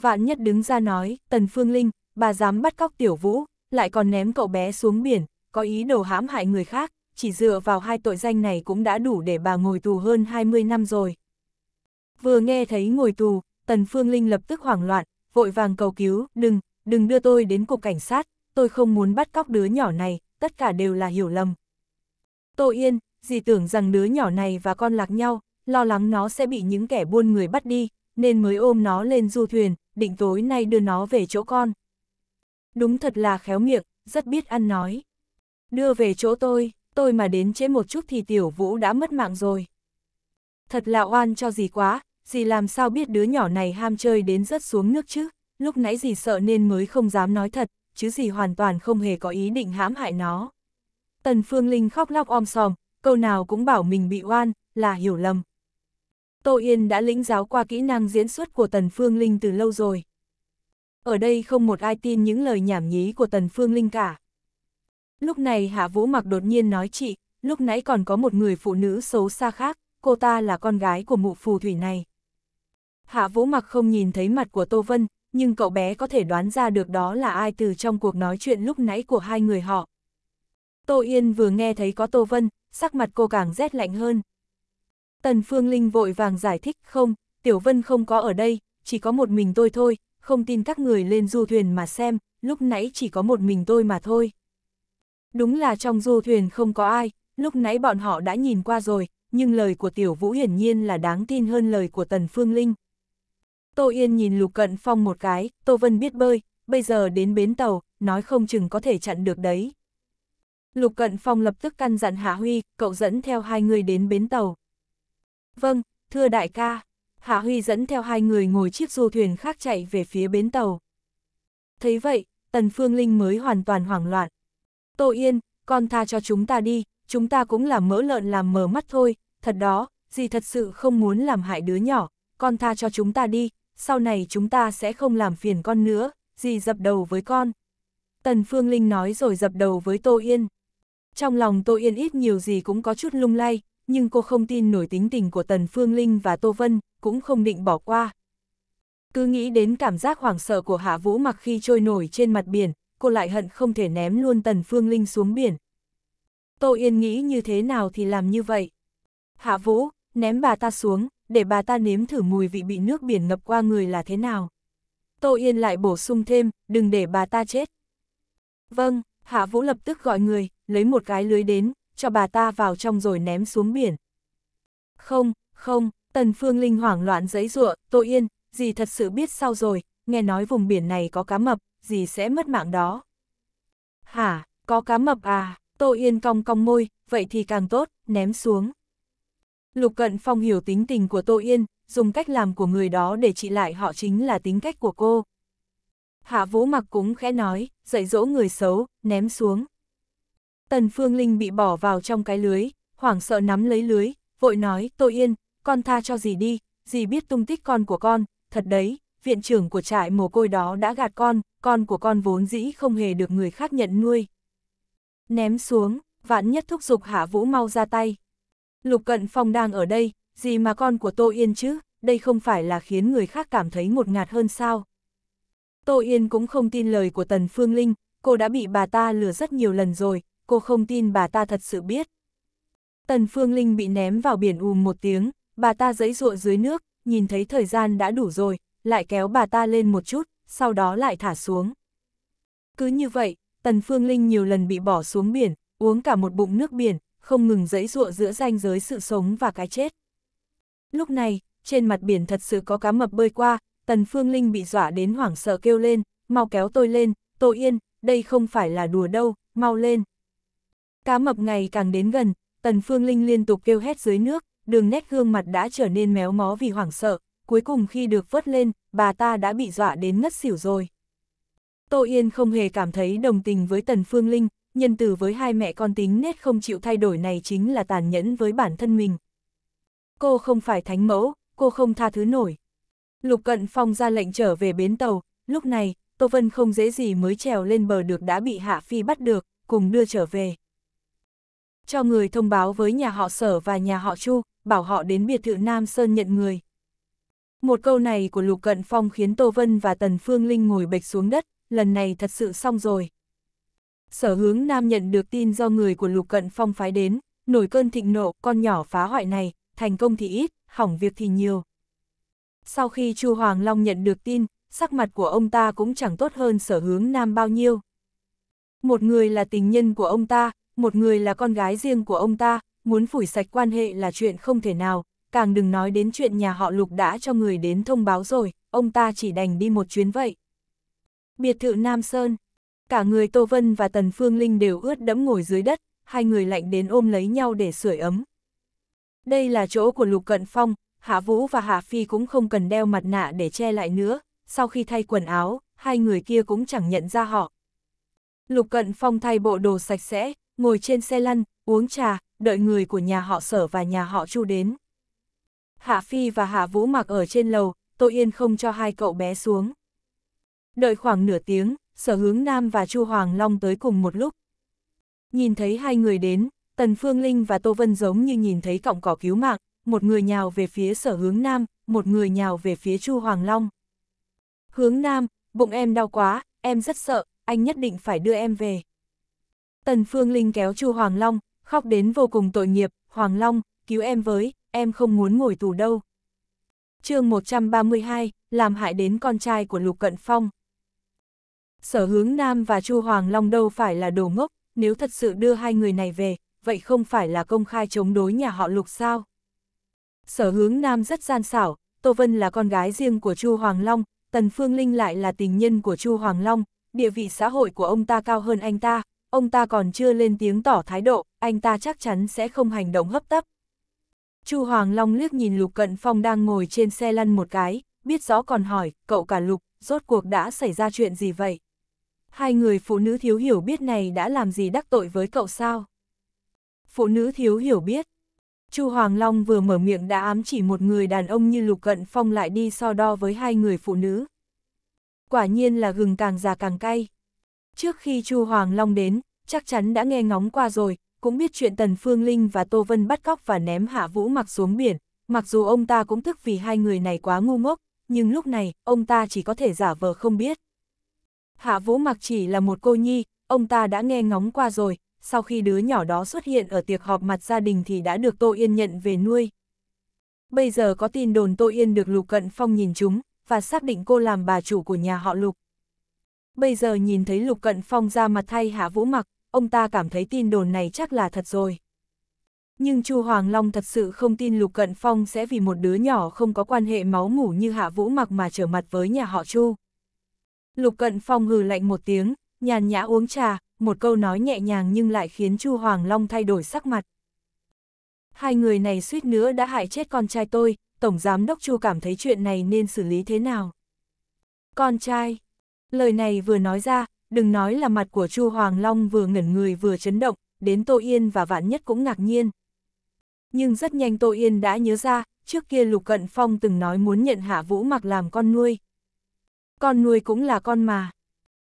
Vạn nhất đứng ra nói, Tần Phương Linh, bà dám bắt cóc Tiểu Vũ, lại còn ném cậu bé xuống biển, có ý đồ hãm hại người khác, chỉ dựa vào hai tội danh này cũng đã đủ để bà ngồi tù hơn 20 năm rồi. Vừa nghe thấy ngồi tù, Tần Phương Linh lập tức hoảng loạn, vội vàng cầu cứu, đừng, đừng đưa tôi đến cục cảnh sát, tôi không muốn bắt cóc đứa nhỏ này, tất cả đều là hiểu lầm. Tô Yên, dì tưởng rằng đứa nhỏ này và con lạc nhau, lo lắng nó sẽ bị những kẻ buôn người bắt đi, nên mới ôm nó lên du thuyền, định tối nay đưa nó về chỗ con. Đúng thật là khéo miệng, rất biết ăn nói. Đưa về chỗ tôi, tôi mà đến trễ một chút thì tiểu vũ đã mất mạng rồi. Thật là oan cho gì quá, gì làm sao biết đứa nhỏ này ham chơi đến rất xuống nước chứ, lúc nãy gì sợ nên mới không dám nói thật, chứ gì hoàn toàn không hề có ý định hãm hại nó. Tần Phương Linh khóc lóc om sòm, câu nào cũng bảo mình bị oan, là hiểu lầm. Tô Yên đã lĩnh giáo qua kỹ năng diễn xuất của Tần Phương Linh từ lâu rồi. Ở đây không một ai tin những lời nhảm nhí của Tần Phương Linh cả. Lúc này Hạ Vũ mặc đột nhiên nói chị, lúc nãy còn có một người phụ nữ xấu xa khác, cô ta là con gái của mụ phù thủy này. Hạ Vũ mặc không nhìn thấy mặt của Tô Vân, nhưng cậu bé có thể đoán ra được đó là ai từ trong cuộc nói chuyện lúc nãy của hai người họ. Tô Yên vừa nghe thấy có Tô Vân, sắc mặt cô càng rét lạnh hơn. Tần Phương Linh vội vàng giải thích không, Tiểu Vân không có ở đây, chỉ có một mình tôi thôi, không tin các người lên du thuyền mà xem, lúc nãy chỉ có một mình tôi mà thôi. Đúng là trong du thuyền không có ai, lúc nãy bọn họ đã nhìn qua rồi, nhưng lời của Tiểu Vũ hiển nhiên là đáng tin hơn lời của Tần Phương Linh. Tô Yên nhìn Lục Cận Phong một cái, Tô Vân biết bơi, bây giờ đến bến tàu, nói không chừng có thể chặn được đấy. Lục Cận Phong lập tức căn dặn Hạ Huy, cậu dẫn theo hai người đến bến tàu. Vâng, thưa đại ca, Hạ Huy dẫn theo hai người ngồi chiếc du thuyền khác chạy về phía bến tàu. Thấy vậy, Tần Phương Linh mới hoàn toàn hoảng loạn. Tô Yên, con tha cho chúng ta đi, chúng ta cũng là mỡ lợn làm mờ mắt thôi, thật đó, dì thật sự không muốn làm hại đứa nhỏ, con tha cho chúng ta đi, sau này chúng ta sẽ không làm phiền con nữa, dì dập đầu với con. Tần Phương Linh nói rồi dập đầu với Tô Yên. Trong lòng Tô Yên ít nhiều gì cũng có chút lung lay, nhưng cô không tin nổi tính tình của Tần Phương Linh và Tô Vân, cũng không định bỏ qua. Cứ nghĩ đến cảm giác hoảng sợ của Hạ Vũ mặc khi trôi nổi trên mặt biển, cô lại hận không thể ném luôn Tần Phương Linh xuống biển. Tô Yên nghĩ như thế nào thì làm như vậy. Hạ Vũ, ném bà ta xuống, để bà ta nếm thử mùi vị bị nước biển ngập qua người là thế nào. Tô Yên lại bổ sung thêm, đừng để bà ta chết. Vâng, Hạ Vũ lập tức gọi người, lấy một cái lưới đến, cho bà ta vào trong rồi ném xuống biển. Không, không, Tần Phương Linh hoảng loạn giấy ruộng, Tô Yên, gì thật sự biết sao rồi, nghe nói vùng biển này có cá mập, gì sẽ mất mạng đó. Hả, có cá mập à, Tô Yên cong cong môi, vậy thì càng tốt, ném xuống. Lục Cận Phong hiểu tính tình của Tô Yên, dùng cách làm của người đó để trị lại họ chính là tính cách của cô. Hạ Vũ Mặc cũng khẽ nói, dạy dỗ người xấu, ném xuống. Tần Phương Linh bị bỏ vào trong cái lưới, hoảng sợ nắm lấy lưới, vội nói, Tô Yên, con tha cho dì đi, dì biết tung tích con của con, thật đấy, viện trưởng của trại mồ côi đó đã gạt con, con của con vốn dĩ không hề được người khác nhận nuôi. Ném xuống, vạn nhất thúc giục hạ vũ mau ra tay. Lục cận phong đang ở đây, gì mà con của Tô Yên chứ, đây không phải là khiến người khác cảm thấy ngột ngạt hơn sao. Tô Yên cũng không tin lời của Tần Phương Linh, cô đã bị bà ta lừa rất nhiều lần rồi, cô không tin bà ta thật sự biết. Tần Phương Linh bị ném vào biển ùm một tiếng, bà ta giãy dụa dưới nước, nhìn thấy thời gian đã đủ rồi, lại kéo bà ta lên một chút, sau đó lại thả xuống. Cứ như vậy, Tần Phương Linh nhiều lần bị bỏ xuống biển, uống cả một bụng nước biển, không ngừng dẫy dụa giữa ranh giới sự sống và cái chết. Lúc này, trên mặt biển thật sự có cá mập bơi qua, Tần Phương Linh bị dọa đến hoảng sợ kêu lên, mau kéo tôi lên, tôi Yên, đây không phải là đùa đâu, mau lên. Cá mập ngày càng đến gần, Tần Phương Linh liên tục kêu hét dưới nước, đường nét gương mặt đã trở nên méo mó vì hoảng sợ, cuối cùng khi được vớt lên, bà ta đã bị dọa đến ngất xỉu rồi. Tô Yên không hề cảm thấy đồng tình với Tần Phương Linh, nhân từ với hai mẹ con tính nết không chịu thay đổi này chính là tàn nhẫn với bản thân mình. Cô không phải thánh mẫu, cô không tha thứ nổi. Lục Cận Phong ra lệnh trở về bến tàu, lúc này, Tô Vân không dễ gì mới trèo lên bờ được đã bị Hạ Phi bắt được, cùng đưa trở về. Cho người thông báo với nhà họ sở và nhà họ Chu, bảo họ đến biệt thự Nam Sơn nhận người. Một câu này của Lục Cận Phong khiến Tô Vân và Tần Phương Linh ngồi bệch xuống đất, lần này thật sự xong rồi. Sở hướng Nam nhận được tin do người của Lục Cận Phong phái đến, nổi cơn thịnh nộ, con nhỏ phá hoại này, thành công thì ít, hỏng việc thì nhiều. Sau khi Chu Hoàng Long nhận được tin, sắc mặt của ông ta cũng chẳng tốt hơn sở hướng Nam bao nhiêu. Một người là tình nhân của ông ta, một người là con gái riêng của ông ta, muốn phủi sạch quan hệ là chuyện không thể nào, càng đừng nói đến chuyện nhà họ Lục đã cho người đến thông báo rồi, ông ta chỉ đành đi một chuyến vậy. Biệt thự Nam Sơn, cả người Tô Vân và Tần Phương Linh đều ướt đẫm ngồi dưới đất, hai người lạnh đến ôm lấy nhau để sưởi ấm. Đây là chỗ của Lục Cận Phong, Hạ Vũ và Hạ Phi cũng không cần đeo mặt nạ để che lại nữa, sau khi thay quần áo, hai người kia cũng chẳng nhận ra họ. Lục Cận Phong thay bộ đồ sạch sẽ, ngồi trên xe lăn, uống trà, đợi người của nhà họ sở và nhà họ chu đến. Hạ Phi và Hạ Vũ mặc ở trên lầu, Tô Yên không cho hai cậu bé xuống. Đợi khoảng nửa tiếng, Sở Hướng Nam và Chu Hoàng Long tới cùng một lúc. Nhìn thấy hai người đến, Tần Phương Linh và Tô Vân giống như nhìn thấy cọng cỏ cứu mạng, một người nhào về phía Sở Hướng Nam, một người nhào về phía Chu Hoàng Long. Hướng Nam, bụng em đau quá, em rất sợ, anh nhất định phải đưa em về. Tần Phương Linh kéo Chu Hoàng Long, khóc đến vô cùng tội nghiệp, Hoàng Long, cứu em với, em không muốn ngồi tù đâu. chương 132, làm hại đến con trai của Lục Cận Phong. Sở hướng Nam và Chu Hoàng Long đâu phải là đồ ngốc, nếu thật sự đưa hai người này về, vậy không phải là công khai chống đối nhà họ Lục sao? Sở hướng Nam rất gian xảo, Tô Vân là con gái riêng của Chu Hoàng Long, Tần Phương Linh lại là tình nhân của Chu Hoàng Long, địa vị xã hội của ông ta cao hơn anh ta, ông ta còn chưa lên tiếng tỏ thái độ, anh ta chắc chắn sẽ không hành động hấp tấp, Chu Hoàng Long liếc nhìn Lục Cận Phong đang ngồi trên xe lăn một cái, biết rõ còn hỏi, cậu cả Lục, rốt cuộc đã xảy ra chuyện gì vậy? Hai người phụ nữ thiếu hiểu biết này đã làm gì đắc tội với cậu sao? Phụ nữ thiếu hiểu biết. Chu Hoàng Long vừa mở miệng đã ám chỉ một người đàn ông như Lục Cận Phong lại đi so đo với hai người phụ nữ. Quả nhiên là gừng càng già càng cay. Trước khi Chu Hoàng Long đến, chắc chắn đã nghe ngóng qua rồi, cũng biết chuyện Tần Phương Linh và Tô Vân bắt cóc và ném Hạ Vũ Mặc xuống biển, mặc dù ông ta cũng tức vì hai người này quá ngu ngốc, nhưng lúc này, ông ta chỉ có thể giả vờ không biết. Hạ Vũ Mặc chỉ là một cô nhi, ông ta đã nghe ngóng qua rồi, sau khi đứa nhỏ đó xuất hiện ở tiệc họp mặt gia đình thì đã được Tô Yên nhận về nuôi. Bây giờ có tin đồn Tô Yên được Lục Cận Phong nhìn chúng, và xác định cô làm bà chủ của nhà họ Lục. Bây giờ nhìn thấy Lục Cận Phong ra mặt thay Hạ Vũ Mặc, ông ta cảm thấy tin đồn này chắc là thật rồi. Nhưng Chu Hoàng Long thật sự không tin Lục Cận Phong sẽ vì một đứa nhỏ không có quan hệ máu mủ như Hạ Vũ Mặc mà trở mặt với nhà họ Chu. Lục Cận Phong hừ lạnh một tiếng, nhàn nhã uống trà, một câu nói nhẹ nhàng nhưng lại khiến Chu Hoàng Long thay đổi sắc mặt. Hai người này suýt nữa đã hại chết con trai tôi, Tổng Giám Đốc Chu cảm thấy chuyện này nên xử lý thế nào? Con trai, lời này vừa nói ra, đừng nói là mặt của Chu Hoàng Long vừa ngẩn người vừa chấn động, đến Tô Yên và Vạn Nhất cũng ngạc nhiên. Nhưng rất nhanh Tô Yên đã nhớ ra, trước kia Lục Cận Phong từng nói muốn nhận Hạ Vũ Mặc làm con nuôi. Con nuôi cũng là con mà.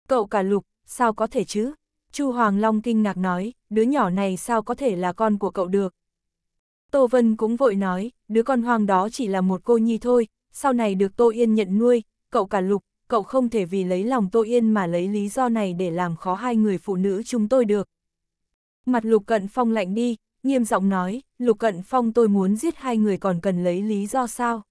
Cậu cả Lục, sao có thể chứ? Chu Hoàng Long kinh ngạc nói, đứa nhỏ này sao có thể là con của cậu được? Tô Vân cũng vội nói, đứa con hoàng đó chỉ là một cô nhi thôi, sau này được Tô Yên nhận nuôi, cậu cả Lục, cậu không thể vì lấy lòng Tô Yên mà lấy lý do này để làm khó hai người phụ nữ chúng tôi được. Mặt Lục Cận Phong lạnh đi, nghiêm giọng nói, Lục Cận Phong tôi muốn giết hai người còn cần lấy lý do sao?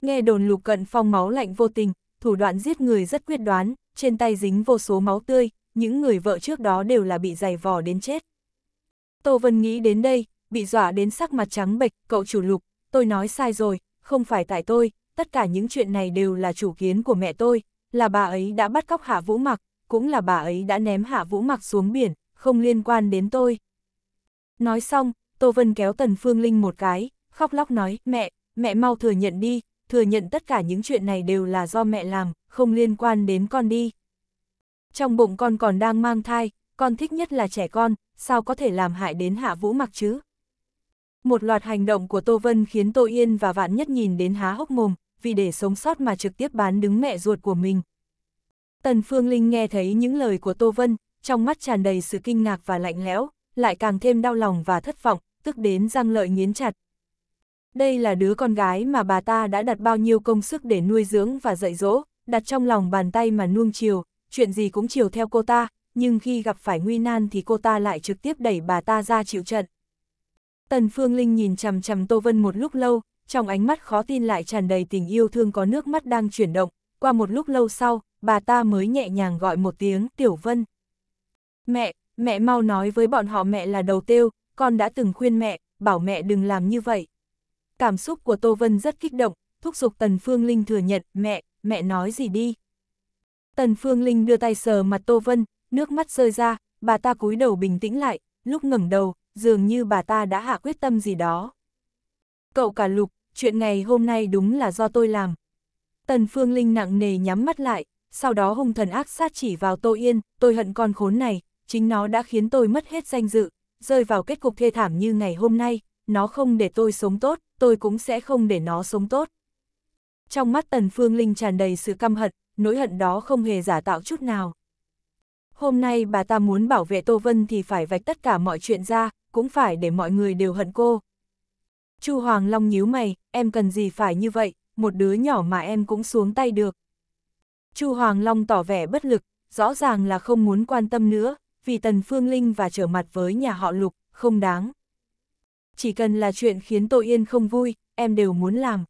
Nghe đồn Lục Cận Phong máu lạnh vô tình, thủ đoạn giết người rất quyết đoán, trên tay dính vô số máu tươi, những người vợ trước đó đều là bị giày vò đến chết. Tô Vân nghĩ đến đây, bị dọa đến sắc mặt trắng bệch, cậu chủ Lục, tôi nói sai rồi, không phải tại tôi, tất cả những chuyện này đều là chủ kiến của mẹ tôi, là bà ấy đã bắt cóc Hạ Vũ Mặc, cũng là bà ấy đã ném Hạ Vũ Mặc xuống biển, không liên quan đến tôi. Nói xong, Tô Vân kéo Tần Phương Linh một cái, khóc lóc nói, mẹ, mẹ mau thừa nhận đi, thừa nhận tất cả những chuyện này đều là do mẹ làm, không liên quan đến con đi. Trong bụng con còn đang mang thai, con thích nhất là trẻ con, sao có thể làm hại đến Hạ Vũ Mặc chứ? Một loạt hành động của Tô Vân khiến Tô Yên và Vạn Nhất nhìn đến há hốc mồm, vì để sống sót mà trực tiếp bán đứng mẹ ruột của mình. Tần Phương Linh nghe thấy những lời của Tô Vân, trong mắt tràn đầy sự kinh ngạc và lạnh lẽo, lại càng thêm đau lòng và thất vọng, tức đến răng lợi nghiến chặt. Đây là đứa con gái mà bà ta đã đặt bao nhiêu công sức để nuôi dưỡng và dạy dỗ, đặt trong lòng bàn tay mà nuông chiều, chuyện gì cũng chiều theo cô ta, nhưng khi gặp phải nguy nan thì cô ta lại trực tiếp đẩy bà ta ra chịu trận. Tần Phương Linh nhìn chằm chằm Tô Vân một lúc lâu, trong ánh mắt khó tin lại tràn đầy tình yêu thương có nước mắt đang chuyển động, qua một lúc lâu sau, bà ta mới nhẹ nhàng gọi một tiếng Tiểu Vân. Mẹ, mẹ mau nói với bọn họ mẹ là đầu tiêu, con đã từng khuyên mẹ, bảo mẹ đừng làm như vậy. Cảm xúc của Tô Vân rất kích động, thúc giục Tần Phương Linh thừa nhận, mẹ, mẹ nói gì đi. Tần Phương Linh đưa tay sờ mặt Tô Vân, nước mắt rơi ra, bà ta cúi đầu bình tĩnh lại, lúc ngẩng đầu, dường như bà ta đã hạ quyết tâm gì đó. Cậu cả lục, chuyện ngày hôm nay đúng là do tôi làm. Tần Phương Linh nặng nề nhắm mắt lại, sau đó hung thần ác sát chỉ vào Tô Yên, tôi hận con khốn này, chính nó đã khiến tôi mất hết danh dự, rơi vào kết cục thê thảm như ngày hôm nay, nó không để tôi sống tốt, tôi cũng sẽ không để nó sống tốt. Trong mắt Tần Phương Linh tràn đầy sự căm hận, nỗi hận đó không hề giả tạo chút nào. Hôm nay bà ta muốn bảo vệ Tô Vân thì phải vạch tất cả mọi chuyện ra, cũng phải để mọi người đều hận cô. Chu Hoàng Long nhíu mày, em cần gì phải như vậy, một đứa nhỏ mà em cũng xuống tay được. Chu Hoàng Long tỏ vẻ bất lực, rõ ràng là không muốn quan tâm nữa, vì Tần Phương Linh và trở mặt với nhà họ Lục, không đáng. Chỉ cần là chuyện khiến tội Yên không vui, em đều muốn làm.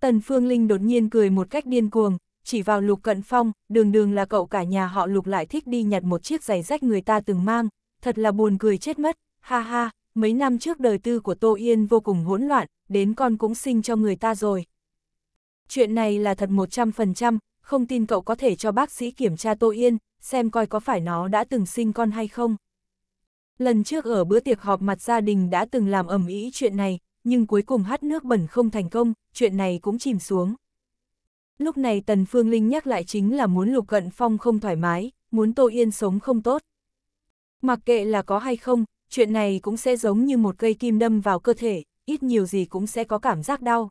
Tần Phương Linh đột nhiên cười một cách điên cuồng, chỉ vào Lục Cận Phong, đường đường là cậu cả nhà họ Lục lại thích đi nhặt một chiếc giày rách người ta từng mang, thật là buồn cười chết mất, ha ha, mấy năm trước đời tư của Tô Yên vô cùng hỗn loạn, đến con cũng sinh cho người ta rồi. Chuyện này là thật 100%, không tin cậu có thể cho bác sĩ kiểm tra Tô Yên, xem coi có phải nó đã từng sinh con hay không. Lần trước ở bữa tiệc họp mặt gia đình đã từng làm ẩm ý chuyện này, nhưng cuối cùng hát nước bẩn không thành công, chuyện này cũng chìm xuống. Lúc này Tần Phương Linh nhắc lại chính là muốn Lục Cận Phong không thoải mái, muốn Tô Yên sống không tốt. Mặc kệ là có hay không, chuyện này cũng sẽ giống như một cây kim đâm vào cơ thể, ít nhiều gì cũng sẽ có cảm giác đau.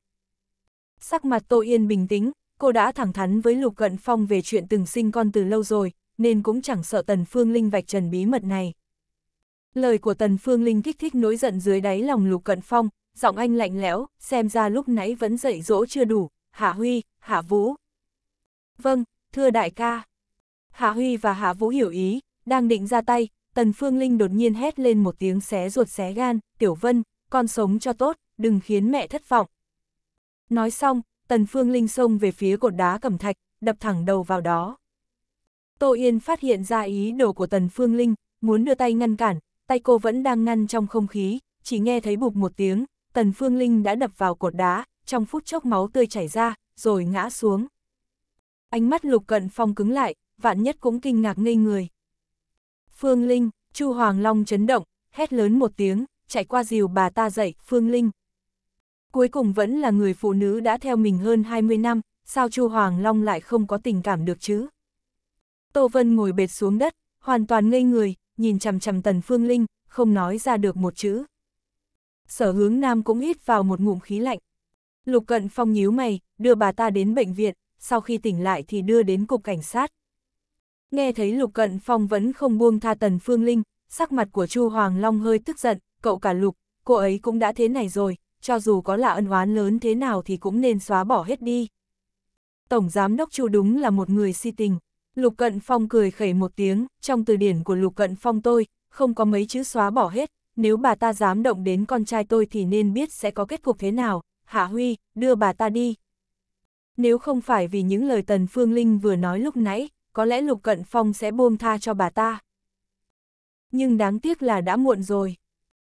Sắc mặt Tô Yên bình tĩnh, cô đã thẳng thắn với Lục Cận Phong về chuyện từng sinh con từ lâu rồi, nên cũng chẳng sợ Tần Phương Linh vạch trần bí mật này. Lời của Tần Phương Linh kích thích nỗi giận dưới đáy lòng Lục Cận Phong, giọng anh lạnh lẽo, xem ra lúc nãy vẫn dậy dỗ chưa đủ, Hạ Huy, Hạ Vũ. Vâng, thưa đại ca. Hạ Huy và Hạ Vũ hiểu ý, đang định ra tay, Tần Phương Linh đột nhiên hét lên một tiếng xé ruột xé gan, Tiểu Vân, con sống cho tốt, đừng khiến mẹ thất vọng. Nói xong, Tần Phương Linh xông về phía cột đá cẩm thạch, đập thẳng đầu vào đó. Tô Yên phát hiện ra ý đồ của Tần Phương Linh, muốn đưa tay ngăn cản, tay cô vẫn đang ngăn trong không khí, chỉ nghe thấy bụp một tiếng, Tần Phương Linh đã đập vào cột đá, trong phút chốc máu tươi chảy ra, rồi ngã xuống. Ánh mắt lục cận phong cứng lại, vạn nhất cũng kinh ngạc ngây người. Phương Linh, Chu Hoàng Long chấn động, hét lớn một tiếng, chạy qua dìu bà ta dậy, Phương Linh. Cuối cùng vẫn là người phụ nữ đã theo mình hơn 20 năm, sao Chu Hoàng Long lại không có tình cảm được chứ? Tô Vân ngồi bệt xuống đất, hoàn toàn ngây người, nhìn chằm chằm Tần Phương Linh, không nói ra được một chữ. Sở hướng nam cũng hít vào một ngụm khí lạnh. Lục cận phong nhíu mày, đưa bà ta đến bệnh viện, sau khi tỉnh lại thì đưa đến cục cảnh sát. Nghe thấy Lục Cận Phong vẫn không buông tha Tần Phương Linh, sắc mặt của Chu Hoàng Long hơi tức giận, cậu cả Lục, cô ấy cũng đã thế này rồi, cho dù có là ân oán lớn thế nào thì cũng nên xóa bỏ hết đi. Tổng Giám Đốc Chu đúng là một người si tình. Lục Cận Phong cười khẩy một tiếng, trong từ điển của Lục Cận Phong tôi, không có mấy chữ xóa bỏ hết, nếu bà ta dám động đến con trai tôi thì nên biết sẽ có kết cục thế nào, Hạ Huy, đưa bà ta đi. Nếu không phải vì những lời Tần Phương Linh vừa nói lúc nãy, có lẽ Lục Cận Phong sẽ buông tha cho bà ta. Nhưng đáng tiếc là đã muộn rồi.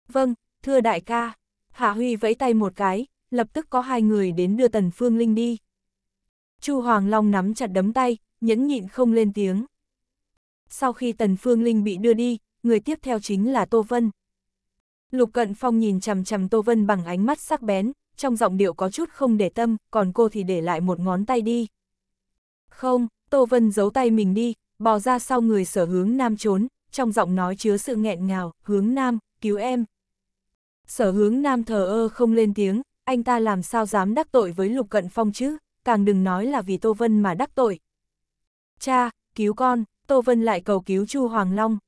Vâng, thưa đại ca, Hạ Huy vẫy tay một cái, lập tức có hai người đến đưa Tần Phương Linh đi. Chu Hoàng Long nắm chặt đấm tay, nhẫn nhịn không lên tiếng. Sau khi Tần Phương Linh bị đưa đi, người tiếp theo chính là Tô Vân. Lục Cận Phong nhìn chằm chằm Tô Vân bằng ánh mắt sắc bén, trong giọng điệu có chút không để tâm, còn cô thì để lại một ngón tay đi. Không, Tô Vân giấu tay mình đi, bò ra sau người sở hướng nam trốn, trong giọng nói chứa sự nghẹn ngào, hướng nam, cứu em. Sở hướng nam thờ ơ không lên tiếng, anh ta làm sao dám đắc tội với Lục Cận Phong chứ, càng đừng nói là vì Tô Vân mà đắc tội. Cha, cứu con, Tô Vân lại cầu cứu Chu Hoàng Long.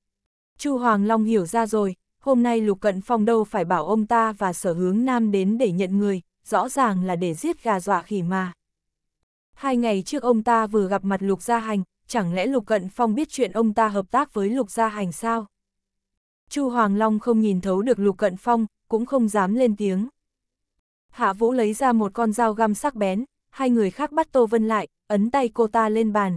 Chu Hoàng Long hiểu ra rồi, hôm nay Lục Cận Phong đâu phải bảo ông ta và sở hướng nam đến để nhận người, rõ ràng là để giết gà dọa khỉ mà hai ngày trước ông ta vừa gặp mặt Lục Gia Hành, chẳng lẽ Lục Cận Phong biết chuyện ông ta hợp tác với Lục Gia Hành sao? Chu Hoàng Long không nhìn thấu được Lục Cận Phong, cũng không dám lên tiếng. Hạ Vũ lấy ra một con dao găm sắc bén, hai người khác bắt Tô Vân lại, ấn tay cô ta lên bàn.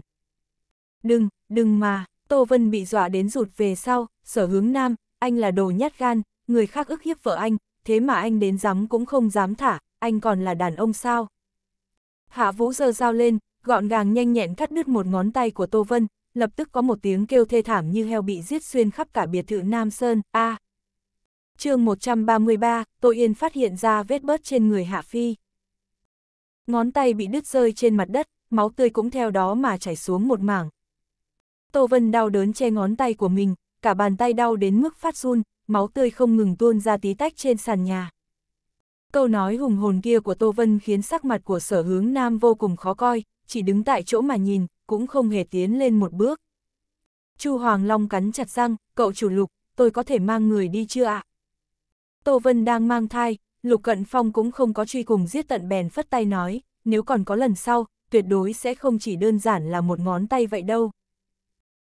Đừng, đừng mà, Tô Vân bị dọa đến rụt về sau, sở hướng nam, anh là đồ nhát gan, người khác ức hiếp vợ anh, thế mà anh đến dám cũng không dám thả, anh còn là đàn ông sao? Hạ Vũ giơ dao lên, gọn gàng nhanh nhẹn cắt đứt một ngón tay của Tô Vân, lập tức có một tiếng kêu thê thảm như heo bị giết xuyên khắp cả biệt thự Nam Sơn, a. À. chương 133, Tô Yên phát hiện ra vết bớt trên người Hạ Phi. Ngón tay bị đứt rơi trên mặt đất, máu tươi cũng theo đó mà chảy xuống một mảng. Tô Vân đau đớn che ngón tay của mình, cả bàn tay đau đến mức phát run, máu tươi không ngừng tuôn ra tí tách trên sàn nhà. Câu nói hùng hồn kia của Tô Vân khiến sắc mặt của sở hướng nam vô cùng khó coi, chỉ đứng tại chỗ mà nhìn, cũng không hề tiến lên một bước. Chu Hoàng Long cắn chặt răng, cậu chủ lục, tôi có thể mang người đi chưa ạ? Tô Vân đang mang thai, Lục Cận Phong cũng không có truy cùng giết tận bèn phất tay nói, nếu còn có lần sau, tuyệt đối sẽ không chỉ đơn giản là một ngón tay vậy đâu.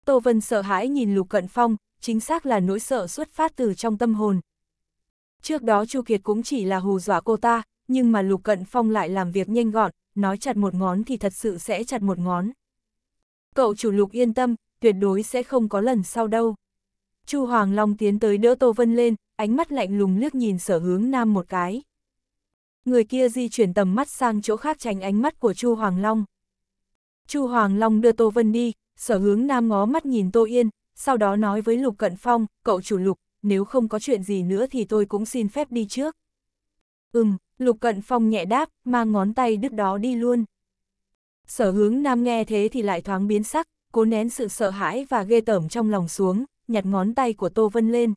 Tô Vân sợ hãi nhìn Lục Cận Phong, chính xác là nỗi sợ xuất phát từ trong tâm hồn, Trước đó Chu Kiệt cũng chỉ là hù dọa cô ta, nhưng mà Lục Cận Phong lại làm việc nhanh gọn, nói chặt một ngón thì thật sự sẽ chặt một ngón. Cậu chủ Lục yên tâm, tuyệt đối sẽ không có lần sau đâu. Chu Hoàng Long tiến tới đỡ Tô Vân lên, ánh mắt lạnh lùng liếc nhìn sở hướng nam một cái. Người kia di chuyển tầm mắt sang chỗ khác tránh ánh mắt của Chu Hoàng Long. Chu Hoàng Long đưa Tô Vân đi, sở hướng nam ngó mắt nhìn Tô Yên, sau đó nói với Lục Cận Phong, cậu chủ Lục, nếu không có chuyện gì nữa thì tôi cũng xin phép đi trước. Ừm, Lục Cận Phong nhẹ đáp, mang ngón tay đứt đó đi luôn. Sở hướng nam nghe thế thì lại thoáng biến sắc, cố nén sự sợ hãi và ghê tởm trong lòng xuống, nhặt ngón tay của Tô Vân lên.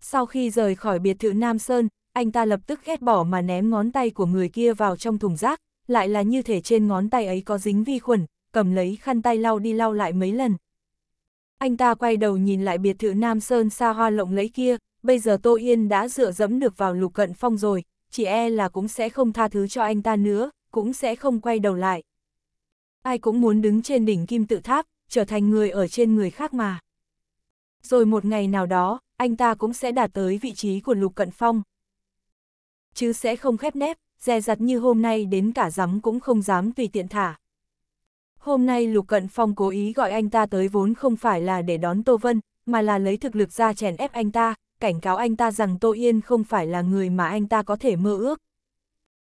Sau khi rời khỏi biệt thự Nam Sơn, anh ta lập tức ghét bỏ mà ném ngón tay của người kia vào trong thùng rác, lại là như thể trên ngón tay ấy có dính vi khuẩn, cầm lấy khăn tay lau đi lau lại mấy lần, anh ta quay đầu nhìn lại biệt thự Nam Sơn xa hoa lộng lẫy kia, bây giờ Tô Yên đã dựa dẫm được vào lục cận phong rồi, chỉ e là cũng sẽ không tha thứ cho anh ta nữa, cũng sẽ không quay đầu lại. Ai cũng muốn đứng trên đỉnh kim tự tháp, trở thành người ở trên người khác mà. Rồi một ngày nào đó, anh ta cũng sẽ đạt tới vị trí của lục cận phong. Chứ sẽ không khép nép, dè dặt như hôm nay đến cả giấm cũng không dám tùy tiện thả. Hôm nay Lục Cận Phong cố ý gọi anh ta tới vốn không phải là để đón Tô Vân, mà là lấy thực lực ra chèn ép anh ta, cảnh cáo anh ta rằng Tô Yên không phải là người mà anh ta có thể mơ ước.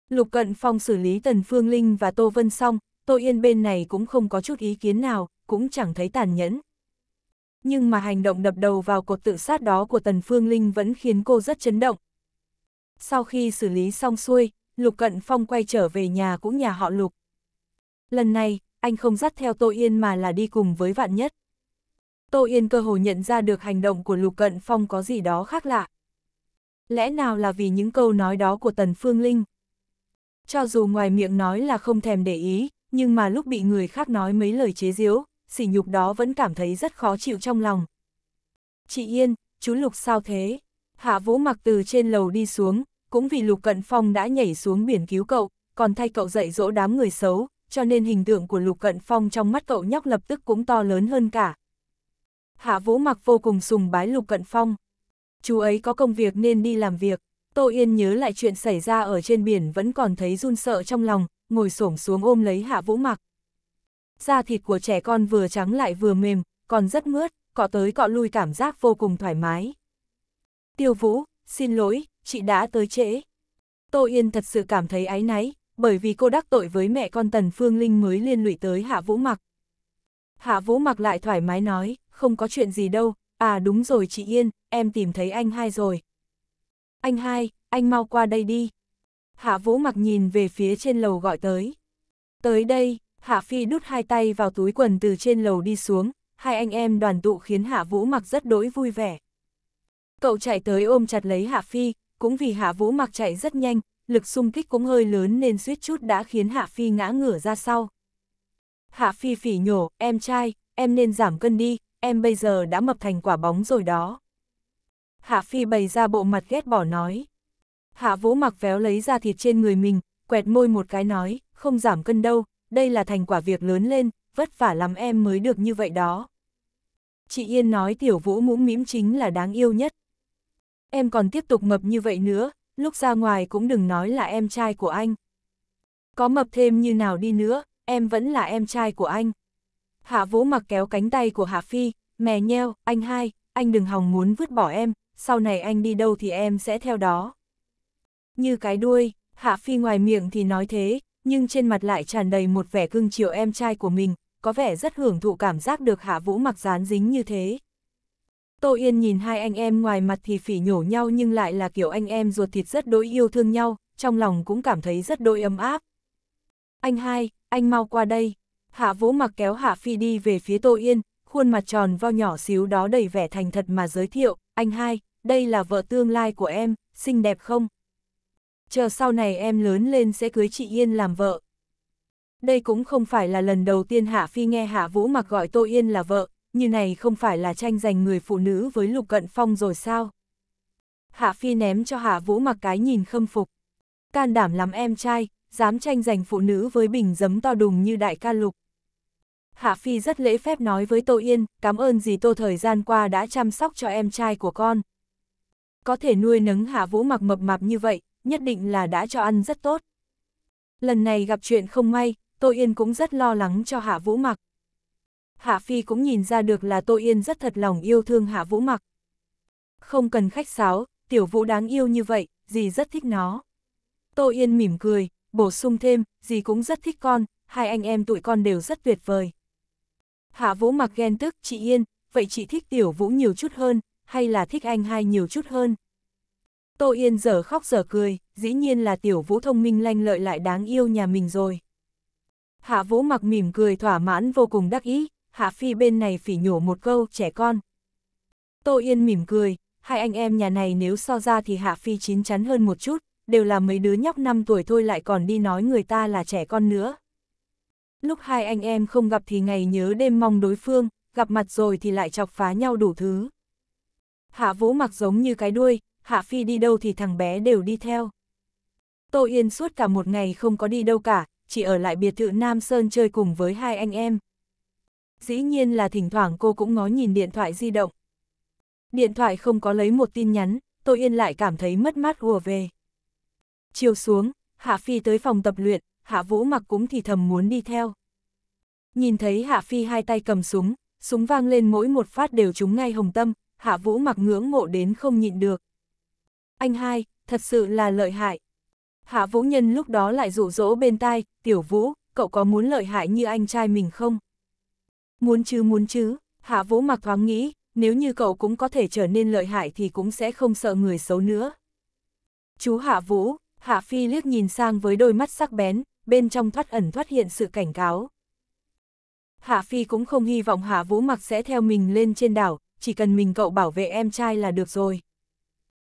Lục Cận Phong xử lý Tần Phương Linh và Tô Vân xong, Tô Yên bên này cũng không có chút ý kiến nào, cũng chẳng thấy tàn nhẫn. Nhưng mà hành động đập đầu vào cột tự sát đó của Tần Phương Linh vẫn khiến cô rất chấn động. Sau khi xử lý xong xuôi, Lục Cận Phong quay trở về nhà cũng nhà họ Lục. Lần này, anh không dắt theo Tô Yên mà là đi cùng với vạn nhất. Tô Yên cơ hồ nhận ra được hành động của Lục Cận Phong có gì đó khác lạ. Lẽ nào là vì những câu nói đó của Tần Phương Linh? Cho dù ngoài miệng nói là không thèm để ý, nhưng mà lúc bị người khác nói mấy lời chế giễu, sỉ nhục đó vẫn cảm thấy rất khó chịu trong lòng. Chị Yên, chú Lục sao thế? Hạ Vũ mặc từ trên lầu đi xuống, cũng vì Lục Cận Phong đã nhảy xuống biển cứu cậu, còn thay cậu dạy dỗ đám người xấu, cho nên hình tượng của Lục Cận Phong trong mắt cậu nhóc lập tức cũng to lớn hơn cả. Hạ Vũ Mặc vô cùng sùng bái Lục Cận Phong. Chú ấy có công việc nên đi làm việc. Tô Yên nhớ lại chuyện xảy ra ở trên biển vẫn còn thấy run sợ trong lòng, ngồi xổm xuống ôm lấy Hạ Vũ Mặc. Da thịt của trẻ con vừa trắng lại vừa mềm, còn rất mướt, cọ tới cọ lui cảm giác vô cùng thoải mái. Tiêu Vũ, xin lỗi, chị đã tới trễ. Tô Yên thật sự cảm thấy áy náy, bởi vì cô đắc tội với mẹ con Tần Phương Linh mới liên lụy tới Hạ Vũ Mặc. Hạ Vũ Mặc lại thoải mái nói, không có chuyện gì đâu, à đúng rồi chị Yên, em tìm thấy anh hai rồi. Anh hai, anh mau qua đây đi. Hạ Vũ Mặc nhìn về phía trên lầu gọi tới. Tới đây, Hạ Phi đút hai tay vào túi quần từ trên lầu đi xuống, hai anh em đoàn tụ khiến Hạ Vũ Mặc rất đối vui vẻ. Cậu chạy tới ôm chặt lấy Hạ Phi, cũng vì Hạ Vũ Mặc chạy rất nhanh, lực xung kích cũng hơi lớn nên suýt chút đã khiến Hạ Phi ngã ngửa ra sau. Hạ Phi phỉ nhổ, em trai, em nên giảm cân đi, em bây giờ đã mập thành quả bóng rồi đó. Hạ Phi bày ra bộ mặt ghét bỏ nói. Hạ Vũ mặc véo lấy ra thịt trên người mình, quẹt môi một cái nói, không giảm cân đâu, đây là thành quả việc lớn lên, vất vả lắm em mới được như vậy đó. Chị Yên nói tiểu vũ mũm mĩm chính là đáng yêu nhất. Em còn tiếp tục mập như vậy nữa, lúc ra ngoài cũng đừng nói là em trai của anh. Có mập thêm như nào đi nữa, em vẫn là em trai của anh. Hạ Vũ mặc kéo cánh tay của Hạ Phi, mè nheo, anh hai, anh đừng hòng muốn vứt bỏ em, sau này anh đi đâu thì em sẽ theo đó. Như cái đuôi, Hạ Phi ngoài miệng thì nói thế, nhưng trên mặt lại tràn đầy một vẻ cưng chiều em trai của mình, có vẻ rất hưởng thụ cảm giác được Hạ Vũ mặc dán dính như thế. Tô Yên nhìn hai anh em ngoài mặt thì phỉ nhổ nhau nhưng lại là kiểu anh em ruột thịt rất đối yêu thương nhau, trong lòng cũng cảm thấy rất đôi ấm áp. Anh hai, anh mau qua đây. Hạ vỗ mặc kéo Hạ Phi đi về phía Tô Yên, khuôn mặt tròn vo nhỏ xíu đó đầy vẻ thành thật mà giới thiệu, anh hai, đây là vợ tương lai của em, xinh đẹp không? Chờ sau này em lớn lên sẽ cưới chị Yên làm vợ. Đây cũng không phải là lần đầu tiên Hạ Phi nghe Hạ Vũ mặc gọi Tô Yên là vợ, như này không phải là tranh giành người phụ nữ với Lục Cận Phong rồi sao? Hạ Phi ném cho Hạ Vũ mặc cái nhìn khâm phục. Can đảm lắm em trai, dám tranh giành phụ nữ với bình giấm to đùng như đại ca Lục. Hạ Phi rất lễ phép nói với Tô Yên, cảm ơn gì Tô thời gian qua đã chăm sóc cho em trai của con. Có thể nuôi nấng Hạ Vũ mặc mập mạp như vậy, nhất định là đã cho ăn rất tốt. Lần này gặp chuyện không may, Tô Yên cũng rất lo lắng cho Hạ Vũ mặc. Hạ Phi cũng nhìn ra được là Tô Yên rất thật lòng yêu thương Hạ Vũ mặc. Không cần khách sáo, tiểu vũ đáng yêu như vậy, dì rất thích nó. Tô Yên mỉm cười, bổ sung thêm, dì cũng rất thích con, hai anh em tụi con đều rất tuyệt vời. Hạ Vũ mặc ghen tức, chị Yên, vậy chị thích tiểu vũ nhiều chút hơn, hay là thích anh hai nhiều chút hơn? Tô Yên giờ khóc giờ cười, dĩ nhiên là tiểu vũ thông minh lanh lợi lại đáng yêu nhà mình rồi. Hạ Vũ mặc mỉm cười thỏa mãn vô cùng đắc ý, Hạ Phi bên này phỉ nhổ một câu trẻ con. Tô Yên mỉm cười, hai anh em nhà này nếu so ra thì Hạ Phi chín chắn hơn một chút, đều là mấy đứa nhóc 5 tuổi thôi lại còn đi nói người ta là trẻ con nữa. Lúc hai anh em không gặp thì ngày nhớ đêm mong đối phương, gặp mặt rồi thì lại chọc phá nhau đủ thứ. Hạ Vũ mặc giống như cái đuôi, Hạ Phi đi đâu thì thằng bé đều đi theo. Tô Yên suốt cả một ngày không có đi đâu cả, chỉ ở lại biệt thự Nam Sơn chơi cùng với hai anh em dĩ nhiên là thỉnh thoảng cô cũng ngó nhìn điện thoại di động. Điện thoại không có lấy một tin nhắn, Tô Yên lại cảm thấy mất mát ùa về. Chiều xuống, Hạ Phi tới phòng tập luyện, Hạ Vũ mặc cũng thì thầm muốn đi theo. Nhìn thấy Hạ Phi hai tay cầm súng, súng vang lên mỗi một phát đều trúng ngay hồng tâm, Hạ Vũ mặc ngưỡng mộ đến không nhịn được. Anh hai, thật sự là lợi hại. Hạ Vũ Nhân lúc đó lại rủ rỗ bên tai, tiểu Vũ, cậu có muốn lợi hại như anh trai mình không? Muốn chứ muốn chứ, hạ vũ mặc thoáng nghĩ, nếu như cậu cũng có thể trở nên lợi hại thì cũng sẽ không sợ người xấu nữa. Chú hạ vũ, hạ phi liếc nhìn sang với đôi mắt sắc bén, bên trong thoát ẩn thoát hiện sự cảnh cáo. Hạ phi cũng không hy vọng hạ vũ mặc sẽ theo mình lên trên đảo, chỉ cần mình cậu bảo vệ em trai là được rồi.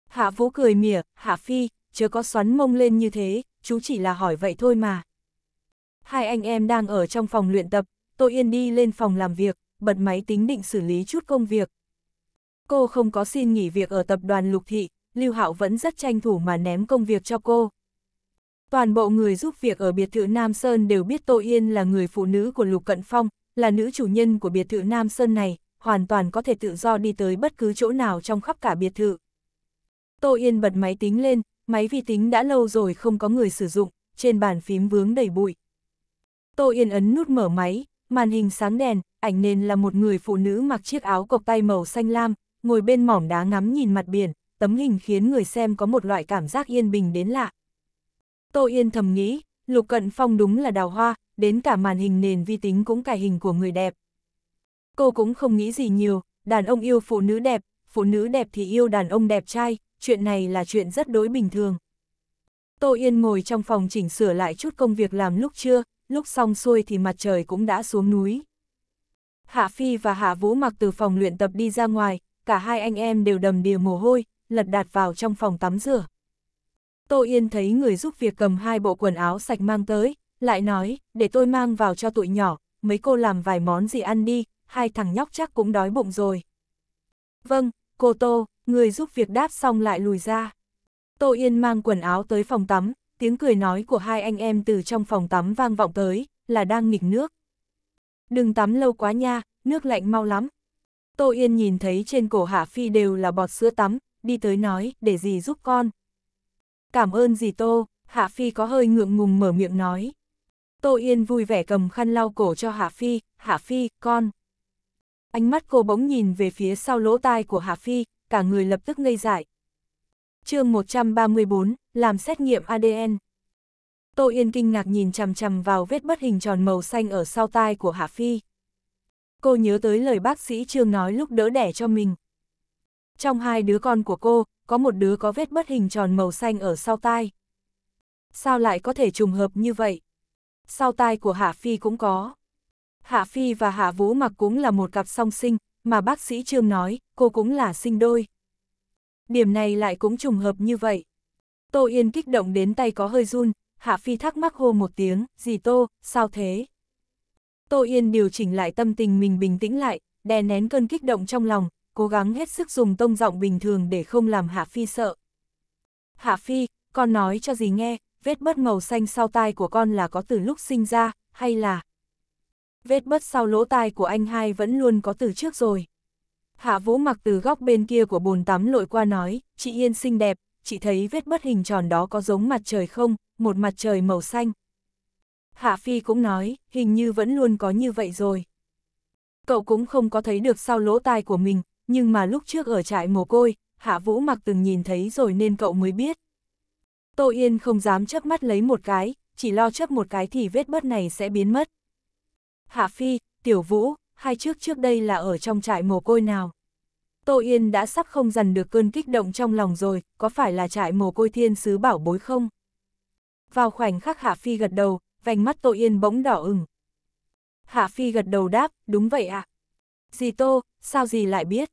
Hạ vũ cười mỉa, hạ phi, chưa có xoắn mông lên như thế, chú chỉ là hỏi vậy thôi mà. Hai anh em đang ở trong phòng luyện tập, Tô Yên đi lên phòng làm việc, bật máy tính định xử lý chút công việc. Cô không có xin nghỉ việc ở tập đoàn Lục Thị, Lưu Hạo vẫn rất tranh thủ mà ném công việc cho cô. Toàn bộ người giúp việc ở biệt thự Nam Sơn đều biết Tô Yên là người phụ nữ của Lục Cận Phong, là nữ chủ nhân của biệt thự Nam Sơn này, hoàn toàn có thể tự do đi tới bất cứ chỗ nào trong khắp cả biệt thự. Tô Yên bật máy tính lên, máy vi tính đã lâu rồi không có người sử dụng, trên bàn phím vướng đầy bụi. Tô Yên ấn nút mở máy, màn hình sáng đèn, ảnh nền là một người phụ nữ mặc chiếc áo cộc tay màu xanh lam, ngồi bên mỏm đá ngắm nhìn mặt biển, tấm hình khiến người xem có một loại cảm giác yên bình đến lạ. Tô Yên thầm nghĩ, Lục Cận Phong đúng là đào hoa, đến cả màn hình nền vi tính cũng cải hình của người đẹp. Cô cũng không nghĩ gì nhiều, đàn ông yêu phụ nữ đẹp, phụ nữ đẹp thì yêu đàn ông đẹp trai, chuyện này là chuyện rất đối bình thường. Tô Yên ngồi trong phòng chỉnh sửa lại chút công việc làm lúc trưa, lúc xong xuôi thì mặt trời cũng đã xuống núi. Hạ Phi và Hạ Vũ mặc từ phòng luyện tập đi ra ngoài, cả hai anh em đều đầm đìa mồ hôi, lật đạt vào trong phòng tắm rửa. Tô Yên thấy người giúp việc cầm hai bộ quần áo sạch mang tới, lại nói, để tôi mang vào cho tụi nhỏ, mấy cô làm vài món gì ăn đi, hai thằng nhóc chắc cũng đói bụng rồi. Vâng, cô Tô, người giúp việc đáp xong lại lùi ra. Tô Yên mang quần áo tới phòng tắm, tiếng cười nói của hai anh em từ trong phòng tắm vang vọng tới, là đang nghịch nước. Đừng tắm lâu quá nha, nước lạnh mau lắm. Tô Yên nhìn thấy trên cổ Hạ Phi đều là bọt sữa tắm, đi tới nói, để gì giúp con. Cảm ơn gì Tô, Hạ Phi có hơi ngượng ngùng mở miệng nói. Tô Yên vui vẻ cầm khăn lau cổ cho Hạ Phi, Hạ Phi, con. Ánh mắt cô bỗng nhìn về phía sau lỗ tai của Hạ Phi, cả người lập tức ngây dại, chương 134, làm xét nghiệm ADN. Tô Yên kinh ngạc nhìn chằm chằm vào vết bất hình tròn màu xanh ở sau tai của Hạ Phi. Cô nhớ tới lời bác sĩ Trương nói lúc đỡ đẻ cho mình. Trong hai đứa con của cô, có một đứa có vết bất hình tròn màu xanh ở sau tai. Sao lại có thể trùng hợp như vậy? Sau tai của Hạ Phi cũng có. Hạ Phi và Hạ Vũ mặc cũng là một cặp song sinh, mà bác sĩ Trương nói, cô cũng là sinh đôi. Điểm này lại cũng trùng hợp như vậy. Tô Yên kích động đến tay có hơi run, Hạ Phi thắc mắc hô một tiếng, gì Tô, sao thế? Tô Yên điều chỉnh lại tâm tình mình bình tĩnh lại, đè nén cơn kích động trong lòng, cố gắng hết sức dùng tông giọng bình thường để không làm Hạ Phi sợ. Hạ Phi, con nói cho gì nghe, vết bớt màu xanh sau tai của con là có từ lúc sinh ra, hay là... Vết bớt sau lỗ tai của anh hai vẫn luôn có từ trước rồi. Hạ vũ mặc từ góc bên kia của bồn tắm lội qua nói, chị Yên xinh đẹp, chị thấy vết bất hình tròn đó có giống mặt trời không, một mặt trời màu xanh. Hạ Phi cũng nói, hình như vẫn luôn có như vậy rồi. Cậu cũng không có thấy được sau lỗ tai của mình, nhưng mà lúc trước ở trại mồ côi, Hạ Vũ mặc từng nhìn thấy rồi nên cậu mới biết. Tô Yên không dám chớp mắt lấy một cái, chỉ lo chớp một cái thì vết bớt này sẽ biến mất. Hạ Phi, Tiểu Vũ, hai trước trước đây là ở trong trại mồ côi nào. Tô Yên đã sắp không dằn được cơn kích động trong lòng rồi, có phải là trại mồ côi thiên sứ bảo bối không? Vào khoảnh khắc Hạ Phi gật đầu, vành mắt Tô Yên bỗng đỏ ửng. Hạ Phi gật đầu đáp, đúng vậy ạ. À? Dì Tô, sao dì lại biết?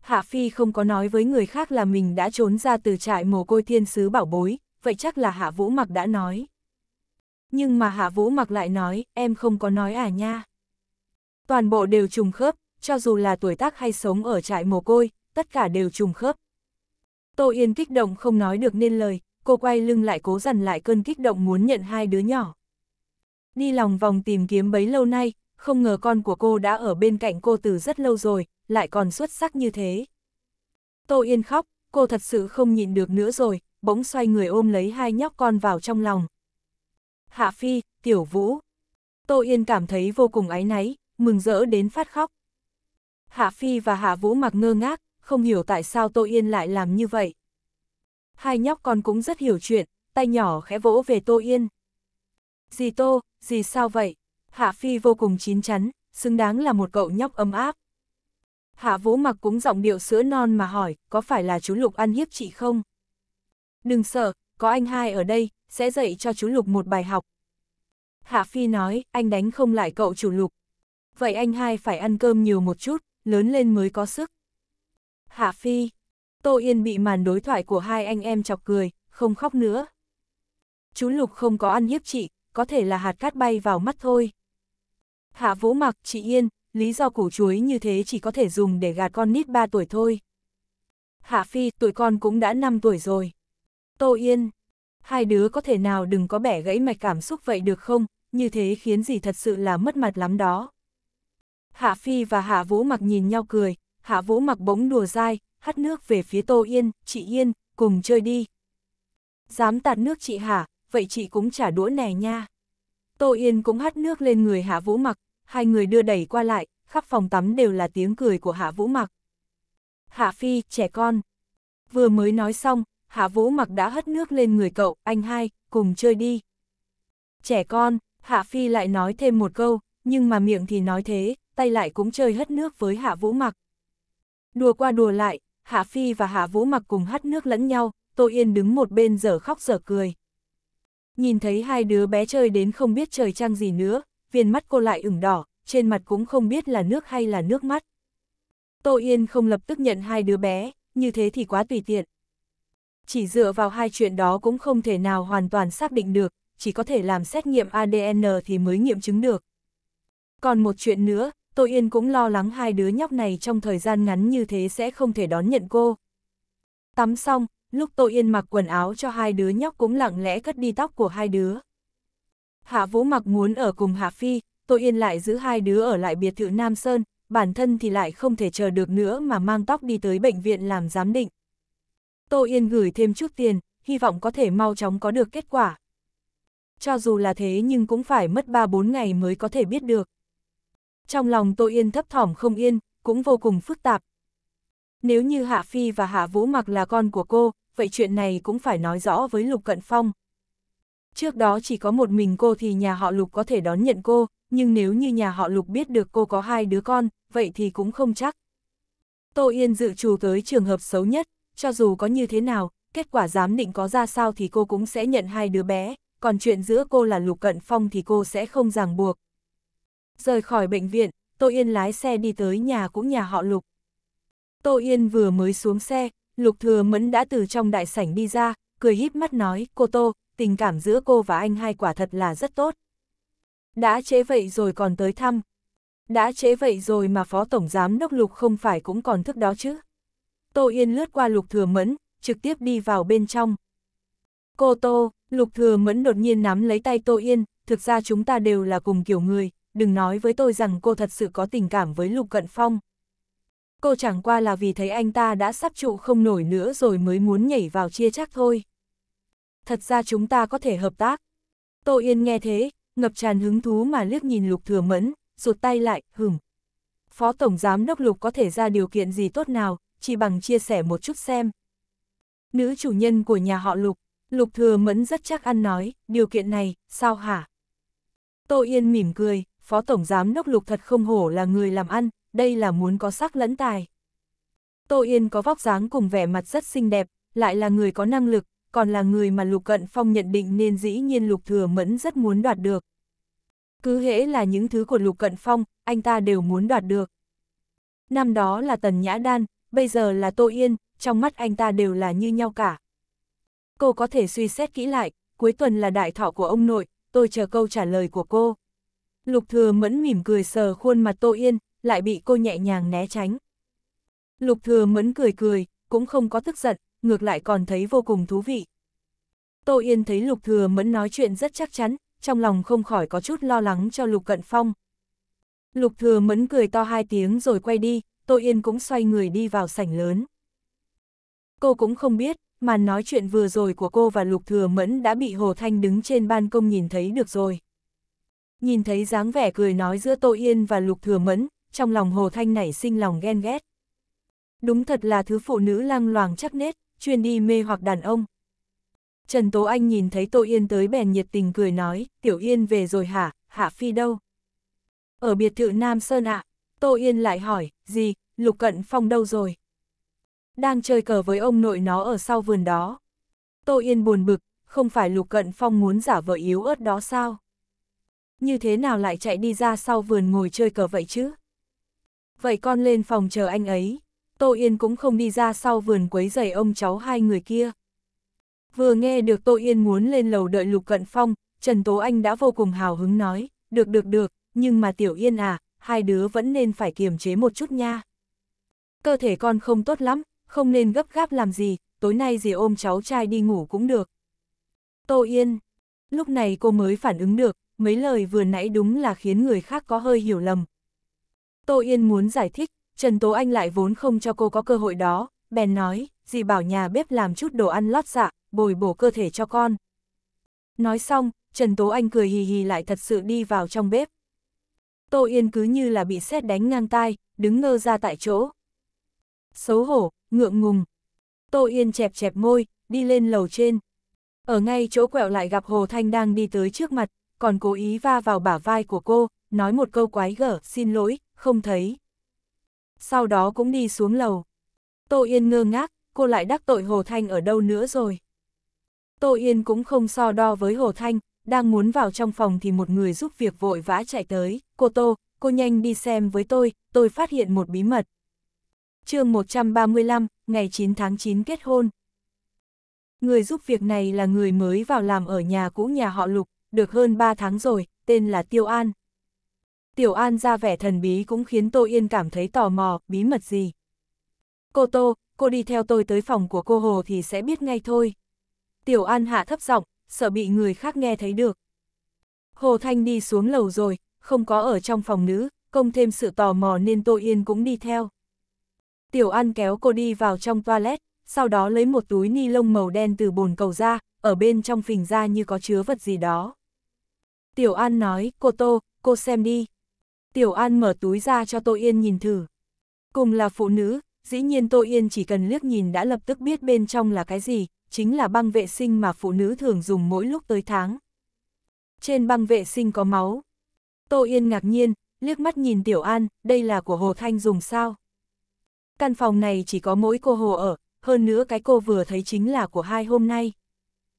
Hạ Phi không có nói với người khác là mình đã trốn ra từ trại mồ côi thiên sứ bảo bối, vậy chắc là Hạ Vũ Mặc đã nói. Nhưng mà Hạ Vũ Mặc lại nói, em không có nói à nha. Toàn bộ đều trùng khớp, cho dù là tuổi tác hay sống ở trại mồ côi, tất cả đều trùng khớp. Tô Yên kích động không nói được nên lời, cô quay lưng lại cố dằn lại cơn kích động muốn nhận hai đứa nhỏ. Đi lòng vòng tìm kiếm bấy lâu nay, không ngờ con của cô đã ở bên cạnh cô từ rất lâu rồi, lại còn xuất sắc như thế. Tô Yên khóc, cô thật sự không nhịn được nữa rồi, bỗng xoay người ôm lấy hai nhóc con vào trong lòng. Hạ Phi, Tiểu Vũ. Tô Yên cảm thấy vô cùng áy náy, mừng rỡ đến phát khóc. Hạ Phi và Hạ Vũ mặc ngơ ngác, không hiểu tại sao Tô Yên lại làm như vậy. Hai nhóc con cũng rất hiểu chuyện, tay nhỏ khẽ vỗ về Tô Yên. Dì Tô, dì sao vậy? Hạ Phi vô cùng chín chắn, xứng đáng là một cậu nhóc ấm áp. Hạ Vũ mặc cũng giọng điệu sữa non mà hỏi, có phải là chú Lục ăn hiếp chị không? Đừng sợ, có anh hai ở đây, sẽ dạy cho chú Lục một bài học. Hạ Phi nói, anh đánh không lại cậu chủ Lục vậy anh hai phải ăn cơm nhiều một chút, lớn lên mới có sức. Hạ Phi, Tô Yên bị màn đối thoại của hai anh em chọc cười, không khóc nữa. Chú Lục không có ăn hiếp chị, có thể là hạt cát bay vào mắt thôi. Hạ Vũ mặc chị Yên, lý do củ chuối như thế chỉ có thể dùng để gạt con nít 3 tuổi thôi. Hạ Phi, tuổi con cũng đã 5 tuổi rồi. Tô Yên, hai đứa có thể nào đừng có bẻ gãy mạch cảm xúc vậy được không, như thế khiến gì thật sự là mất mặt lắm đó. Hạ Phi và Hạ Vũ mặc nhìn nhau cười, Hạ Vũ mặc bỗng đùa dai, hắt nước về phía Tô Yên, chị Yên, cùng chơi đi. Dám tạt nước chị Hạ, vậy chị cũng trả đũa nè nha. Tô Yên cũng hắt nước lên người Hạ Vũ mặc, hai người đưa đẩy qua lại, khắp phòng tắm đều là tiếng cười của Hạ Vũ mặc. Hạ Phi, trẻ con. Vừa mới nói xong, Hạ Vũ mặc đã hất nước lên người cậu, anh hai, cùng chơi đi. Trẻ con, Hạ Phi lại nói thêm một câu, nhưng mà miệng thì nói thế, tay lại cũng chơi hất nước với Hạ Vũ Mặc. Đùa qua đùa lại, Hạ Phi và Hạ Vũ Mặc cùng hất nước lẫn nhau, Tô Yên đứng một bên giờ khóc giờ cười. Nhìn thấy hai đứa bé chơi đến không biết trời trăng gì nữa, viên mắt cô lại ửng đỏ, trên mặt cũng không biết là nước hay là nước mắt. Tô Yên không lập tức nhận hai đứa bé, như thế thì quá tùy tiện. Chỉ dựa vào hai chuyện đó cũng không thể nào hoàn toàn xác định được, chỉ có thể làm xét nghiệm ADN thì mới nghiệm chứng được. Còn một chuyện nữa, Tô Yên cũng lo lắng hai đứa nhóc này trong thời gian ngắn như thế sẽ không thể đón nhận cô. Tắm xong, lúc Tô Yên mặc quần áo cho hai đứa nhóc cũng lặng lẽ cất đi tóc của hai đứa. Hạ Vũ mặc muốn ở cùng Hạ Phi, Tô Yên lại giữ hai đứa ở lại biệt thự Nam Sơn, bản thân thì lại không thể chờ được nữa mà mang tóc đi tới bệnh viện làm giám định. Tô Yên gửi thêm chút tiền, hy vọng có thể mau chóng có được kết quả. Cho dù là thế nhưng cũng phải mất 3-4 ngày mới có thể biết được. Trong lòng Tô Yên thấp thỏm không yên, cũng vô cùng phức tạp. Nếu như Hạ Phi và Hạ Vũ Mặc là con của cô, vậy chuyện này cũng phải nói rõ với Lục Cận Phong. Trước đó chỉ có một mình cô thì nhà họ Lục có thể đón nhận cô, nhưng nếu như nhà họ Lục biết được cô có hai đứa con, vậy thì cũng không chắc. Tô Yên dự trù tới trường hợp xấu nhất, cho dù có như thế nào, kết quả giám định có ra sao thì cô cũng sẽ nhận hai đứa bé, còn chuyện giữa cô là Lục Cận Phong thì cô sẽ không ràng buộc. Rời khỏi bệnh viện, Tô Yên lái xe đi tới nhà cũng nhà họ Lục. Tô Yên vừa mới xuống xe, Lục Thừa Mẫn đã từ trong đại sảnh đi ra, cười híp mắt nói, cô Tô, tình cảm giữa cô và anh hai quả thật là rất tốt. Đã chế vậy rồi còn tới thăm. Đã chế vậy rồi mà Phó Tổng Giám Đốc Lục không phải cũng còn thức đó chứ. Tô Yên lướt qua Lục Thừa Mẫn, trực tiếp đi vào bên trong. Cô Tô, Lục Thừa Mẫn đột nhiên nắm lấy tay Tô Yên, thực ra chúng ta đều là cùng kiểu người, đừng nói với tôi rằng cô thật sự có tình cảm với Lục Cận Phong. Cô chẳng qua là vì thấy anh ta đã sắp trụ không nổi nữa rồi mới muốn nhảy vào chia chắc thôi. Thật ra chúng ta có thể hợp tác. Tô Yên nghe thế, ngập tràn hứng thú mà liếc nhìn Lục Thừa Mẫn, rụt tay lại, hửng. Phó Tổng Giám Đốc Lục có thể ra điều kiện gì tốt nào, chỉ bằng chia sẻ một chút xem. Nữ chủ nhân của nhà họ Lục, Lục Thừa Mẫn rất chắc ăn nói, điều kiện này, sao hả? Tô Yên mỉm cười, Phó Tổng Giám Đốc Lục thật không hổ là người làm ăn, đây là muốn có sắc lẫn tài. Tô Yên có vóc dáng cùng vẻ mặt rất xinh đẹp, lại là người có năng lực, còn là người mà Lục Cận Phong nhận định nên dĩ nhiên Lục Thừa Mẫn rất muốn đoạt được. Cứ hễ là những thứ của Lục Cận Phong, anh ta đều muốn đoạt được. Năm đó là Tần Nhã Đan, bây giờ là Tô Yên, trong mắt anh ta đều là như nhau cả. Cô có thể suy xét kỹ lại, cuối tuần là đại thọ của ông nội, tôi chờ câu trả lời của cô. Lục thừa mẫn mỉm cười sờ khuôn mặt Tô Yên, lại bị cô nhẹ nhàng né tránh. Lục thừa mẫn cười cười, cũng không có tức giận, ngược lại còn thấy vô cùng thú vị. Tô Yên thấy lục thừa mẫn nói chuyện rất chắc chắn, trong lòng không khỏi có chút lo lắng cho lục cận phong. Lục thừa mẫn cười to hai tiếng rồi quay đi, Tô Yên cũng xoay người đi vào sảnh lớn. Cô cũng không biết, màn nói chuyện vừa rồi của cô và Lục Thừa Mẫn đã bị Hồ Thanh đứng trên ban công nhìn thấy được rồi nhìn thấy dáng vẻ cười nói giữa Tô Yên và Lục Thừa Mẫn, trong lòng Hồ Thanh nảy sinh lòng ghen ghét. Đúng thật là thứ phụ nữ lang loàng chắc nết, chuyên đi mê hoặc đàn ông. Trần Tố Anh nhìn thấy Tô Yên tới bèn nhiệt tình cười nói, Tiểu Yên về rồi hả, hạ phi đâu? Ở biệt thự Nam Sơn ạ, Tô Yên lại hỏi, gì, Lục Cận Phong đâu rồi? Đang chơi cờ với ông nội nó ở sau vườn đó. Tô Yên buồn bực, không phải Lục Cận Phong muốn giả vợ yếu ớt đó sao? như thế nào lại chạy đi ra sau vườn ngồi chơi cờ vậy chứ? Vậy con lên phòng chờ anh ấy, Tô Yên cũng không đi ra sau vườn quấy rầy ông cháu hai người kia. Vừa nghe được Tô Yên muốn lên lầu đợi Lục Cận Phong, Trần Tố Anh đã vô cùng hào hứng nói, được được được, nhưng mà Tiểu Yên à, hai đứa vẫn nên phải kiềm chế một chút nha. Cơ thể con không tốt lắm, không nên gấp gáp làm gì, tối nay dì ôm cháu trai đi ngủ cũng được. Tô Yên, lúc này cô mới phản ứng được, mấy lời vừa nãy đúng là khiến người khác có hơi hiểu lầm. Tô Yên muốn giải thích, Trần Tố Anh lại vốn không cho cô có cơ hội đó, bèn nói, dì bảo nhà bếp làm chút đồ ăn lót dạ, bồi bổ cơ thể cho con. Nói xong, Trần Tố Anh cười hì hì lại thật sự đi vào trong bếp. Tô Yên cứ như là bị sét đánh ngang tai, đứng ngơ ra tại chỗ. Xấu hổ, ngượng ngùng. Tô Yên chẹp chẹp môi, đi lên lầu trên. Ở ngay chỗ quẹo lại gặp Hồ Thanh đang đi tới trước mặt, còn cố ý va vào bả vai của cô, nói một câu quái gở, xin lỗi, không thấy. Sau đó cũng đi xuống lầu. Tô Yên ngơ ngác, cô lại đắc tội Hồ Thanh ở đâu nữa rồi. Tô Yên cũng không so đo với Hồ Thanh, đang muốn vào trong phòng thì một người giúp việc vội vã chạy tới, cô Tô, cô nhanh đi xem với tôi, tôi phát hiện một bí mật. chương 135, ngày 9 tháng 9 kết hôn. Người giúp việc này là người mới vào làm ở nhà cũ nhà họ Lục, được hơn 3 tháng rồi, tên là Tiêu An. Tiểu An ra vẻ thần bí cũng khiến Tô Yên cảm thấy tò mò, bí mật gì. Cô Tô, cô đi theo tôi tới phòng của cô Hồ thì sẽ biết ngay thôi. Tiểu An hạ thấp giọng, sợ bị người khác nghe thấy được. Hồ Thanh đi xuống lầu rồi, không có ở trong phòng nữ, công thêm sự tò mò nên Tô Yên cũng đi theo. Tiểu An kéo cô đi vào trong toilet, sau đó lấy một túi ni lông màu đen từ bồn cầu ra, ở bên trong phình ra như có chứa vật gì đó. Tiểu An nói, cô Tô, cô xem đi. Tiểu An mở túi ra cho Tô Yên nhìn thử. Cùng là phụ nữ, dĩ nhiên Tô Yên chỉ cần liếc nhìn đã lập tức biết bên trong là cái gì, chính là băng vệ sinh mà phụ nữ thường dùng mỗi lúc tới tháng. Trên băng vệ sinh có máu. Tô Yên ngạc nhiên, liếc mắt nhìn Tiểu An, đây là của Hồ Thanh dùng sao? Căn phòng này chỉ có mỗi cô Hồ ở, hơn nữa cái cô vừa thấy chính là của hai hôm nay.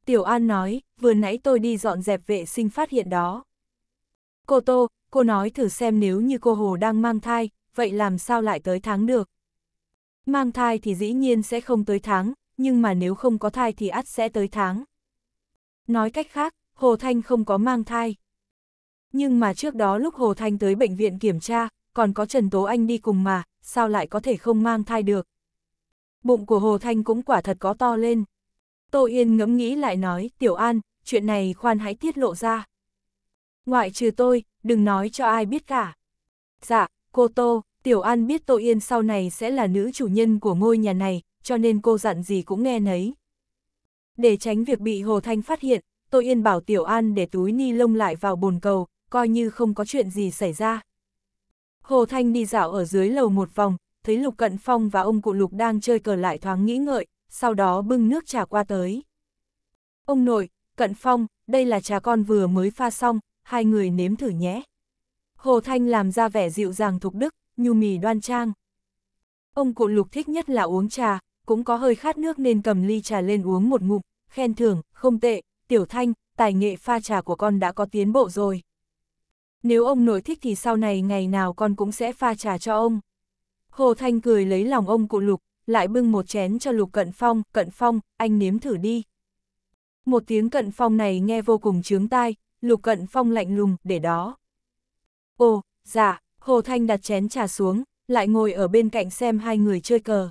Tiểu An nói, vừa nãy tôi đi dọn dẹp vệ sinh phát hiện đó. Cô Tô, cô nói thử xem nếu như cô Hồ đang mang thai, vậy làm sao lại tới tháng được? Mang thai thì dĩ nhiên sẽ không tới tháng, nhưng mà nếu không có thai thì ắt sẽ tới tháng. Nói cách khác, Hồ Thanh không có mang thai. Nhưng mà trước đó lúc Hồ Thanh tới bệnh viện kiểm tra, còn có Trần Tố Anh đi cùng mà, sao lại có thể không mang thai được? Bụng của Hồ Thanh cũng quả thật có to lên. Tô Yên ngẫm nghĩ lại nói, Tiểu An, chuyện này khoan hãy tiết lộ ra. Ngoại trừ tôi, đừng nói cho ai biết cả. Dạ, cô Tô, Tiểu An biết Tô Yên sau này sẽ là nữ chủ nhân của ngôi nhà này, cho nên cô dặn gì cũng nghe nấy. Để tránh việc bị Hồ Thanh phát hiện, Tô Yên bảo Tiểu An để túi ni lông lại vào bồn cầu, coi như không có chuyện gì xảy ra. Hồ Thanh đi dạo ở dưới lầu một vòng, thấy Lục Cận Phong và ông cụ Lục đang chơi cờ lại thoáng nghĩ ngợi, sau đó bưng nước trà qua tới. Ông nội, Cận Phong, đây là trà con vừa mới pha xong, hai người nếm thử nhé. Hồ Thanh làm ra vẻ dịu dàng thục đức, nhu mì đoan trang. Ông cụ lục thích nhất là uống trà, cũng có hơi khát nước nên cầm ly trà lên uống một ngụm, khen thưởng, không tệ, tiểu thanh, tài nghệ pha trà của con đã có tiến bộ rồi. Nếu ông nội thích thì sau này ngày nào con cũng sẽ pha trà cho ông. Hồ Thanh cười lấy lòng ông cụ lục, lại bưng một chén cho lục cận phong, cận phong, anh nếm thử đi. Một tiếng cận phong này nghe vô cùng chướng tai, lục cận phong lạnh lùng, để đó. Ồ, dạ, Hồ Thanh đặt chén trà xuống, lại ngồi ở bên cạnh xem hai người chơi cờ.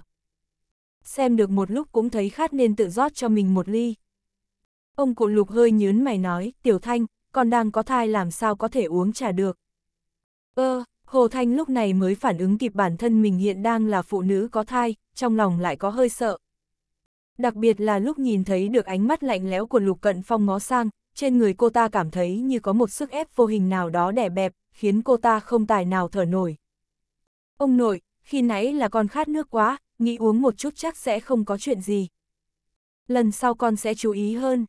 Xem được một lúc cũng thấy khát nên tự rót cho mình một ly. Ông cụ lục hơi nhớn mày nói, tiểu thanh, con đang có thai làm sao có thể uống trà được. Ơ, Hồ Thanh lúc này mới phản ứng kịp bản thân mình hiện đang là phụ nữ có thai, trong lòng lại có hơi sợ, Đặc biệt là lúc nhìn thấy được ánh mắt lạnh lẽo của Lục Cận Phong ngó sang, trên người cô ta cảm thấy như có một sức ép vô hình nào đó đè bẹp, khiến cô ta không tài nào thở nổi. Ông nội, khi nãy là con khát nước quá, nghĩ uống một chút chắc sẽ không có chuyện gì. Lần sau con sẽ chú ý hơn.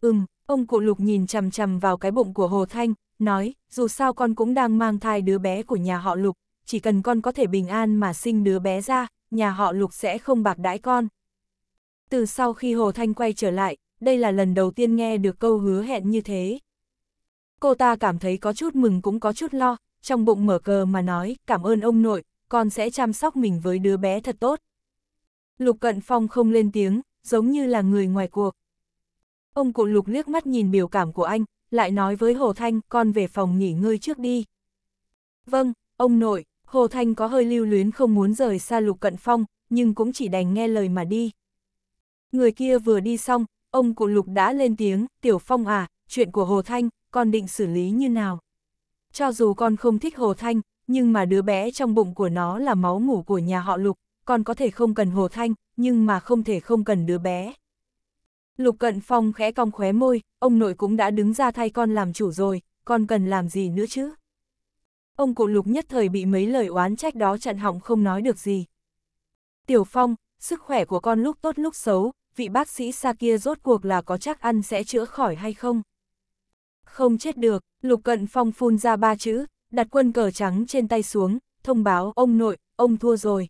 Ừm, ông cụ Lục nhìn chằm chằm vào cái bụng của Hồ Thanh, nói, dù sao con cũng đang mang thai đứa bé của nhà họ Lục, chỉ cần con có thể bình an mà sinh đứa bé ra, nhà họ Lục sẽ không bạc đãi con. Từ sau khi Hồ Thanh quay trở lại, đây là lần đầu tiên nghe được câu hứa hẹn như thế. Cô ta cảm thấy có chút mừng cũng có chút lo, trong bụng mở cờ mà nói, cảm ơn ông nội, con sẽ chăm sóc mình với đứa bé thật tốt. Lục Cận Phong không lên tiếng, giống như là người ngoài cuộc. Ông cụ Lục liếc mắt nhìn biểu cảm của anh, lại nói với Hồ Thanh, con về phòng nghỉ ngơi trước đi. Vâng, ông nội, Hồ Thanh có hơi lưu luyến không muốn rời xa Lục Cận Phong, nhưng cũng chỉ đành nghe lời mà đi. Người kia vừa đi xong, ông cụ lục đã lên tiếng, Tiểu Phong à, chuyện của Hồ Thanh, con định xử lý như nào? Cho dù con không thích Hồ Thanh, nhưng mà đứa bé trong bụng của nó là máu ngủ của nhà họ lục, con có thể không cần Hồ Thanh, nhưng mà không thể không cần đứa bé. Lục Cận Phong khẽ cong khóe môi, ông nội cũng đã đứng ra thay con làm chủ rồi, con cần làm gì nữa chứ? Ông cụ Lục nhất thời bị mấy lời oán trách đó chặn họng không nói được gì. Tiểu Phong, sức khỏe của con lúc tốt lúc xấu, vị bác sĩ xa kia rốt cuộc là có chắc ăn sẽ chữa khỏi hay không? Không chết được, Lục Cận Phong phun ra ba chữ, đặt quân cờ trắng trên tay xuống, thông báo ông nội, ông thua rồi.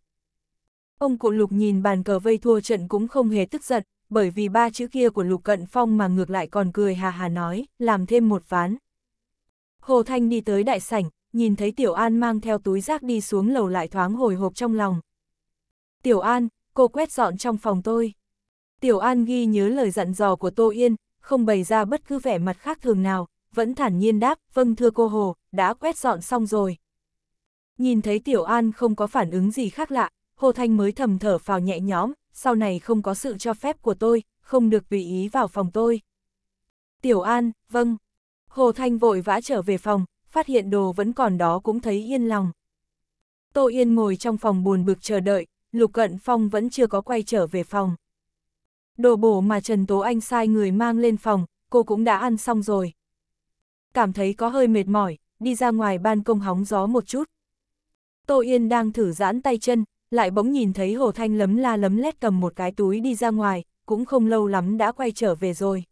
Ông cụ Lục nhìn bàn cờ vây thua trận cũng không hề tức giận, bởi vì ba chữ kia của Lục Cận Phong mà ngược lại còn cười hà hà nói, làm thêm một ván. Hồ Thanh đi tới đại sảnh, nhìn thấy Tiểu An mang theo túi rác đi xuống lầu lại thoáng hồi hộp trong lòng. Tiểu An, cô quét dọn trong phòng tôi. Tiểu An ghi nhớ lời dặn dò của Tô Yên, không bày ra bất cứ vẻ mặt khác thường nào, vẫn thản nhiên đáp, vâng thưa cô Hồ, đã quét dọn xong rồi. Nhìn thấy Tiểu An không có phản ứng gì khác lạ, Hồ Thanh mới thầm thở phào nhẹ nhõm, sau này không có sự cho phép của tôi, không được tùy ý vào phòng tôi. Tiểu An, vâng. Hồ Thanh vội vã trở về phòng, phát hiện đồ vẫn còn đó cũng thấy yên lòng. Tô Yên ngồi trong phòng buồn bực chờ đợi, Lục Cận Phong vẫn chưa có quay trở về phòng đồ bổ mà Trần Tố Anh sai người mang lên phòng, cô cũng đã ăn xong rồi. Cảm thấy có hơi mệt mỏi, đi ra ngoài ban công hóng gió một chút. Tô Yên đang thử giãn tay chân, lại bỗng nhìn thấy Hồ Thanh lấm la lấm lét cầm một cái túi đi ra ngoài, cũng không lâu lắm đã quay trở về rồi.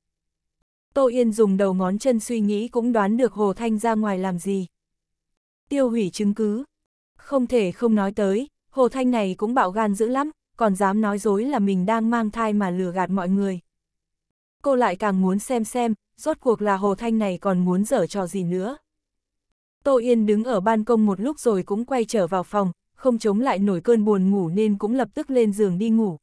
Tô Yên dùng đầu ngón chân suy nghĩ cũng đoán được Hồ Thanh ra ngoài làm gì. Tiêu hủy chứng cứ. Không thể không nói tới, Hồ Thanh này cũng bạo gan dữ lắm, còn dám nói dối là mình đang mang thai mà lừa gạt mọi người. Cô lại càng muốn xem xem, rốt cuộc là Hồ Thanh này còn muốn dở trò gì nữa. Tô Yên đứng ở ban công một lúc rồi cũng quay trở vào phòng, không chống lại nổi cơn buồn ngủ nên cũng lập tức lên giường đi ngủ.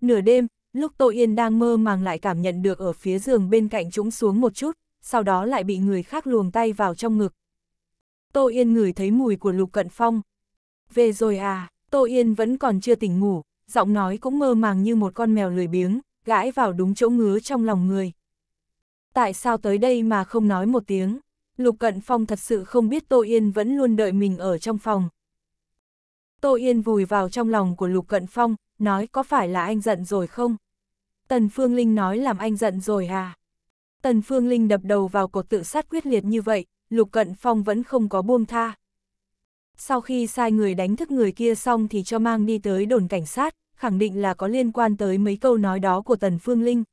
Nửa đêm, lúc Tô Yên đang mơ màng lại cảm nhận được ở phía giường bên cạnh chúng xuống một chút, sau đó lại bị người khác luồng tay vào trong ngực. Tô Yên ngửi thấy mùi của Lục Cận Phong. Về rồi à? Tô Yên vẫn còn chưa tỉnh ngủ, giọng nói cũng mơ màng như một con mèo lười biếng, gãi vào đúng chỗ ngứa trong lòng người. Tại sao tới đây mà không nói một tiếng? Lục Cận Phong thật sự không biết Tô Yên vẫn luôn đợi mình ở trong phòng. Tô Yên vùi vào trong lòng của Lục Cận Phong, nói có phải là anh giận rồi không? Tần Phương Linh nói làm anh giận rồi à? Tần Phương Linh đập đầu vào cột tự sát quyết liệt như vậy, Lục Cận Phong vẫn không có buông tha. Sau khi sai người đánh thức người kia xong thì cho mang đi tới đồn cảnh sát, khẳng định là có liên quan tới mấy câu nói đó của Tần Phương Linh.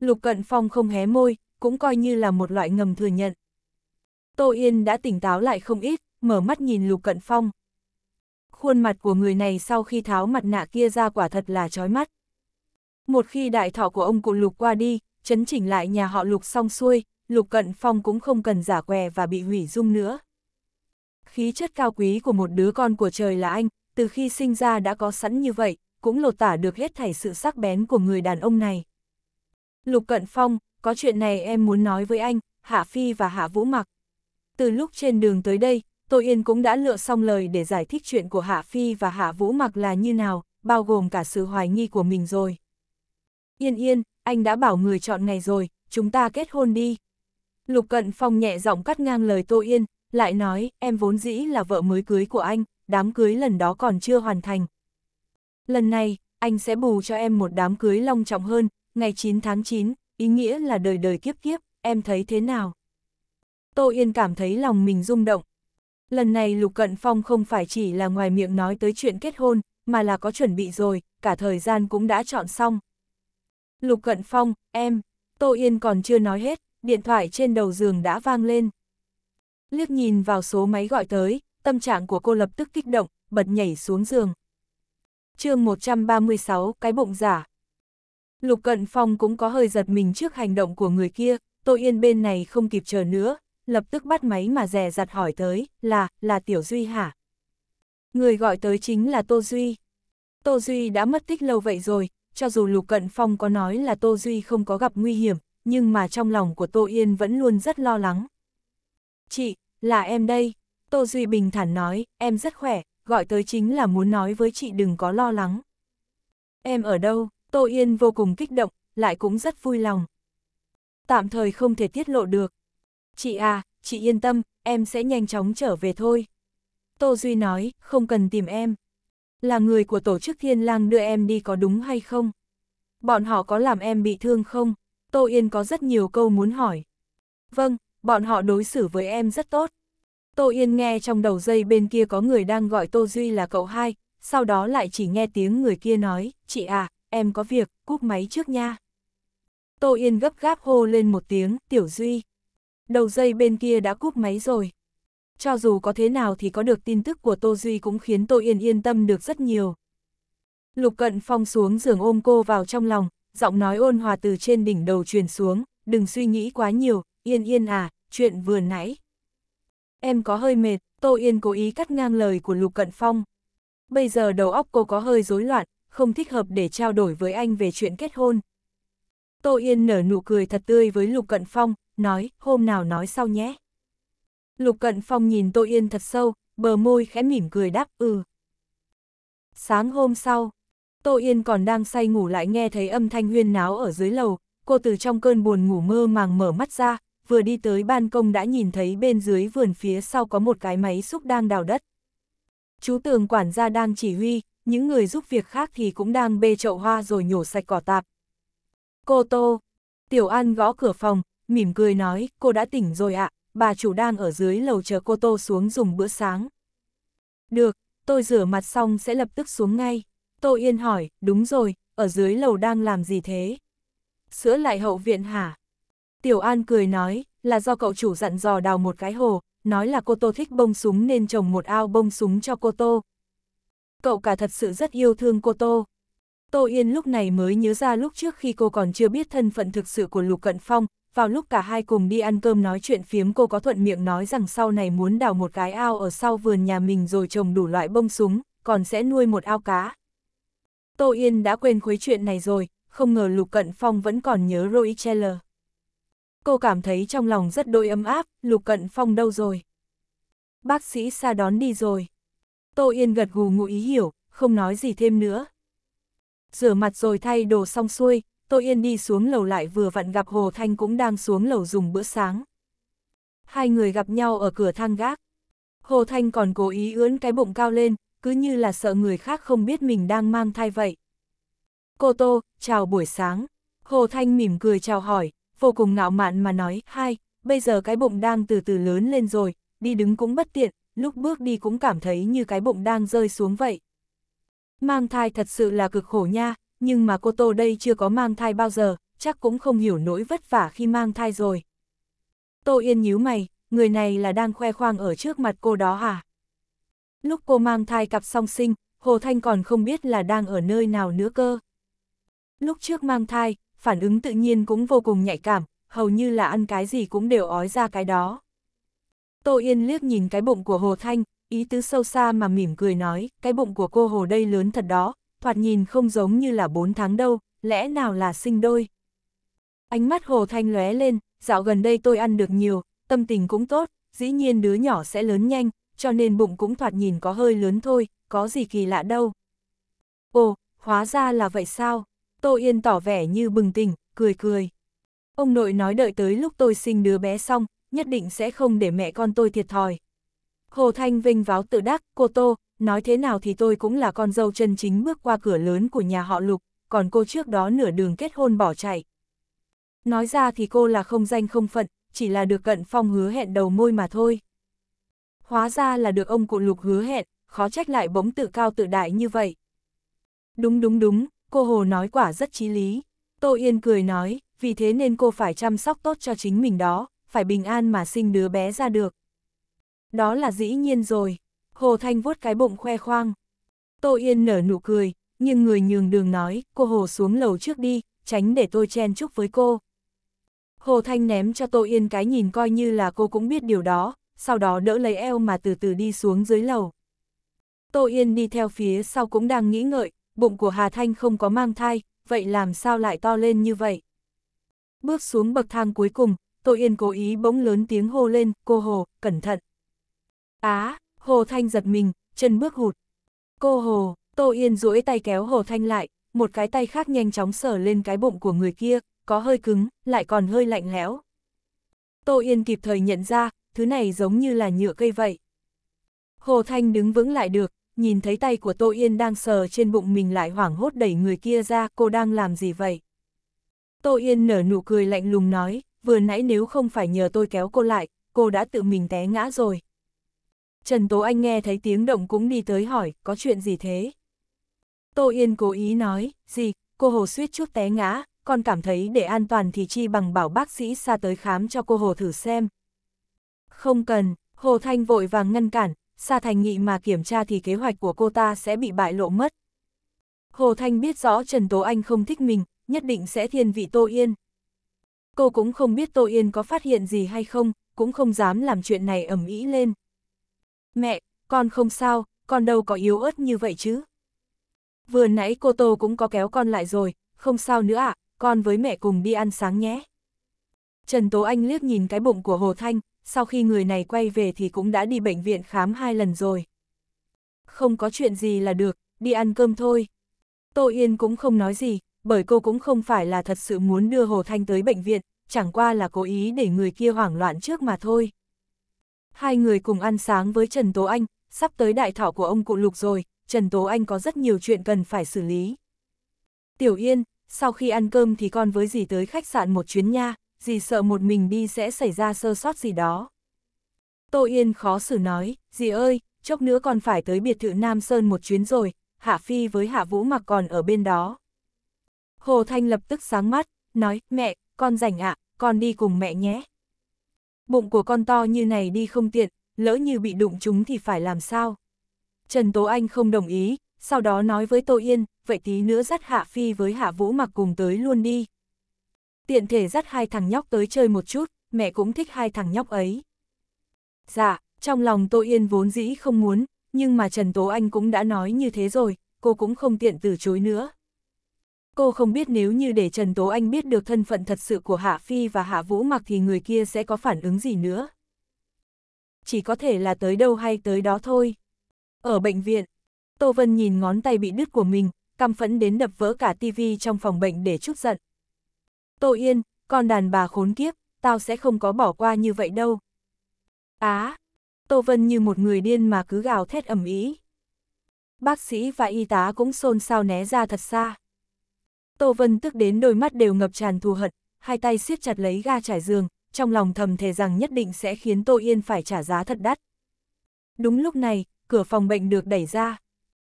Lục Cận Phong không hé môi, cũng coi như là một loại ngầm thừa nhận. Tô Yên đã tỉnh táo lại không ít, mở mắt nhìn Lục Cận Phong. Khuôn mặt của người này sau khi tháo mặt nạ kia ra quả thật là chói mắt. Một khi đại thọ của ông cụ Lục qua đi, chấn chỉnh lại nhà họ Lục xong xuôi, Lục Cận Phong cũng không cần giả què và bị hủy dung nữa khí chất cao quý của một đứa con của trời là anh, từ khi sinh ra đã có sẵn như vậy, cũng lột tả được hết thảy sự sắc bén của người đàn ông này. Lục Cận Phong, có chuyện này em muốn nói với anh, Hạ Phi và Hạ Vũ Mặc. Từ lúc trên đường tới đây, Tô Yên cũng đã lựa xong lời để giải thích chuyện của Hạ Phi và Hạ Vũ Mặc là như nào, bao gồm cả sự hoài nghi của mình rồi. Yên yên, anh đã bảo người chọn ngày rồi, chúng ta kết hôn đi. Lục Cận Phong nhẹ giọng cắt ngang lời Tô Yên, lại nói, em vốn dĩ là vợ mới cưới của anh, đám cưới lần đó còn chưa hoàn thành. Lần này, anh sẽ bù cho em một đám cưới long trọng hơn, ngày 9 tháng 9, ý nghĩa là đời đời kiếp kiếp, em thấy thế nào? Tô Yên cảm thấy lòng mình rung động. Lần này Lục Cận Phong không phải chỉ là ngoài miệng nói tới chuyện kết hôn, mà là có chuẩn bị rồi, cả thời gian cũng đã chọn xong. Lục Cận Phong, em, Tô Yên còn chưa nói hết, điện thoại trên đầu giường đã vang lên. Liếc nhìn vào số máy gọi tới, tâm trạng của cô lập tức kích động, bật nhảy xuống giường. chương 136, cái bụng giả. Lục Cận Phong cũng có hơi giật mình trước hành động của người kia, Tô Yên bên này không kịp chờ nữa, lập tức bắt máy mà rè giặt hỏi tới, là, là Tiểu Duy hả? Người gọi tới chính là Tô Duy. Tô Duy đã mất tích lâu vậy rồi, cho dù Lục Cận Phong có nói là Tô Duy không có gặp nguy hiểm, nhưng mà trong lòng của Tô Yên vẫn luôn rất lo lắng. Chị, là em đây. Tô Duy bình thản nói, em rất khỏe, gọi tới chính là muốn nói với chị đừng có lo lắng. Em ở đâu? Tô Yên vô cùng kích động, lại cũng rất vui lòng. Tạm thời không thể tiết lộ được. Chị à, chị yên tâm, em sẽ nhanh chóng trở về thôi. Tô Duy nói, không cần tìm em. Là người của tổ chức thiên lang đưa em đi có đúng hay không? Bọn họ có làm em bị thương không? Tô Yên có rất nhiều câu muốn hỏi. Vâng, bọn họ đối xử với em rất tốt. Tô Yên nghe trong đầu dây bên kia có người đang gọi Tô Duy là cậu hai, sau đó lại chỉ nghe tiếng người kia nói, chị à, em có việc, cúp máy trước nha. Tô Yên gấp gáp hô lên một tiếng, Tiểu Duy. Đầu dây bên kia đã cúp máy rồi. Cho dù có thế nào thì có được tin tức của Tô Duy cũng khiến Tô Yên yên tâm được rất nhiều. Lục Cận Phong xuống giường ôm cô vào trong lòng, giọng nói ôn hòa từ trên đỉnh đầu truyền xuống, đừng suy nghĩ quá nhiều, Yên Yên à, chuyện vừa nãy. Em có hơi mệt, Tô Yên cố ý cắt ngang lời của Lục Cận Phong. Bây giờ đầu óc cô có hơi rối loạn, không thích hợp để trao đổi với anh về chuyện kết hôn. Tô Yên nở nụ cười thật tươi với Lục Cận Phong, nói, hôm nào nói sau nhé. Lục Cận Phong nhìn Tô Yên thật sâu, bờ môi khẽ mỉm cười đáp ừ. Sáng hôm sau, Tô Yên còn đang say ngủ lại nghe thấy âm thanh huyên náo ở dưới lầu, cô từ trong cơn buồn ngủ mơ màng mở mắt ra, vừa đi tới ban công đã nhìn thấy bên dưới vườn phía sau có một cái máy xúc đang đào đất. Chú tường quản gia đang chỉ huy, những người giúp việc khác thì cũng đang bê chậu hoa rồi nhổ sạch cỏ tạp. Cô Tô, Tiểu An gõ cửa phòng, mỉm cười nói, cô đã tỉnh rồi ạ, bà chủ đang ở dưới lầu chờ cô Tô xuống dùng bữa sáng. Được, tôi rửa mặt xong sẽ lập tức xuống ngay. Tô Yên hỏi, đúng rồi, ở dưới lầu đang làm gì thế? Sữa lại hậu viện hả? Tiểu An cười nói, là do cậu chủ dặn dò đào một cái hồ, nói là cô Tô thích bông súng nên trồng một ao bông súng cho cô Tô. Cậu cả thật sự rất yêu thương cô Tô. Tô Yên lúc này mới nhớ ra lúc trước khi cô còn chưa biết thân phận thực sự của Lục Cận Phong, vào lúc cả hai cùng đi ăn cơm nói chuyện phiếm cô có thuận miệng nói rằng sau này muốn đào một cái ao ở sau vườn nhà mình rồi trồng đủ loại bông súng, còn sẽ nuôi một ao cá. Tô Yên đã quên khuấy chuyện này rồi, không ngờ Lục Cận Phong vẫn còn nhớ Roy Cheller cô cảm thấy trong lòng rất đôi ấm áp, Lục Cận Phong đâu rồi? Bác sĩ xa đón đi rồi. Tô Yên gật gù ngụ ý hiểu, không nói gì thêm nữa. Rửa mặt rồi thay đồ xong xuôi, Tô Yên đi xuống lầu lại vừa vặn gặp Hồ Thanh cũng đang xuống lầu dùng bữa sáng. Hai người gặp nhau ở cửa thang gác. Hồ Thanh còn cố ý ưỡn cái bụng cao lên, cứ như là sợ người khác không biết mình đang mang thai vậy. Cô Tô, chào buổi sáng. Hồ Thanh mỉm cười chào hỏi, vô cùng ngạo mạn mà nói, hai, bây giờ cái bụng đang từ từ lớn lên rồi, đi đứng cũng bất tiện, lúc bước đi cũng cảm thấy như cái bụng đang rơi xuống vậy. Mang thai thật sự là cực khổ nha, nhưng mà cô Tô đây chưa có mang thai bao giờ, chắc cũng không hiểu nỗi vất vả khi mang thai rồi. Tô Yên nhíu mày, người này là đang khoe khoang ở trước mặt cô đó hả? Lúc cô mang thai cặp song sinh, Hồ Thanh còn không biết là đang ở nơi nào nữa cơ. Lúc trước mang thai, phản ứng tự nhiên cũng vô cùng nhạy cảm, hầu như là ăn cái gì cũng đều ói ra cái đó. Tô Yên liếc nhìn cái bụng của Hồ Thanh, ý tứ sâu xa mà mỉm cười nói, cái bụng của cô Hồ đây lớn thật đó, thoạt nhìn không giống như là 4 tháng đâu, lẽ nào là sinh đôi. Ánh mắt Hồ Thanh lóe lên, dạo gần đây tôi ăn được nhiều, tâm tình cũng tốt, dĩ nhiên đứa nhỏ sẽ lớn nhanh, cho nên bụng cũng thoạt nhìn có hơi lớn thôi, có gì kỳ lạ đâu. Ồ, hóa ra là vậy sao? Tô Yên tỏ vẻ như bừng tỉnh, cười cười. Ông nội nói đợi tới lúc tôi sinh đứa bé xong, nhất định sẽ không để mẹ con tôi thiệt thòi. Hồ Thanh vinh váo tự đắc, cô Tô, nói thế nào thì tôi cũng là con dâu chân chính bước qua cửa lớn của nhà họ Lục, còn cô trước đó nửa đường kết hôn bỏ chạy. Nói ra thì cô là không danh không phận, chỉ là được cận phong hứa hẹn đầu môi mà thôi. Hóa ra là được ông cụ Lục hứa hẹn, khó trách lại bỗng tự cao tự đại như vậy. Đúng đúng đúng, cô Hồ nói quả rất chí lý. Tô Yên cười nói, vì thế nên cô phải chăm sóc tốt cho chính mình đó, phải bình an mà sinh đứa bé ra được. Đó là dĩ nhiên rồi, Hồ Thanh vuốt cái bụng khoe khoang. Tô Yên nở nụ cười, nhưng người nhường đường nói, cô Hồ xuống lầu trước đi, tránh để tôi chen chúc với cô. Hồ Thanh ném cho Tô Yên cái nhìn coi như là cô cũng biết điều đó, sau đó đỡ lấy eo mà từ từ đi xuống dưới lầu. Tô Yên đi theo phía sau cũng đang nghĩ ngợi, bụng của Hà Thanh không có mang thai, vậy làm sao lại to lên như vậy? Bước xuống bậc thang cuối cùng, Tô Yên cố ý bỗng lớn tiếng hô lên, cô Hồ, cẩn thận. Á, Hồ Thanh giật mình, chân bước hụt. Cô Hồ, Tô Yên duỗi tay kéo Hồ Thanh lại, một cái tay khác nhanh chóng sờ lên cái bụng của người kia, có hơi cứng, lại còn hơi lạnh lẽo. Tô Yên kịp thời nhận ra, thứ này giống như là nhựa cây vậy. Hồ Thanh đứng vững lại được, nhìn thấy tay của Tô Yên đang sờ trên bụng mình lại hoảng hốt đẩy người kia ra, cô đang làm gì vậy? Tô Yên nở nụ cười lạnh lùng nói, vừa nãy nếu không phải nhờ tôi kéo cô lại, cô đã tự mình té ngã rồi. Trần Tố Anh nghe thấy tiếng động cũng đi tới hỏi, có chuyện gì thế? Tô Yên cố ý nói, gì, cô Hồ suýt chút té ngã, còn cảm thấy để an toàn thì chi bằng bảo bác sĩ xa tới khám cho cô Hồ thử xem. Không cần, Hồ Thanh vội vàng ngăn cản, sa thành nghị mà kiểm tra thì kế hoạch của cô ta sẽ bị bại lộ mất. Hồ Thanh biết rõ Trần Tố Anh không thích mình, nhất định sẽ thiên vị Tô Yên. Cô cũng không biết Tô Yên có phát hiện gì hay không, cũng không dám làm chuyện này ẩm ý lên. Mẹ, con không sao, con đâu có yếu ớt như vậy chứ. Vừa nãy cô Tô cũng có kéo con lại rồi, không sao nữa ạ, à, con với mẹ cùng đi ăn sáng nhé. Trần Tố Anh liếc nhìn cái bụng của Hồ Thanh, sau khi người này quay về thì cũng đã đi bệnh viện khám hai lần rồi. Không có chuyện gì là được, đi ăn cơm thôi. Tô Yên cũng không nói gì, bởi cô cũng không phải là thật sự muốn đưa Hồ Thanh tới bệnh viện, chẳng qua là cố ý để người kia hoảng loạn trước mà thôi. Hai người cùng ăn sáng với Trần Tố Anh, sắp tới đại thọ của ông cụ Lục rồi, Trần Tố Anh có rất nhiều chuyện cần phải xử lý. Tiểu Yên, sau khi ăn cơm thì con với dì tới khách sạn một chuyến nha, dì sợ một mình đi sẽ xảy ra sơ sót gì đó. Tô Yên khó xử nói, dì ơi, chốc nữa còn phải tới biệt thự Nam Sơn một chuyến rồi, Hạ Phi với Hạ Vũ mặc còn ở bên đó. Hồ Thanh lập tức sáng mắt, nói, mẹ, con rảnh ạ, con đi cùng mẹ nhé. Bụng của con to như này đi không tiện, lỡ như bị đụng chúng thì phải làm sao? Trần Tố Anh không đồng ý, sau đó nói với Tô Yên, vậy tí nữa dắt Hạ Phi với Hạ Vũ mặc cùng tới luôn đi tiện thể dắt hai thằng nhóc tới chơi một chút, mẹ cũng thích hai thằng nhóc ấy. Dạ, trong lòng Tô Yên vốn dĩ không muốn, nhưng mà Trần Tố Anh cũng đã nói như thế rồi, cô cũng không tiện từ chối nữa. Cô không biết nếu như để Trần Tố Anh biết được thân phận thật sự của Hạ Phi và Hạ Vũ mặc thì người kia sẽ có phản ứng gì nữa. Chỉ có thể là tới đâu hay tới đó thôi. Ở bệnh viện, Tô Vân nhìn ngón tay bị đứt của mình, căm phẫn đến đập vỡ cả tivi trong phòng bệnh để chút giận. Tô Yên, con đàn bà khốn kiếp, tao sẽ không có bỏ qua như vậy đâu. Á, à, Tô Vân như một người điên mà cứ gào thét ẩm ý. Bác sĩ và y tá cũng xôn xao né ra thật xa. Tô Vân tức đến đôi mắt đều ngập tràn thù hận, hai tay siết chặt lấy ga trải giường, trong lòng thầm thề rằng nhất định sẽ khiến Tô Yên phải trả giá thật đắt. Đúng lúc này, cửa phòng bệnh được đẩy ra.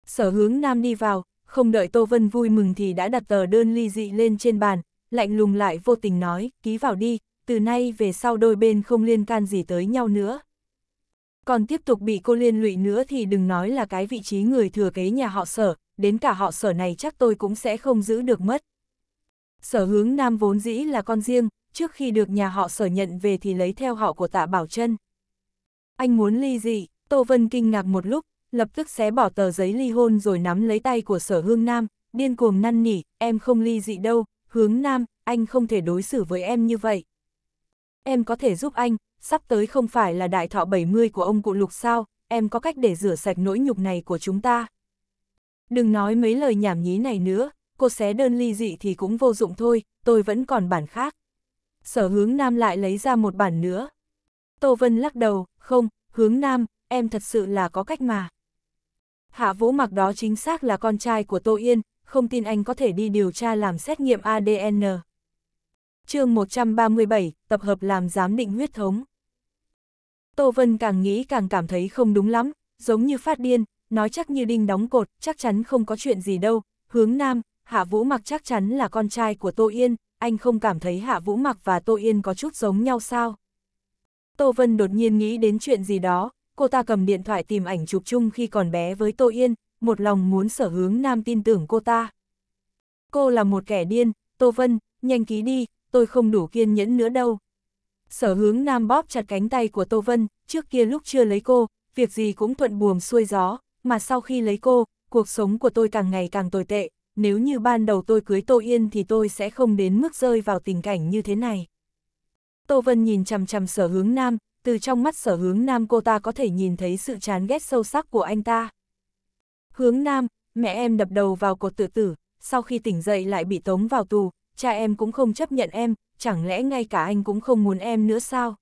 Sở hướng nam đi vào, không đợi Tô Vân vui mừng thì đã đặt tờ đơn ly dị lên trên bàn, lạnh lùng lại vô tình nói, ký vào đi, từ nay về sau đôi bên không liên can gì tới nhau nữa. Còn tiếp tục bị cô liên lụy nữa thì đừng nói là cái vị trí người thừa kế nhà họ sở, đến cả họ sở này chắc tôi cũng sẽ không giữ được mất. Sở hướng nam vốn dĩ là con riêng, trước khi được nhà họ sở nhận về thì lấy theo họ của tạ Bảo Trân Anh muốn ly dị, Tô Vân kinh ngạc một lúc, lập tức xé bỏ tờ giấy ly hôn rồi nắm lấy tay của sở hương nam, điên cuồng năn nỉ, em không ly dị đâu, hướng nam, anh không thể đối xử với em như vậy. Em có thể giúp anh, sắp tới không phải là đại thọ 70 của ông cụ lục sao, em có cách để rửa sạch nỗi nhục này của chúng ta. Đừng nói mấy lời nhảm nhí này nữa, cô xé đơn ly dị thì cũng vô dụng thôi, tôi vẫn còn bản khác. Sở hướng nam lại lấy ra một bản nữa. Tô Vân lắc đầu, không, hướng nam, em thật sự là có cách mà. Hạ vũ mặc đó chính xác là con trai của Tô Yên, không tin anh có thể đi điều tra làm xét nghiệm ADN. chương 137, tập hợp làm giám định huyết thống. Tô Vân càng nghĩ càng cảm thấy không đúng lắm, giống như phát điên, nói chắc như đinh đóng cột, chắc chắn không có chuyện gì đâu, hướng nam, Hạ Vũ Mặc chắc chắn là con trai của Tô Yên, anh không cảm thấy Hạ Vũ Mặc và Tô Yên có chút giống nhau sao? Tô Vân đột nhiên nghĩ đến chuyện gì đó, cô ta cầm điện thoại tìm ảnh chụp chung khi còn bé với Tô Yên, một lòng muốn sở hướng nam tin tưởng cô ta. Cô là một kẻ điên, Tô Vân, nhanh ký đi, tôi không đủ kiên nhẫn nữa đâu. Sở hướng nam bóp chặt cánh tay của Tô Vân, trước kia lúc chưa lấy cô, việc gì cũng thuận buồm xuôi gió, mà sau khi lấy cô, cuộc sống của tôi càng ngày càng tồi tệ, nếu như ban đầu tôi cưới Tô Yên thì tôi sẽ không đến mức rơi vào tình cảnh như thế này. Tô Vân nhìn chằm chằm sở hướng nam, từ trong mắt sở hướng nam cô ta có thể nhìn thấy sự chán ghét sâu sắc của anh ta. Hướng Nam, mẹ em đập đầu vào cột tự tử, sau khi tỉnh dậy lại bị tống vào tù, cha em cũng không chấp nhận em, chẳng lẽ ngay cả anh cũng không muốn em nữa sao?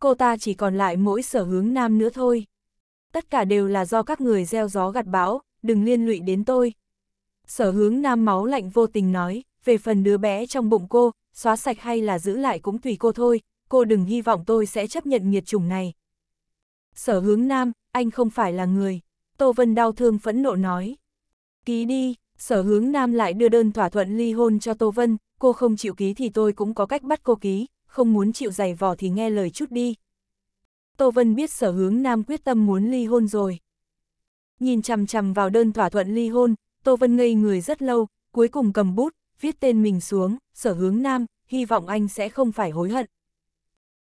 Cô ta chỉ còn lại mỗi sở hướng Nam nữa thôi. Tất cả đều là do các người gieo gió gặt bão, đừng liên lụy đến tôi. Sở hướng Nam máu lạnh vô tình nói, về phần đứa bé trong bụng cô, xóa sạch hay là giữ lại cũng tùy cô thôi, cô đừng hy vọng tôi sẽ chấp nhận nghiệt chủng này. Sở hướng Nam, anh không phải là người. Tô Vân đau thương phẫn nộ nói. Ký đi, sở hướng nam lại đưa đơn thỏa thuận ly hôn cho Tô Vân, cô không chịu ký thì tôi cũng có cách bắt cô ký, không muốn chịu giày vò thì nghe lời chút đi. Tô Vân biết sở hướng nam quyết tâm muốn ly hôn rồi. Nhìn chằm chằm vào đơn thỏa thuận ly hôn, Tô Vân ngây người rất lâu, cuối cùng cầm bút, viết tên mình xuống, sở hướng nam, hy vọng anh sẽ không phải hối hận.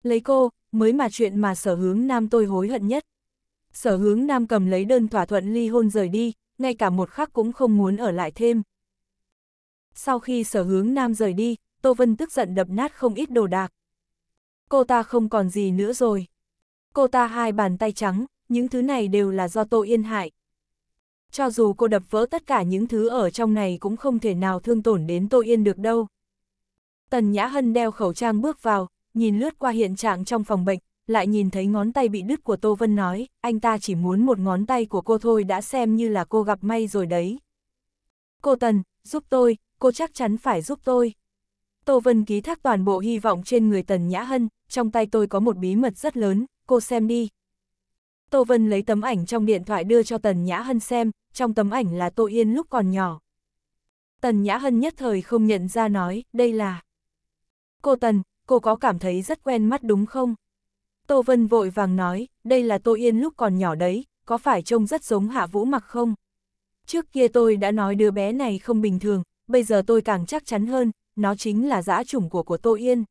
Lấy cô, mới mà chuyện mà sở hướng nam tôi hối hận nhất sở hướng nam cầm lấy đơn thỏa thuận ly hôn rời đi, ngay cả một khắc cũng không muốn ở lại thêm. Sau khi sở hướng nam rời đi, Tô Vân tức giận đập nát không ít đồ đạc. Cô ta không còn gì nữa rồi. Cô ta hai bàn tay trắng, những thứ này đều là do Tô Yên hại. Cho dù cô đập vỡ tất cả những thứ ở trong này cũng không thể nào thương tổn đến Tô Yên được đâu. Tần Nhã Hân đeo khẩu trang bước vào, nhìn lướt qua hiện trạng trong phòng bệnh, lại nhìn thấy ngón tay bị đứt của Tô Vân nói, anh ta chỉ muốn một ngón tay của cô thôi đã xem như là cô gặp may rồi đấy. Cô Tần, giúp tôi, cô chắc chắn phải giúp tôi. Tô Vân ký thác toàn bộ hy vọng trên người Tần Nhã Hân, trong tay tôi có một bí mật rất lớn, cô xem đi. Tô Vân lấy tấm ảnh trong điện thoại đưa cho Tần Nhã Hân xem, trong tấm ảnh là Tô Yên lúc còn nhỏ. Tần Nhã Hân nhất thời không nhận ra nói, đây là... Cô Tần, cô có cảm thấy rất quen mắt đúng không? Tô Vân vội vàng nói, đây là Tô Yên lúc còn nhỏ đấy, có phải trông rất giống Hạ Vũ mặc không? Trước kia tôi đã nói đứa bé này không bình thường, bây giờ tôi càng chắc chắn hơn, nó chính là dã chủng của của Tô Yên.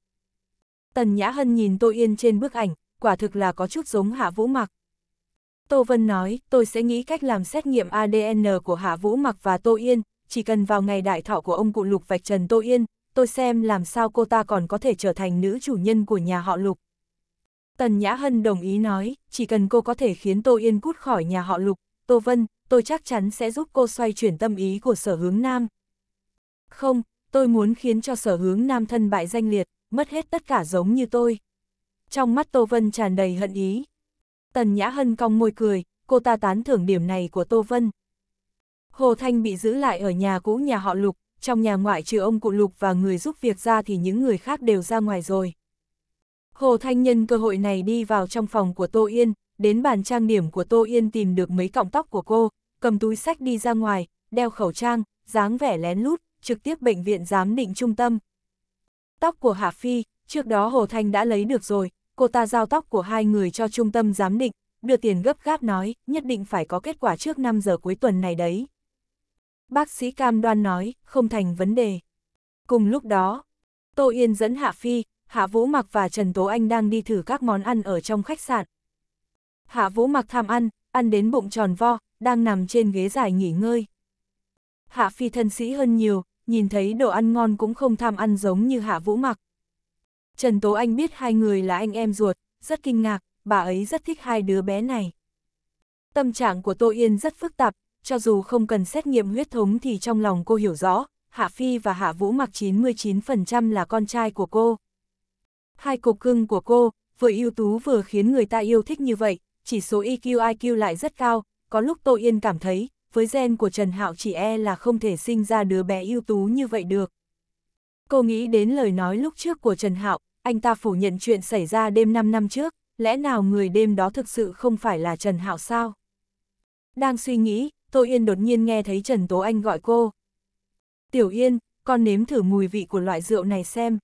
Tần Nhã Hân nhìn Tô Yên trên bức ảnh, quả thực là có chút giống Hạ Vũ mặc. Tô Vân nói, tôi sẽ nghĩ cách làm xét nghiệm ADN của Hạ Vũ mặc và Tô Yên, chỉ cần vào ngày đại thọ của ông cụ Lục vạch trần Tô Yên, tôi xem làm sao cô ta còn có thể trở thành nữ chủ nhân của nhà họ Lục. Tần Nhã Hân đồng ý nói, chỉ cần cô có thể khiến Tô Yên cút khỏi nhà họ Lục, Tô Vân, tôi chắc chắn sẽ giúp cô xoay chuyển tâm ý của sở hướng nam. Không, tôi muốn khiến cho sở hướng nam thân bại danh liệt, mất hết tất cả giống như tôi. Trong mắt Tô Vân tràn đầy hận ý. Tần Nhã Hân cong môi cười, cô ta tán thưởng điểm này của Tô Vân. Hồ Thanh bị giữ lại ở nhà cũ nhà họ Lục, trong nhà ngoại trừ ông cụ Lục và người giúp việc ra thì những người khác đều ra ngoài rồi. Hồ Thanh Nhân cơ hội này đi vào trong phòng của Tô Yên, đến bàn trang điểm của Tô Yên tìm được mấy cọng tóc của cô, cầm túi sách đi ra ngoài, đeo khẩu trang, dáng vẻ lén lút, trực tiếp bệnh viện giám định trung tâm. Tóc của Hạ Phi, trước đó Hồ Thanh đã lấy được rồi, cô ta giao tóc của hai người cho trung tâm giám định, đưa tiền gấp gáp nói, nhất định phải có kết quả trước 5 giờ cuối tuần này đấy. Bác sĩ cam đoan nói, không thành vấn đề. Cùng lúc đó, Tô Yên dẫn Hạ Phi, Hạ Vũ Mặc và Trần Tố Anh đang đi thử các món ăn ở trong khách sạn. Hạ Vũ Mặc tham ăn, ăn đến bụng tròn vo, đang nằm trên ghế dài nghỉ ngơi. Hạ Phi thân sĩ hơn nhiều, nhìn thấy đồ ăn ngon cũng không tham ăn giống như Hạ Vũ Mặc. Trần Tố Anh biết hai người là anh em ruột, rất kinh ngạc, bà ấy rất thích hai đứa bé này. Tâm trạng của Tô Yên rất phức tạp, cho dù không cần xét nghiệm huyết thống thì trong lòng cô hiểu rõ, Hạ Phi và Hạ Vũ Mặc 99% là con trai của cô. Hai cục cưng của cô, vừa ưu tú vừa khiến người ta yêu thích như vậy, chỉ số EQ IQ lại rất cao, có lúc Tô Yên cảm thấy, với gen của Trần Hạo chỉ e là không thể sinh ra đứa bé ưu tú như vậy được. Cô nghĩ đến lời nói lúc trước của Trần Hạo, anh ta phủ nhận chuyện xảy ra đêm 5 năm trước, lẽ nào người đêm đó thực sự không phải là Trần Hạo sao? Đang suy nghĩ, Tô Yên đột nhiên nghe thấy Trần Tố Anh gọi cô. Tiểu Yên, con nếm thử mùi vị của loại rượu này xem.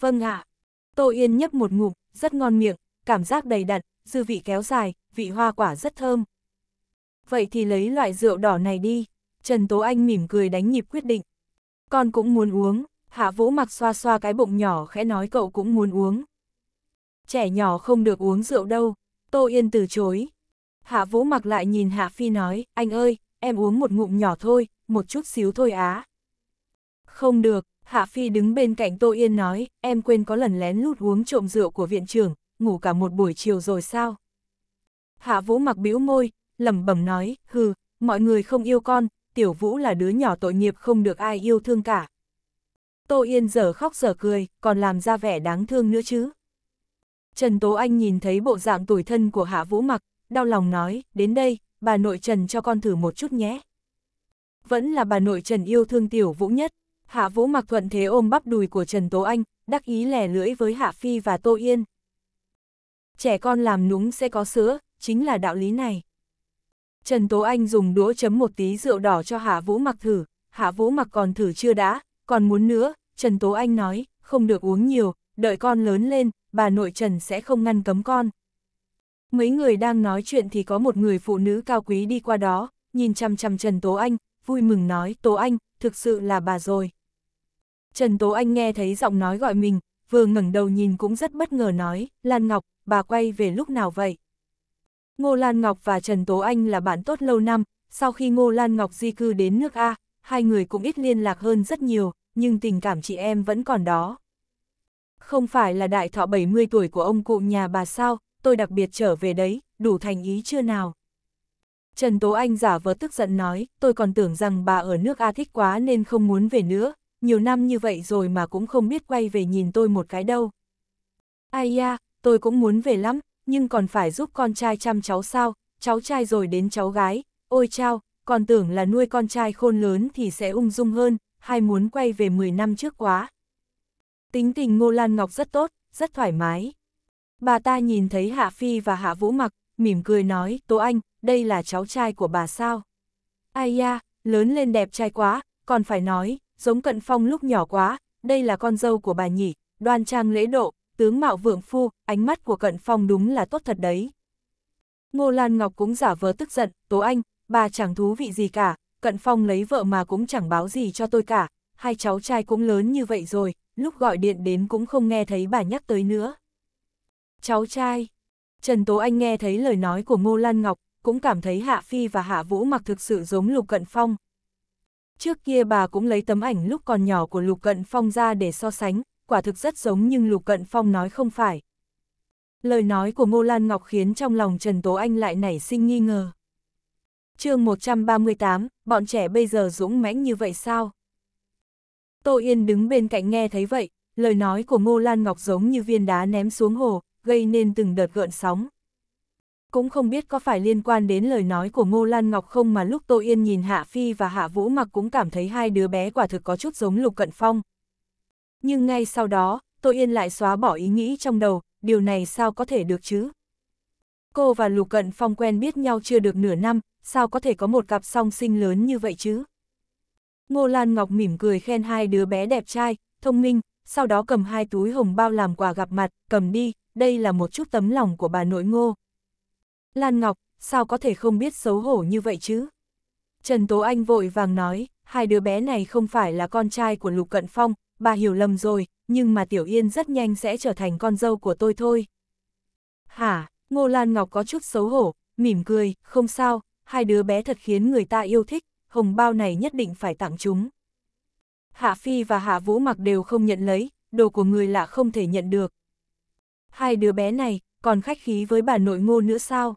Vâng ạ. À. Tô Yên nhấp một ngụm, rất ngon miệng, cảm giác đầy đặn, dư vị kéo dài, vị hoa quả rất thơm. Vậy thì lấy loại rượu đỏ này đi, Trần Tố Anh mỉm cười đánh nhịp quyết định. Con cũng muốn uống, Hạ Vũ mặc xoa xoa cái bụng nhỏ khẽ nói cậu cũng muốn uống. Trẻ nhỏ không được uống rượu đâu, Tô Yên từ chối. Hạ Vũ mặc lại nhìn Hạ Phi nói, anh ơi, em uống một ngụm nhỏ thôi, một chút xíu thôi á. Không được, Hạ Phi đứng bên cạnh Tô Yên nói, em quên có lần lén lút uống trộm rượu của viện trưởng, ngủ cả một buổi chiều rồi sao? Hạ Vũ mặc bĩu môi, lẩm bẩm nói, hừ, mọi người không yêu con, Tiểu Vũ là đứa nhỏ tội nghiệp không được ai yêu thương cả. Tô Yên giờ khóc giờ cười, còn làm ra vẻ đáng thương nữa chứ. Trần Tố Anh nhìn thấy bộ dạng tuổi thân của Hạ Vũ mặc, đau lòng nói, đến đây, bà nội Trần cho con thử một chút nhé. Vẫn là bà nội Trần yêu thương Tiểu Vũ nhất, Hạ Vũ mặc thuận thế ôm bắp đùi của Trần Tố Anh, đắc ý lẻ lưỡi với Hạ Phi và Tô Yên. Trẻ con làm núng sẽ có sữa, chính là đạo lý này. Trần Tố Anh dùng đũa chấm một tí rượu đỏ cho Hạ Vũ mặc thử, Hạ Vũ mặc còn thử chưa đã, còn muốn nữa, Trần Tố Anh nói, không được uống nhiều, đợi con lớn lên, bà nội Trần sẽ không ngăn cấm con. Mấy người đang nói chuyện thì có một người phụ nữ cao quý đi qua đó, nhìn chăm chăm Trần Tố Anh, vui mừng nói, Tố Anh, thực sự là bà rồi. Trần Tố Anh nghe thấy giọng nói gọi mình, vừa ngẩng đầu nhìn cũng rất bất ngờ nói, Lan Ngọc, bà quay về lúc nào vậy? Ngô Lan Ngọc và Trần Tố Anh là bạn tốt lâu năm, sau khi Ngô Lan Ngọc di cư đến nước A, hai người cũng ít liên lạc hơn rất nhiều, nhưng tình cảm chị em vẫn còn đó. Không phải là đại thọ 70 tuổi của ông cụ nhà bà sao, tôi đặc biệt trở về đấy, đủ thành ý chưa nào? Trần Tố Anh giả vờ tức giận nói, tôi còn tưởng rằng bà ở nước A thích quá nên không muốn về nữa, nhiều năm như vậy rồi mà cũng không biết quay về nhìn tôi một cái đâu. Ai da, tôi cũng muốn về lắm, nhưng còn phải giúp con trai chăm cháu sao, cháu trai rồi đến cháu gái, ôi chao, còn tưởng là nuôi con trai khôn lớn thì sẽ ung dung hơn, hay muốn quay về 10 năm trước quá. Tính tình Ngô Lan Ngọc rất tốt, rất thoải mái. Bà ta nhìn thấy Hạ Phi và Hạ Vũ mặc, mỉm cười nói, Tố Anh, đây là cháu trai của bà sao? Ai da, lớn lên đẹp trai quá, còn phải nói, giống cận phong lúc nhỏ quá, đây là con dâu của bà nhỉ, đoan trang lễ độ, tướng mạo vượng phu, ánh mắt của cận phong đúng là tốt thật đấy. Ngô Lan Ngọc cũng giả vờ tức giận, Tố Anh, bà chẳng thú vị gì cả, cận phong lấy vợ mà cũng chẳng báo gì cho tôi cả, hai cháu trai cũng lớn như vậy rồi, lúc gọi điện đến cũng không nghe thấy bà nhắc tới nữa. Cháu trai, Trần Tố Anh nghe thấy lời nói của Ngô Lan Ngọc, cũng cảm thấy Hạ Phi và Hạ Vũ mặc thực sự giống Lục Cận Phong, Trước kia bà cũng lấy tấm ảnh lúc còn nhỏ của Lục Cận Phong ra để so sánh, quả thực rất giống nhưng Lục Cận Phong nói không phải. Lời nói của Ngô Lan Ngọc khiến trong lòng Trần Tố Anh lại nảy sinh nghi ngờ. chương 138, bọn trẻ bây giờ dũng mãnh như vậy sao? Tô Yên đứng bên cạnh nghe thấy vậy, lời nói của Ngô Lan Ngọc giống như viên đá ném xuống hồ, gây nên từng đợt gợn sóng. Cũng không biết có phải liên quan đến lời nói của Ngô Lan Ngọc không mà lúc Tô Yên nhìn Hạ Phi và Hạ Vũ mặc cũng cảm thấy hai đứa bé quả thực có chút giống Lục Cận Phong. Nhưng ngay sau đó, Tô Yên lại xóa bỏ ý nghĩ trong đầu, điều này sao có thể được chứ? Cô và Lục Cận Phong quen biết nhau chưa được nửa năm, sao có thể có một cặp song sinh lớn như vậy chứ? Ngô Lan Ngọc mỉm cười khen hai đứa bé đẹp trai, thông minh, sau đó cầm hai túi hồng bao làm quà gặp mặt, cầm đi, đây là một chút tấm lòng của bà nội ngô. Lan Ngọc, sao có thể không biết xấu hổ như vậy chứ? Trần Tố Anh vội vàng nói, hai đứa bé này không phải là con trai của Lục Cận Phong, bà hiểu lầm rồi, nhưng mà Tiểu Yên rất nhanh sẽ trở thành con dâu của tôi thôi. Hả, Ngô Lan Ngọc có chút xấu hổ, mỉm cười, không sao, hai đứa bé thật khiến người ta yêu thích, hồng bao này nhất định phải tặng chúng. Hạ Phi và Hạ Vũ mặc đều không nhận lấy, đồ của người lạ không thể nhận được. Hai đứa bé này, còn khách khí với bà nội ngô nữa sao?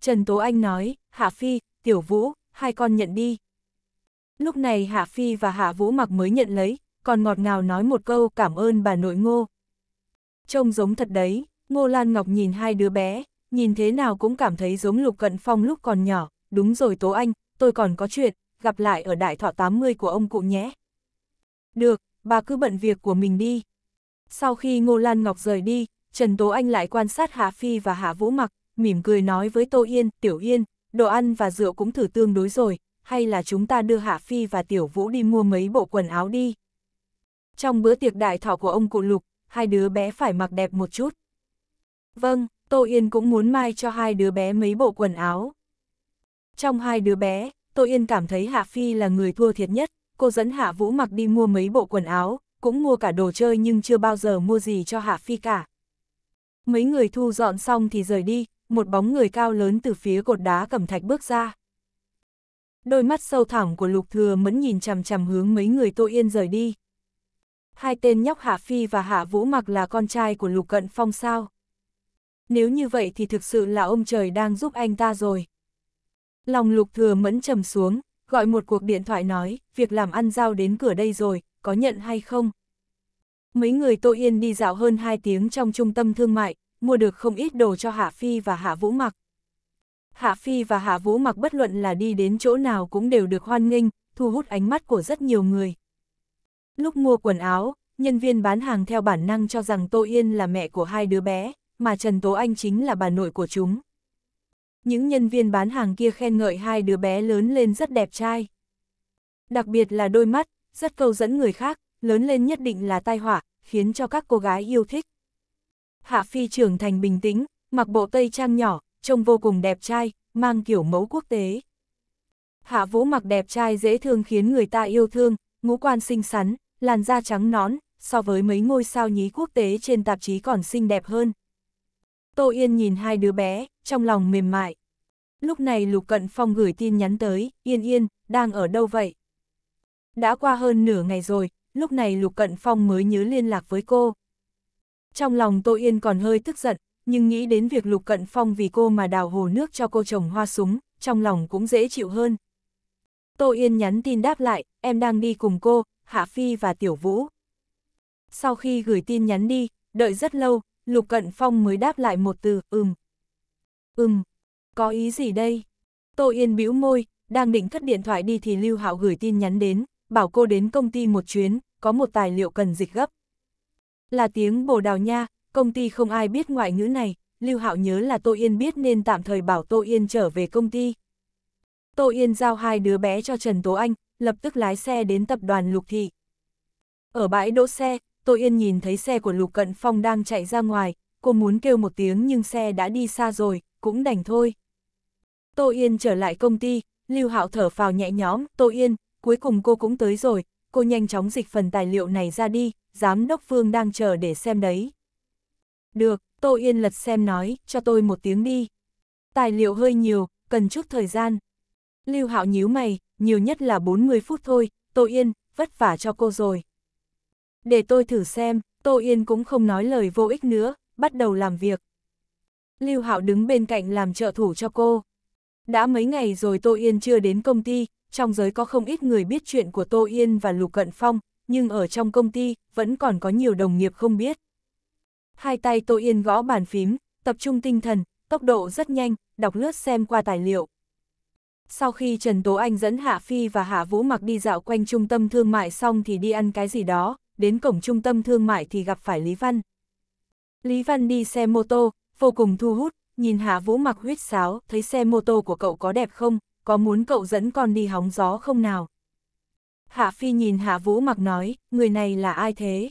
Trần Tố Anh nói, Hạ Phi, Tiểu Vũ, hai con nhận đi. Lúc này Hạ Phi và Hạ Vũ mặc mới nhận lấy, còn ngọt ngào nói một câu cảm ơn bà nội ngô. Trông giống thật đấy, Ngô Lan Ngọc nhìn hai đứa bé, nhìn thế nào cũng cảm thấy giống Lục Cận Phong lúc còn nhỏ, đúng rồi Tố Anh, tôi còn có chuyện, gặp lại ở đại thọ 80 của ông cụ nhé. Được, bà cứ bận việc của mình đi. Sau khi Ngô Lan Ngọc rời đi, Trần Tố Anh lại quan sát Hạ Phi và Hạ Vũ Mặc, mỉm cười nói với Tô Yên, Tiểu Yên, đồ ăn và rượu cũng thử tương đối rồi, hay là chúng ta đưa Hạ Phi và Tiểu Vũ đi mua mấy bộ quần áo đi. Trong bữa tiệc đại thọ của ông cụ Lục, hai đứa bé phải mặc đẹp một chút. Vâng, Tô Yên cũng muốn mai cho hai đứa bé mấy bộ quần áo. Trong hai đứa bé, Tô Yên cảm thấy Hạ Phi là người thua thiệt nhất, cô dẫn Hạ Vũ mặc đi mua mấy bộ quần áo, cũng mua cả đồ chơi nhưng chưa bao giờ mua gì cho Hạ Phi cả, mấy người thu dọn xong thì rời đi, một bóng người cao lớn từ phía cột đá cẩm thạch bước ra. Đôi mắt sâu thẳm của lục thừa mẫn nhìn chằm chằm hướng mấy người tô yên rời đi. Hai tên nhóc Hạ Phi và Hạ Vũ Mặc là con trai của lục cận phong sao. Nếu như vậy thì thực sự là ông trời đang giúp anh ta rồi. Lòng lục thừa mẫn trầm xuống, gọi một cuộc điện thoại nói, việc làm ăn giao đến cửa đây rồi, có nhận hay không? Mấy người tội Yên đi dạo hơn 2 tiếng trong trung tâm thương mại, mua được không ít đồ cho Hạ Phi và Hạ Vũ mặc. Hạ Phi và Hạ Vũ mặc bất luận là đi đến chỗ nào cũng đều được hoan nghênh, thu hút ánh mắt của rất nhiều người. Lúc mua quần áo, nhân viên bán hàng theo bản năng cho rằng Tô Yên là mẹ của hai đứa bé, mà Trần Tố Anh chính là bà nội của chúng. Những nhân viên bán hàng kia khen ngợi hai đứa bé lớn lên rất đẹp trai. Đặc biệt là đôi mắt, rất câu dẫn người khác, lớn lên nhất định là tai họa, khiến cho các cô gái yêu thích. Hạ Phi trưởng thành bình tĩnh, mặc bộ tây trang nhỏ, trông vô cùng đẹp trai, mang kiểu mẫu quốc tế. Hạ Vũ mặc đẹp trai dễ thương khiến người ta yêu thương, ngũ quan xinh xắn, làn da trắng nón, so với mấy ngôi sao nhí quốc tế trên tạp chí còn xinh đẹp hơn. Tô Yên nhìn hai đứa bé, trong lòng mềm mại. Lúc này Lục Cận Phong gửi tin nhắn tới, Yên Yên, đang ở đâu vậy? Đã qua hơn nửa ngày rồi, lúc này Lục Cận Phong mới nhớ liên lạc với cô. Trong lòng Tô Yên còn hơi tức giận, nhưng nghĩ đến việc Lục Cận Phong vì cô mà đào hồ nước cho cô trồng hoa súng, trong lòng cũng dễ chịu hơn. Tô Yên nhắn tin đáp lại, em đang đi cùng cô, Hạ Phi và Tiểu Vũ. Sau khi gửi tin nhắn đi, đợi rất lâu, Lục Cận Phong mới đáp lại một từ, ừm. Ừm, có ý gì đây? Tô Yên bĩu môi, đang định cất điện thoại đi thì Lưu Hạo gửi tin nhắn đến, bảo cô đến công ty một chuyến, có một tài liệu cần dịch gấp. Là tiếng Bồ Đào Nha, công ty không ai biết ngoại ngữ này, Lưu Hạo nhớ là Tô Yên biết nên tạm thời bảo Tô Yên trở về công ty. Tô Yên giao hai đứa bé cho Trần Tố Anh, lập tức lái xe đến tập đoàn Lục Thị. Ở bãi đỗ xe, Tô Yên nhìn thấy xe của Lục Cận Phong đang chạy ra ngoài, cô muốn kêu một tiếng nhưng xe đã đi xa rồi, cũng đành thôi. Tô Yên trở lại công ty, Lưu Hạo thở phào nhẹ nhõm, Tô Yên, cuối cùng cô cũng tới rồi, cô nhanh chóng dịch phần tài liệu này ra đi, giám đốc Phương đang chờ để xem đấy. Được, Tô Yên lật xem nói, cho tôi một tiếng đi. Tài liệu hơi nhiều, cần chút thời gian. Lưu Hạo nhíu mày, nhiều nhất là 40 phút thôi, Tô Yên, vất vả cho cô rồi. Để tôi thử xem, Tô Yên cũng không nói lời vô ích nữa, bắt đầu làm việc. Lưu Hạo đứng bên cạnh làm trợ thủ cho cô. Đã mấy ngày rồi Tô Yên chưa đến công ty, trong giới có không ít người biết chuyện của Tô Yên và Lục Cận Phong, nhưng ở trong công ty vẫn còn có nhiều đồng nghiệp không biết. Hai tay Tô Yên gõ bàn phím, tập trung tinh thần, tốc độ rất nhanh, đọc lướt xem qua tài liệu. Sau khi Trần Tố Anh dẫn Hạ Phi và Hạ Vũ Mặc đi dạo quanh trung tâm thương mại xong thì đi ăn cái gì đó, đến cổng trung tâm thương mại thì gặp phải Lý Văn. Lý Văn đi xe mô tô, vô cùng thu hút, nhìn Hạ Vũ Mặc huyết sáo, thấy xe mô tô của cậu có đẹp không, có muốn cậu dẫn con đi hóng gió không nào? Hạ Phi nhìn Hạ Vũ mặc nói, người này là ai thế?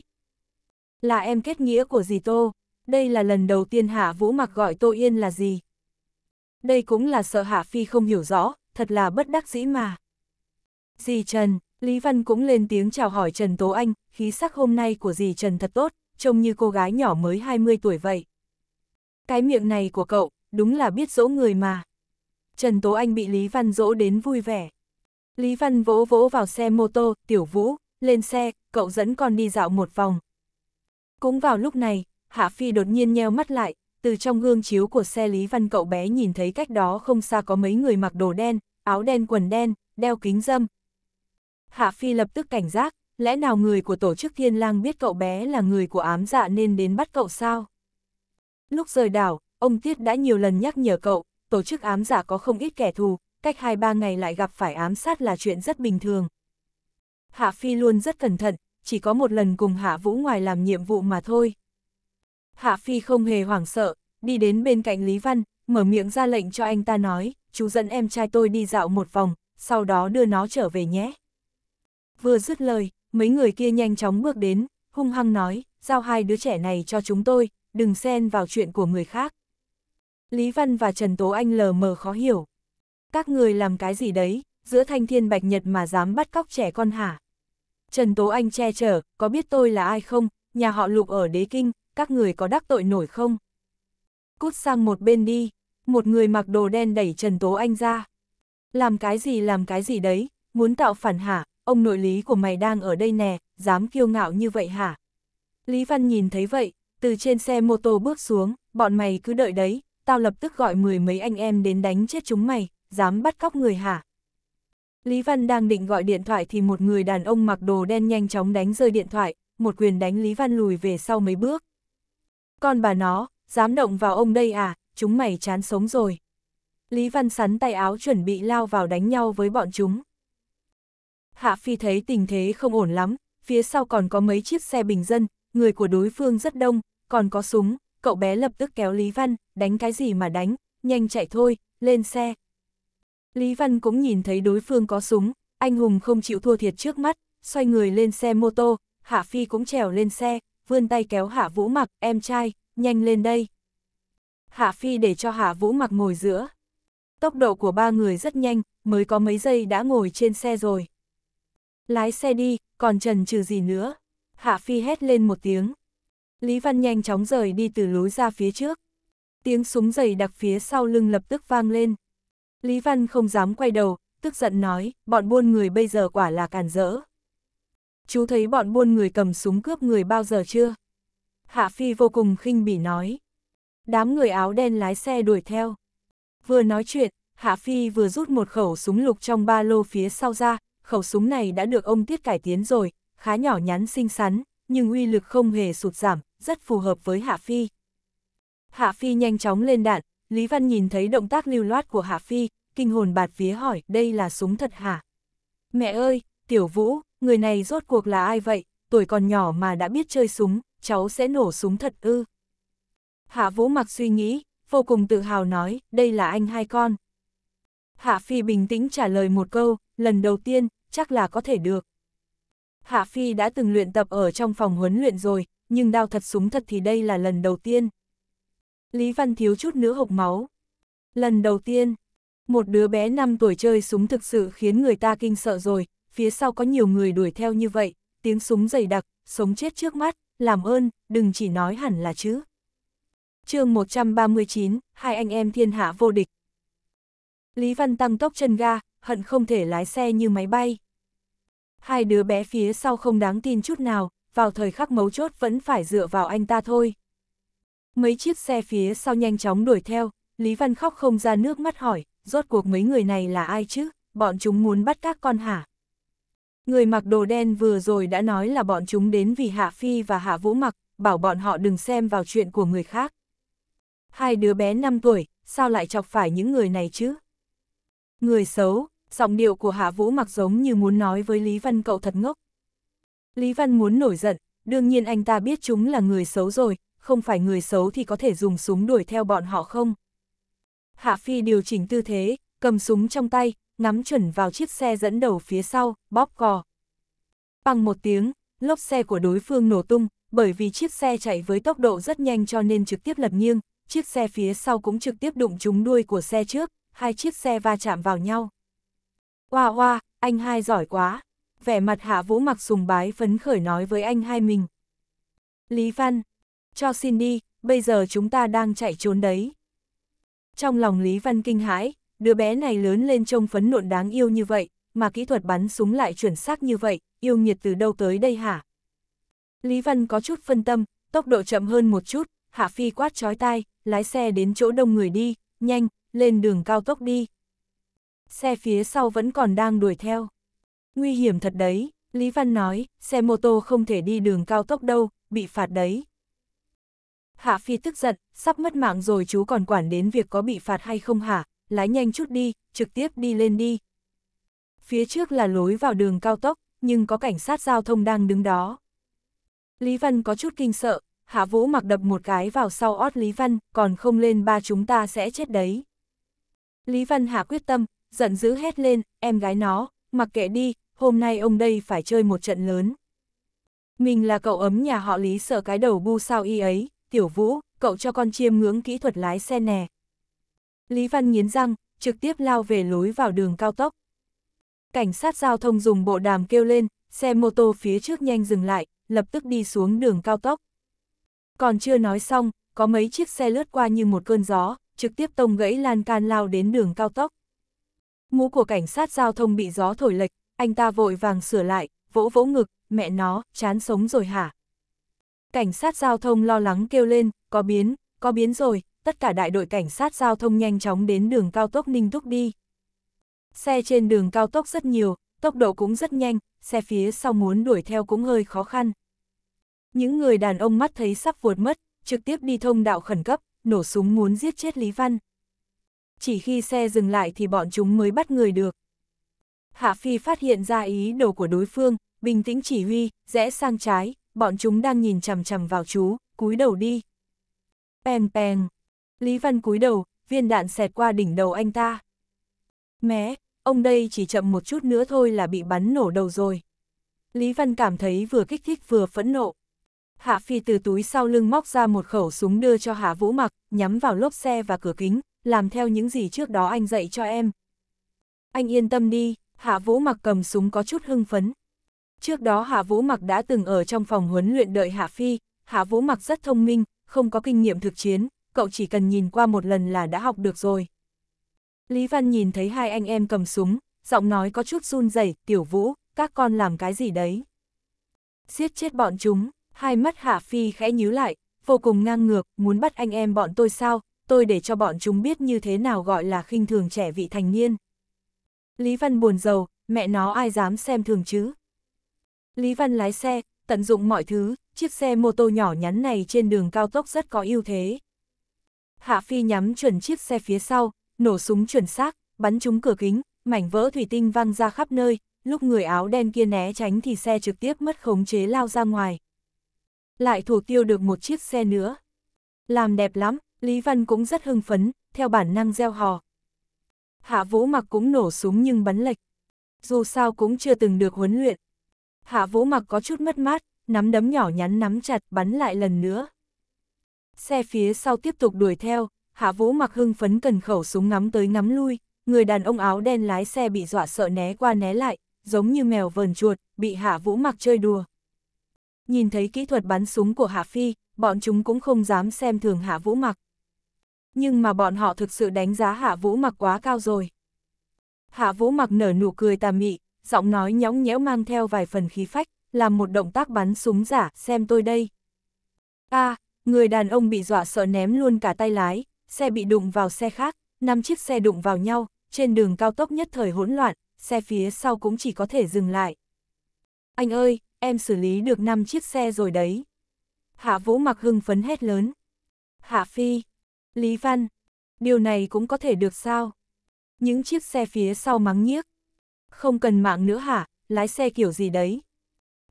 Là em kết nghĩa của dì Tô, đây là lần đầu tiên Hạ Vũ mặc gọi Tô Yên là gì? Đây cũng là sợ Hạ Phi không hiểu rõ, thật là bất đắc dĩ mà. Dì Trần, Lý Văn cũng lên tiếng chào hỏi Trần Tố Anh, khí sắc hôm nay của dì Trần thật tốt, trông như cô gái nhỏ mới 20 tuổi vậy. Cái miệng này của cậu, đúng là biết dỗ người mà. Trần Tố Anh bị Lý Văn dỗ đến vui vẻ. Lý Văn vỗ vỗ vào xe mô tô, Tiểu Vũ, lên xe, cậu dẫn con đi dạo một vòng. Cũng vào lúc này, Hạ Phi đột nhiên nheo mắt lại, từ trong gương chiếu của xe Lý Văn cậu bé nhìn thấy cách đó không xa có mấy người mặc đồ đen, áo đen quần đen, đeo kính dâm. Hạ Phi lập tức cảnh giác, lẽ nào người của tổ chức thiên lang biết cậu bé là người của ám dạ nên đến bắt cậu sao? Lúc rời đảo, ông Tiết đã nhiều lần nhắc nhở cậu, tổ chức ám giả có không ít kẻ thù, cách hai ba ngày lại gặp phải ám sát là chuyện rất bình thường. Hạ Phi luôn rất cẩn thận, chỉ có một lần cùng Hạ Vũ ngoài làm nhiệm vụ mà thôi. Hạ Phi không hề hoảng sợ, đi đến bên cạnh Lý Văn, mở miệng ra lệnh cho anh ta nói, chú dẫn em trai tôi đi dạo một vòng, sau đó đưa nó trở về nhé. Vừa dứt lời, mấy người kia nhanh chóng bước đến, hung hăng nói, giao hai đứa trẻ này cho chúng tôi, đừng xen vào chuyện của người khác. Lý Văn và Trần Tố Anh lờ mờ khó hiểu. Các người làm cái gì đấy, giữa thanh thiên bạch nhật mà dám bắt cóc trẻ con hả? Trần Tố Anh che chở, có biết tôi là ai không, nhà họ lục ở đế kinh, các người có đắc tội nổi không? Cút sang một bên đi, một người mặc đồ đen đẩy Trần Tố Anh ra. Làm cái gì làm cái gì đấy, muốn tạo phản hả, ông nội lý của mày đang ở đây nè, dám kiêu ngạo như vậy hả? Lý Văn nhìn thấy vậy, từ trên xe mô tô bước xuống, bọn mày cứ đợi đấy, tao lập tức gọi mười mấy anh em đến đánh chết chúng mày, dám bắt cóc người hả? Lý Văn đang định gọi điện thoại thì một người đàn ông mặc đồ đen nhanh chóng đánh rơi điện thoại, một quyền đánh Lý Văn lùi về sau mấy bước. Con bà nó, dám động vào ông đây à, chúng mày chán sống rồi. Lý Văn sắn tay áo chuẩn bị lao vào đánh nhau với bọn chúng. Hạ Phi thấy tình thế không ổn lắm, phía sau còn có mấy chiếc xe bình dân, người của đối phương rất đông, còn có súng, cậu bé lập tức kéo Lý Văn, đánh cái gì mà đánh, nhanh chạy thôi, lên xe. Lý Văn cũng nhìn thấy đối phương có súng, anh hùng không chịu thua thiệt trước mắt, xoay người lên xe mô tô, Hạ Phi cũng trèo lên xe, vươn tay kéo Hạ Vũ Mặc, em trai, nhanh lên đây. Hạ Phi để cho Hạ Vũ Mặc ngồi giữa. Tốc độ của ba người rất nhanh, mới có mấy giây đã ngồi trên xe rồi. Lái xe đi, còn trần trừ gì nữa. Hạ Phi hét lên một tiếng. Lý Văn nhanh chóng rời đi từ lối ra phía trước. Tiếng súng dày đặc phía sau lưng lập tức vang lên. Lý Văn không dám quay đầu, tức giận nói, bọn buôn người bây giờ quả là càn rỡ. Chú thấy bọn buôn người cầm súng cướp người bao giờ chưa? Hạ Phi vô cùng khinh bỉ nói. Đám người áo đen lái xe đuổi theo. Vừa nói chuyện, Hạ Phi vừa rút một khẩu súng lục trong ba lô phía sau ra, khẩu súng này đã được ông Tiết cải tiến rồi, khá nhỏ nhắn xinh xắn, nhưng uy lực không hề sụt giảm, rất phù hợp với Hạ Phi. Hạ Phi nhanh chóng lên đạn, Lý Văn nhìn thấy động tác lưu loát của Hạ Phi, kinh hồn bạt vía hỏi, đây là súng thật hả? Mẹ ơi, Tiểu Vũ, người này rốt cuộc là ai vậy? Tuổi còn nhỏ mà đã biết chơi súng, cháu sẽ nổ súng thật ư. Hạ Vũ mặc suy nghĩ, vô cùng tự hào nói, đây là anh hai con. Hạ Phi bình tĩnh trả lời một câu, lần đầu tiên, chắc là có thể được. Hạ Phi đã từng luyện tập ở trong phòng huấn luyện rồi, nhưng đao thật súng thật thì đây là lần đầu tiên. Lý Văn thiếu chút nữa hộc máu. Lần đầu tiên, một đứa bé 5 tuổi chơi súng thực sự khiến người ta kinh sợ rồi, phía sau có nhiều người đuổi theo như vậy, tiếng súng dày đặc, sống chết trước mắt, làm ơn, đừng chỉ nói hẳn là chứ. chương 139, hai anh em thiên hạ vô địch. Lý Văn tăng tốc chân ga, hận không thể lái xe như máy bay hai đứa bé phía sau không đáng tin chút nào, vào thời khắc mấu chốt vẫn phải dựa vào anh ta thôi. Mấy chiếc xe phía sau nhanh chóng đuổi theo, Lý Văn khóc không ra nước mắt hỏi, rốt cuộc mấy người này là ai chứ, bọn chúng muốn bắt các con hả? Người mặc đồ đen vừa rồi đã nói là bọn chúng đến vì Hạ Phi và Hạ Vũ mặc, bảo bọn họ đừng xem vào chuyện của người khác. Hai đứa bé 5 tuổi, sao lại chọc phải những người này chứ? Người xấu, giọng điệu của Hạ Vũ mặc giống như muốn nói với Lý Văn cậu thật ngốc. Lý Văn muốn nổi giận, đương nhiên anh ta biết chúng là người xấu rồi, không phải người xấu thì có thể dùng súng đuổi theo bọn họ không? Hạ Phi điều chỉnh tư thế, cầm súng trong tay, ngắm chuẩn vào chiếc xe dẫn đầu phía sau, bóp cò. Bằng một tiếng, lốp xe của đối phương nổ tung, bởi vì chiếc xe chạy với tốc độ rất nhanh cho nên trực tiếp lật nghiêng, chiếc xe phía sau cũng trực tiếp đụng trúng đuôi của xe trước, hai chiếc xe va chạm vào nhau. Oa oa, anh hai giỏi quá. Vẻ mặt hạ vũ mặc sùng bái phấn khởi nói với anh hai mình. Lý Văn, cho xin đi, bây giờ chúng ta đang chạy trốn đấy. Trong lòng Lý Văn kinh hãi, đứa bé này lớn lên trông phấn nộn đáng yêu như vậy, mà kỹ thuật bắn súng lại chuẩn xác như vậy, yêu nhiệt từ đâu tới đây hả? Lý Văn có chút phân tâm, tốc độ chậm hơn một chút, Hạ Phi quát chói tai, lái xe đến chỗ đông người đi, nhanh, lên đường cao tốc đi, xe phía sau vẫn còn đang đuổi theo. Nguy hiểm thật đấy, Lý Văn nói, xe mô tô không thể đi đường cao tốc đâu, bị phạt đấy. Hạ Phi tức giận, sắp mất mạng rồi chú còn quản đến việc có bị phạt hay không hả, lái nhanh chút đi, trực tiếp đi lên đi. Phía trước là lối vào đường cao tốc, nhưng có cảnh sát giao thông đang đứng đó. Lý Văn có chút kinh sợ, Hạ Vũ mặc đập một cái vào sau ót Lý Văn, còn không lên ba chúng ta sẽ chết đấy. Lý Văn Hạ quyết tâm, giận dữ hét lên, em gái nó, mặc kệ đi, hôm nay ông đây phải chơi một trận lớn. Mình là cậu ấm nhà họ Lý sợ cái đầu bu sao y ấy, tiểu vũ, cậu cho con chiêm ngưỡng kỹ thuật lái xe nè. Lý Văn nghiến răng, trực tiếp lao về lối vào đường cao tốc. Cảnh sát giao thông dùng bộ đàm kêu lên, xe mô tô phía trước nhanh dừng lại, lập tức đi xuống đường cao tốc. Còn chưa nói xong, có mấy chiếc xe lướt qua như một cơn gió, trực tiếp tông gãy lan can lao đến đường cao tốc mũ của cảnh sát giao thông bị gió thổi lệch, anh ta vội vàng sửa lại, vỗ vỗ ngực, mẹ nó, chán sống rồi hả? Cảnh sát giao thông lo lắng kêu lên, có biến, có biến rồi, tất cả đại đội cảnh sát giao thông nhanh chóng đến đường cao tốc Ninh Túc đi. Xe trên đường cao tốc rất nhiều, tốc độ cũng rất nhanh, xe phía sau muốn đuổi theo cũng hơi khó khăn. Những người đàn ông mắt thấy sắp vụt mất, trực tiếp đi thông đạo khẩn cấp, nổ súng muốn giết chết Lý Văn chỉ khi xe dừng lại thì bọn chúng mới bắt người được. Hạ Phi phát hiện ra ý đồ của đối phương, bình tĩnh chỉ huy, rẽ sang trái, bọn chúng đang nhìn chằm chằm vào chú, cúi đầu đi. pèn pèn. Lý Văn cúi đầu, viên đạn xẹt qua đỉnh đầu anh ta. Mé, ông đây chỉ chậm một chút nữa thôi là bị bắn nổ đầu rồi. Lý Văn cảm thấy vừa kích thích vừa phẫn nộ. Hạ Phi từ túi sau lưng móc ra một khẩu súng đưa cho Hạ Vũ Mặc, nhắm vào lốp xe và cửa kính, làm theo những gì trước đó anh dạy cho em. Anh yên tâm đi, Hạ Vũ Mặc cầm súng có chút hưng phấn. Trước đó Hạ Vũ Mặc đã từng ở trong phòng huấn luyện đợi Hạ Phi, Hạ Vũ Mặc rất thông minh, không có kinh nghiệm thực chiến, cậu chỉ cần nhìn qua một lần là đã học được rồi. Lý Văn nhìn thấy hai anh em cầm súng, giọng nói có chút run rẩy, "Tiểu Vũ, các con làm cái gì đấy?" Giết chết bọn chúng, hai mắt Hạ Phi khẽ nhíu lại, vô cùng ngang ngược, "Muốn bắt anh em bọn tôi sao? tôi để cho bọn chúng biết như thế nào gọi là khinh thường trẻ vị thành niên. Lý Văn buồn rầu mẹ nó ai dám xem thường chứ. Lý Văn lái xe, tận dụng mọi thứ, chiếc xe mô tô nhỏ nhắn này trên đường cao tốc rất có ưu thế. Hạ Phi nhắm chuẩn chiếc xe phía sau, nổ súng chuẩn xác, bắn trúng cửa kính, mảnh vỡ thủy tinh văng ra khắp nơi, lúc người áo đen kia né tránh thì xe trực tiếp mất khống chế lao ra ngoài. Lại thủ tiêu được một chiếc xe nữa. Làm đẹp lắm, Lý Văn cũng rất hưng phấn, theo bản năng gieo hò. Hạ Vũ Mặc cũng nổ súng nhưng bắn lệch. Dù sao cũng chưa từng được huấn luyện. Hạ Vũ Mặc có chút mất mát, nắm đấm nhỏ nhắn nắm chặt bắn lại lần nữa. Xe phía sau tiếp tục đuổi theo, Hạ Vũ Mặc hưng phấn cần khẩu súng ngắm tới ngắm lui, người đàn ông áo đen lái xe bị dọa sợ né qua né lại, giống như mèo vờn chuột, bị Hạ Vũ Mặc chơi đùa. Nhìn thấy kỹ thuật bắn súng của Hạ Phi, bọn chúng cũng không dám xem thường Hạ Vũ Mặc. Nhưng mà bọn họ thực sự đánh giá hạ vũ mặc quá cao rồi. Hạ vũ mặc nở nụ cười tà mị, giọng nói nhõng nhẽo mang theo vài phần khí phách, làm một động tác bắn súng giả, xem tôi đây. a à, người đàn ông bị dọa sợ ném luôn cả tay lái, xe bị đụng vào xe khác, năm chiếc xe đụng vào nhau, trên đường cao tốc nhất thời hỗn loạn, xe phía sau cũng chỉ có thể dừng lại. Anh ơi, em xử lý được năm chiếc xe rồi đấy. Hạ Vũ mặc hưng phấn hét lớn. Hạ Phi, Lý Văn, điều này cũng có thể được sao? Những chiếc xe phía sau mắng nhiếc. Không cần mạng nữa hả, lái xe kiểu gì đấy?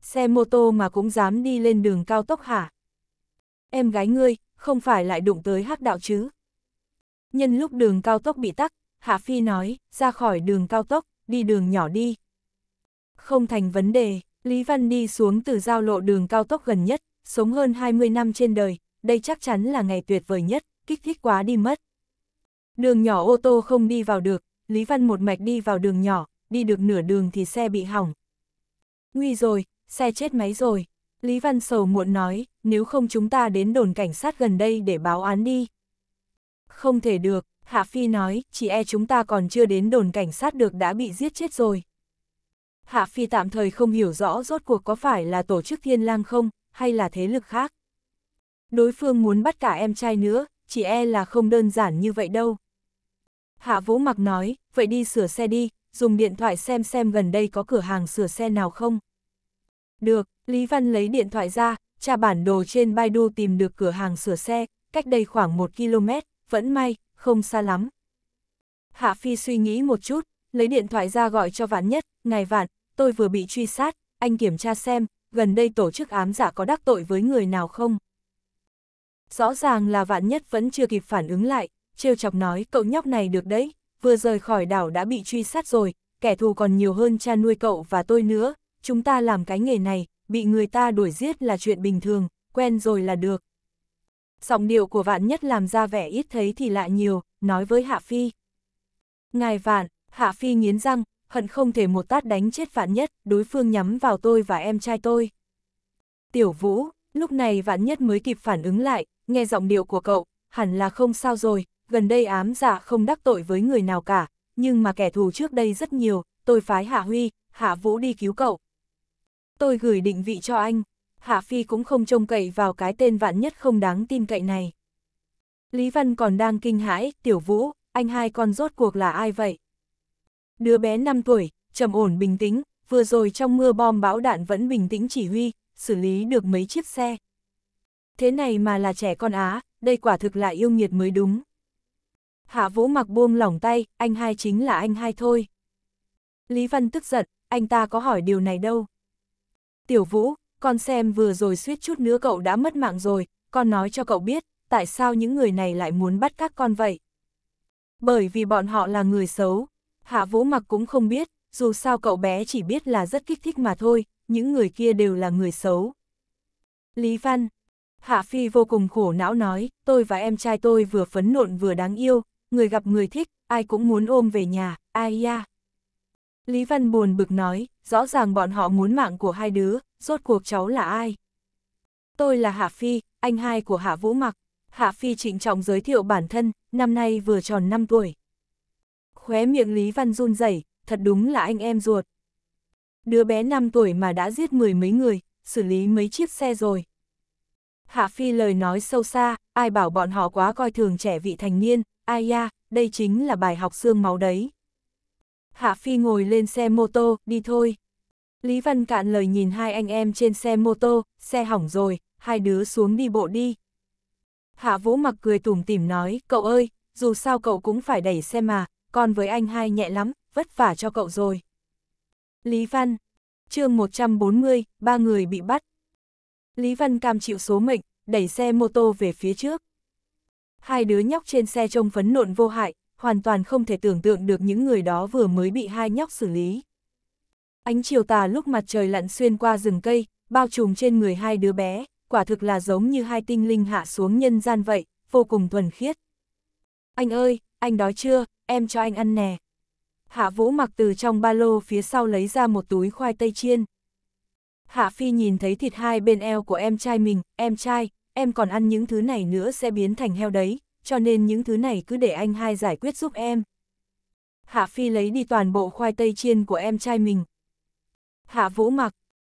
Xe mô tô mà cũng dám đi lên đường cao tốc hả? Em gái ngươi, không phải lại đụng tới hắc đạo chứ? Nhân lúc đường cao tốc bị tắc, Hạ Phi nói, ra khỏi đường cao tốc, đi đường nhỏ đi. Không thành vấn đề, Lý Văn đi xuống từ giao lộ đường cao tốc gần nhất, sống hơn 20 năm trên đời, đây chắc chắn là ngày tuyệt vời nhất kích thích quá đi mất. Đường nhỏ ô tô không đi vào được, Lý Văn một mạch đi vào đường nhỏ, đi được nửa đường thì xe bị hỏng. Nguy rồi, xe chết máy rồi. Lý Văn sầu muộn nói, nếu không chúng ta đến đồn cảnh sát gần đây để báo án đi. Không thể được, Hạ Phi nói, chỉ e chúng ta còn chưa đến đồn cảnh sát được đã bị giết chết rồi. Hạ Phi tạm thời không hiểu rõ rốt cuộc có phải là tổ chức thiên lang không, hay là thế lực khác. Đối phương muốn bắt cả em trai nữa, chỉ e là không đơn giản như vậy đâu. Hạ Vũ Mặc nói, vậy đi sửa xe đi, dùng điện thoại xem xem gần đây có cửa hàng sửa xe nào không. Được, Lý Văn lấy điện thoại ra, tra bản đồ trên Baidu tìm được cửa hàng sửa xe, cách đây khoảng 1 km, vẫn may, không xa lắm. Hạ Phi suy nghĩ một chút, lấy điện thoại ra gọi cho Vạn Nhất, ngài Vạn, tôi vừa bị truy sát, anh kiểm tra xem, gần đây tổ chức ám giả dạ có đắc tội với người nào không rõ ràng là vạn nhất vẫn chưa kịp phản ứng lại, trêu chọc nói cậu nhóc này được đấy, vừa rời khỏi đảo đã bị truy sát rồi, kẻ thù còn nhiều hơn cha nuôi cậu và tôi nữa, chúng ta làm cái nghề này, bị người ta đuổi giết là chuyện bình thường, quen rồi là được. Giọng điệu của vạn nhất làm ra vẻ ít thấy thì lạ nhiều, nói với Hạ Phi. Ngài vạn, Hạ Phi nghiến răng, hận không thể một tát đánh chết vạn nhất, đối phương nhắm vào tôi và em trai tôi. Tiểu Vũ, lúc này vạn nhất mới kịp phản ứng lại, nghe giọng điệu của cậu, hẳn là không sao rồi, gần đây ám giả dạ không đắc tội với người nào cả, nhưng mà kẻ thù trước đây rất nhiều, tôi phái Hạ Huy, Hạ Vũ đi cứu cậu. Tôi gửi định vị cho anh, Hạ Phi cũng không trông cậy vào cái tên vạn nhất không đáng tin cậy này. Lý Văn còn đang kinh hãi, tiểu vũ, anh hai con rốt cuộc là ai vậy? Đứa bé 5 tuổi, trầm ổn bình tĩnh, vừa rồi trong mưa bom bão đạn vẫn bình tĩnh chỉ huy, xử lý được mấy chiếc xe, thế này mà là trẻ con á, đây quả thực là yêu nghiệt mới đúng. Hạ vũ mặc buông lỏng tay, anh hai chính là anh hai thôi. Lý Văn tức giận, anh ta có hỏi điều này đâu. Tiểu vũ, con xem vừa rồi suýt chút nữa cậu đã mất mạng rồi, con nói cho cậu biết, tại sao những người này lại muốn bắt các con vậy. Bởi vì bọn họ là người xấu, hạ vũ mặc cũng không biết, dù sao cậu bé chỉ biết là rất kích thích mà thôi, những người kia đều là người xấu. Lý Văn, Hạ Phi vô cùng khổ não nói, tôi và em trai tôi vừa phấn nộn vừa đáng yêu, người gặp người thích, ai cũng muốn ôm về nhà, ai ya. Lý Văn buồn bực nói, rõ ràng bọn họ muốn mạng của hai đứa, rốt cuộc cháu là ai? Tôi là Hạ Phi, anh hai của Hạ Vũ Mặc. Hạ Phi trịnh trọng giới thiệu bản thân, năm nay vừa tròn 5 tuổi. Khóe miệng Lý Văn run rẩy, thật đúng là anh em ruột. Đứa bé 5 tuổi mà đã giết mười mấy người, xử lý mấy chiếc xe rồi, Hạ Phi lời nói sâu xa, ai bảo bọn họ quá coi thường trẻ vị thành niên, ai ya, đây chính là bài học xương máu đấy. Hạ Phi ngồi lên xe mô tô, đi thôi. Lý Văn Cạn lời nhìn hai anh em trên xe mô tô, xe hỏng rồi, hai đứa xuống đi bộ đi. Hạ Vũ mặc cười tủm tỉm nói, cậu ơi, dù sao cậu cũng phải đẩy xe mà, còn với anh hai nhẹ lắm, vất vả cho cậu rồi. Lý Văn, chương 140, ba người bị bắt, Lý Văn Cam chịu số mệnh, đẩy xe mô tô về phía trước. Hai đứa nhóc trên xe trông phấn nộn vô hại, hoàn toàn không thể tưởng tượng được những người đó vừa mới bị hai nhóc xử lý. Ánh chiều tà lúc mặt trời lặn xuyên qua rừng cây, bao trùm trên người hai đứa bé, quả thực là giống như hai tinh linh hạ xuống nhân gian vậy, vô cùng thuần khiết. Anh ơi, anh đói chưa, em cho anh ăn nè. Hạ Vũ mặc từ trong ba lô phía sau lấy ra một túi khoai tây chiên. Hạ Phi nhìn thấy thịt hai bên eo của em trai mình, em trai, em còn ăn những thứ này nữa sẽ biến thành heo đấy, cho nên những thứ này cứ để anh hai giải quyết giúp em. Hạ Phi lấy đi toàn bộ khoai tây chiên của em trai mình. Hạ Vũ Mặc,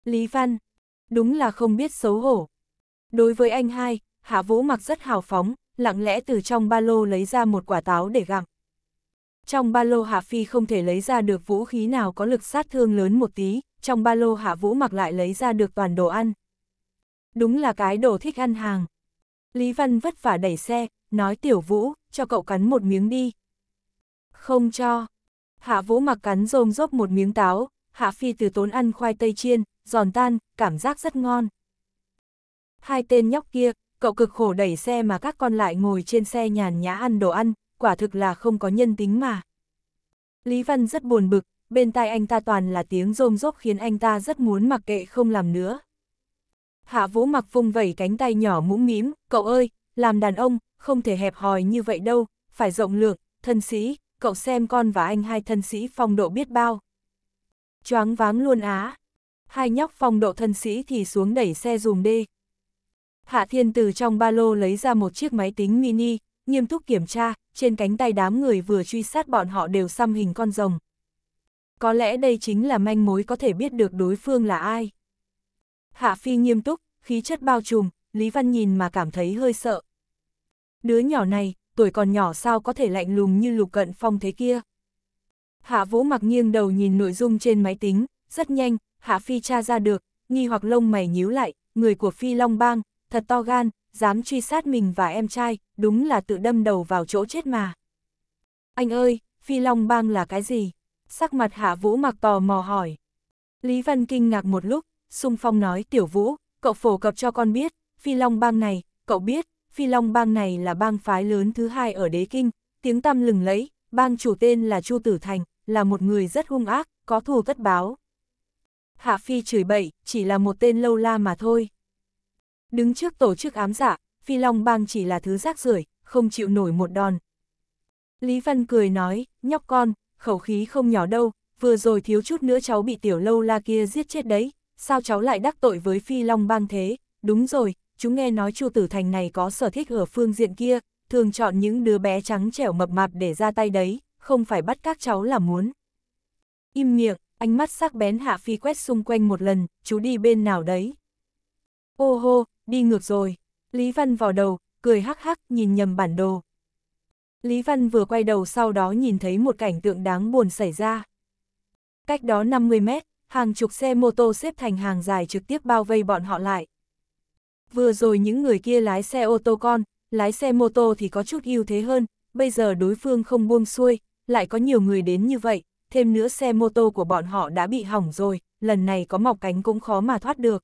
Lý Văn, đúng là không biết xấu hổ. Đối với anh hai, Hạ Vũ Mặc rất hào phóng, lặng lẽ từ trong ba lô lấy ra một quả táo để gặm. Trong ba lô Hạ Phi không thể lấy ra được vũ khí nào có lực sát thương lớn một tí, trong ba lô Hạ Vũ mặc lại lấy ra được toàn đồ ăn. Đúng là cái đồ thích ăn hàng. Lý Văn vất vả đẩy xe, nói Tiểu Vũ, cho cậu cắn một miếng đi. Không cho. Hạ Vũ mặc cắn rôm rốp một miếng táo, Hạ Phi từ tốn ăn khoai tây chiên, giòn tan, cảm giác rất ngon. Hai tên nhóc kia, cậu cực khổ đẩy xe mà các con lại ngồi trên xe nhàn nhã ăn đồ ăn, quả thực là không có nhân tính mà. Lý Văn rất buồn bực, bên tai anh ta toàn là tiếng rôm rốp khiến anh ta rất muốn mặc kệ không làm nữa. Hạ Vũ mặc vung vẩy cánh tay nhỏ mũm mím, cậu ơi, làm đàn ông, không thể hẹp hòi như vậy đâu, phải rộng lượng, thân sĩ, cậu xem con và anh hai thân sĩ phong độ biết bao. Choáng váng luôn á, hai nhóc phong độ thân sĩ thì xuống đẩy xe dùm đi. Hạ Thiên từ trong ba lô lấy ra một chiếc máy tính mini, nghiêm túc kiểm tra, trên cánh tay đám người vừa truy sát bọn họ đều xăm hình con rồng có lẽ đây chính là manh mối có thể biết được đối phương là ai. Hạ Phi nghiêm túc, khí chất bao trùm, Lý Văn nhìn mà cảm thấy hơi sợ. Đứa nhỏ này, tuổi còn nhỏ sao có thể lạnh lùng như lục cận phong thế kia. Hạ Vũ mặc nghiêng đầu nhìn nội dung trên máy tính, rất nhanh, Hạ Phi tra ra được, nghi hoặc lông mày nhíu lại, người của Phi Long Bang, thật to gan, dám truy sát mình và em trai, đúng là tự đâm đầu vào chỗ chết mà. Anh ơi, Phi Long Bang là cái gì? sắc mặt hạ vũ mặc tò mò hỏi. Lý Văn kinh ngạc một lúc, sung phong nói tiểu vũ, cậu phổ cập cho con biết, phi long bang này, cậu biết, phi long bang này là bang phái lớn thứ hai ở đế kinh, tiếng tăm lừng lẫy, bang chủ tên là Chu Tử Thành, là một người rất hung ác, có thù tất báo. Hạ Phi chửi bậy, chỉ là một tên lâu la mà thôi. Đứng trước tổ chức ám giả, dạ, Phi Long Bang chỉ là thứ rác rưởi, không chịu nổi một đòn. Lý Văn cười nói, nhóc con, khẩu khí không nhỏ đâu, vừa rồi thiếu chút nữa cháu bị tiểu lâu la kia giết chết đấy, sao cháu lại đắc tội với phi long bang thế, đúng rồi, chúng nghe nói chu tử thành này có sở thích ở phương diện kia, thường chọn những đứa bé trắng trẻo mập mạp để ra tay đấy, không phải bắt các cháu là muốn. Im miệng, ánh mắt sắc bén hạ phi quét xung quanh một lần, chú đi bên nào đấy. Ô hô, đi ngược rồi, Lý Văn vào đầu, cười hắc hắc nhìn nhầm bản đồ, Lý Văn vừa quay đầu sau đó nhìn thấy một cảnh tượng đáng buồn xảy ra. Cách đó 50 mét, hàng chục xe mô tô xếp thành hàng dài trực tiếp bao vây bọn họ lại. Vừa rồi những người kia lái xe ô tô con, lái xe mô tô thì có chút ưu thế hơn, bây giờ đối phương không buông xuôi, lại có nhiều người đến như vậy, thêm nữa xe mô tô của bọn họ đã bị hỏng rồi, lần này có mọc cánh cũng khó mà thoát được.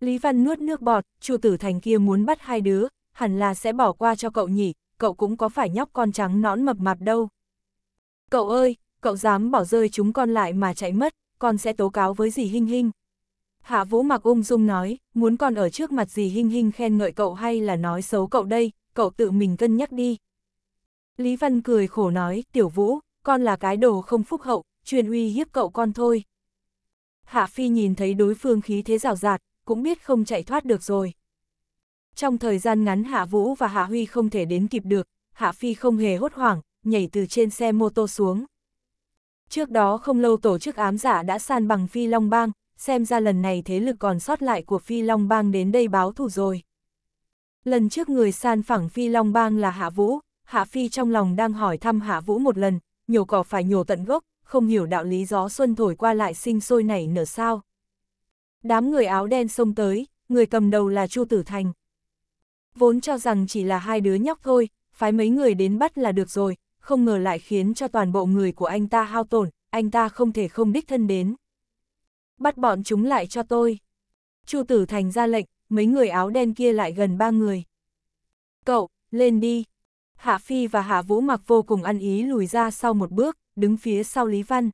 Lý Văn nuốt nước bọt, chu tử thành kia muốn bắt hai đứa, hẳn là sẽ bỏ qua cho cậu nhỉ, cậu cũng có phải nhóc con trắng nõn mập mạp đâu. Cậu ơi, cậu dám bỏ rơi chúng con lại mà chạy mất, con sẽ tố cáo với dì Hinh Hinh. Hạ Vũ mặc ung dung nói, muốn con ở trước mặt dì Hinh Hinh khen ngợi cậu hay là nói xấu cậu đây, cậu tự mình cân nhắc đi. Lý Văn cười khổ nói, tiểu Vũ, con là cái đồ không phúc hậu, truyền uy hiếp cậu con thôi. Hạ Phi nhìn thấy đối phương khí thế rào rạt, cũng biết không chạy thoát được rồi. Trong thời gian ngắn Hạ Vũ và Hạ Huy không thể đến kịp được, Hạ Phi không hề hốt hoảng, nhảy từ trên xe mô tô xuống. Trước đó không lâu tổ chức ám giả dạ đã san bằng Phi Long Bang, xem ra lần này thế lực còn sót lại của Phi Long Bang đến đây báo thù rồi. Lần trước người san phẳng Phi Long Bang là Hạ Vũ, Hạ Phi trong lòng đang hỏi thăm Hạ Vũ một lần, nhiều cỏ phải nhổ tận gốc, không hiểu đạo lý gió xuân thổi qua lại sinh sôi nảy nở sao. Đám người áo đen xông tới, người cầm đầu là Chu Tử Thành vốn cho rằng chỉ là hai đứa nhóc thôi, phái mấy người đến bắt là được rồi, không ngờ lại khiến cho toàn bộ người của anh ta hao tổn, anh ta không thể không đích thân đến. Bắt bọn chúng lại cho tôi. Chu Tử Thành ra lệnh, mấy người áo đen kia lại gần ba người. Cậu, lên đi. Hạ Phi và Hạ Vũ mặc vô cùng ăn ý lùi ra sau một bước, đứng phía sau Lý Văn.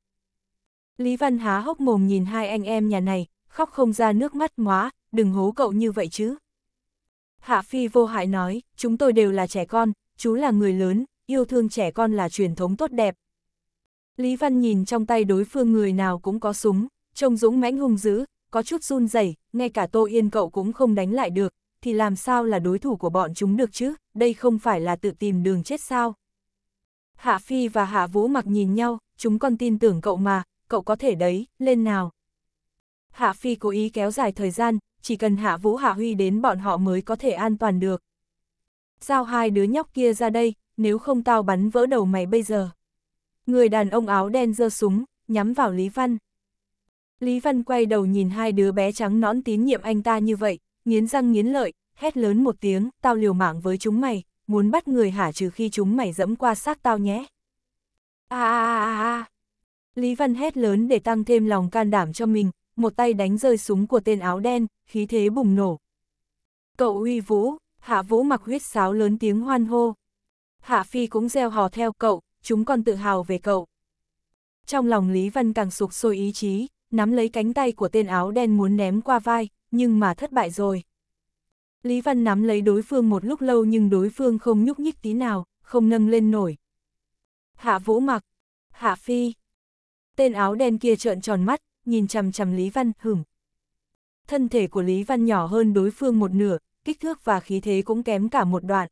Lý Văn há hốc mồm nhìn hai anh em nhà này, khóc không ra nước mắt móa, đừng hố cậu như vậy chứ, Hạ Phi vô hại nói, chúng tôi đều là trẻ con, chú là người lớn, yêu thương trẻ con là truyền thống tốt đẹp. Lý Văn nhìn trong tay đối phương người nào cũng có súng, trông dũng mãnh hung dữ, có chút run rẩy, ngay cả Tô Yên cậu cũng không đánh lại được, thì làm sao là đối thủ của bọn chúng được chứ, đây không phải là tự tìm đường chết sao. Hạ Phi và Hạ Vũ mặc nhìn nhau, chúng con tin tưởng cậu mà, cậu có thể đấy, lên nào. Hạ Phi cố ý kéo dài thời gian, chỉ cần hạ vũ hạ huy đến bọn họ mới có thể an toàn được. Giao hai đứa nhóc kia ra đây, nếu không tao bắn vỡ đầu mày bây giờ. Người đàn ông áo đen giơ súng, nhắm vào Lý Văn. Lý Văn quay đầu nhìn hai đứa bé trắng nõn tín nhiệm anh ta như vậy, nghiến răng nghiến lợi, hét lớn một tiếng, tao liều mạng với chúng mày, muốn bắt người hả trừ khi chúng mày dẫm qua xác tao nhé. À à à à Lý Văn hét lớn để tăng thêm lòng can đảm cho mình, một tay đánh rơi súng của tên áo đen, khí thế bùng nổ. Cậu uy vũ, hạ vũ mặc huyết sáo lớn tiếng hoan hô. Hạ phi cũng gieo hò theo cậu, chúng còn tự hào về cậu. Trong lòng Lý Văn càng sụp sôi ý chí, nắm lấy cánh tay của tên áo đen muốn ném qua vai, nhưng mà thất bại rồi. Lý Văn nắm lấy đối phương một lúc lâu nhưng đối phương không nhúc nhích tí nào, không nâng lên nổi. Hạ Vũ mặc, Hạ Phi. Tên áo đen kia trợn tròn mắt, nhìn chằm chằm Lý Văn, hửm. Thân thể của Lý Văn nhỏ hơn đối phương một nửa, kích thước và khí thế cũng kém cả một đoạn.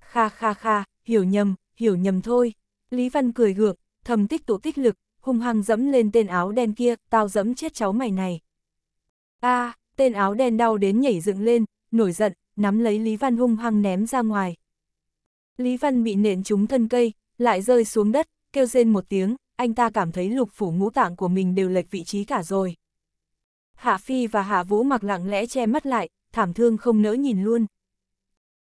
Kha kha kha, hiểu nhầm, hiểu nhầm thôi. Lý Văn cười gượng, thầm tích tụ tích lực, hung hăng dẫm lên tên áo đen kia, tao dẫm chết cháu mày này. a à, tên áo đen đau đến nhảy dựng lên, nổi giận, nắm lấy Lý Văn hung hăng ném ra ngoài. Lý Văn bị nện trúng thân cây, lại rơi xuống đất, kêu rên một tiếng, anh ta cảm thấy lục phủ ngũ tạng của mình đều lệch vị trí cả rồi. Hạ Phi và Hạ Vũ mặc lặng lẽ che mắt lại, thảm thương không nỡ nhìn luôn.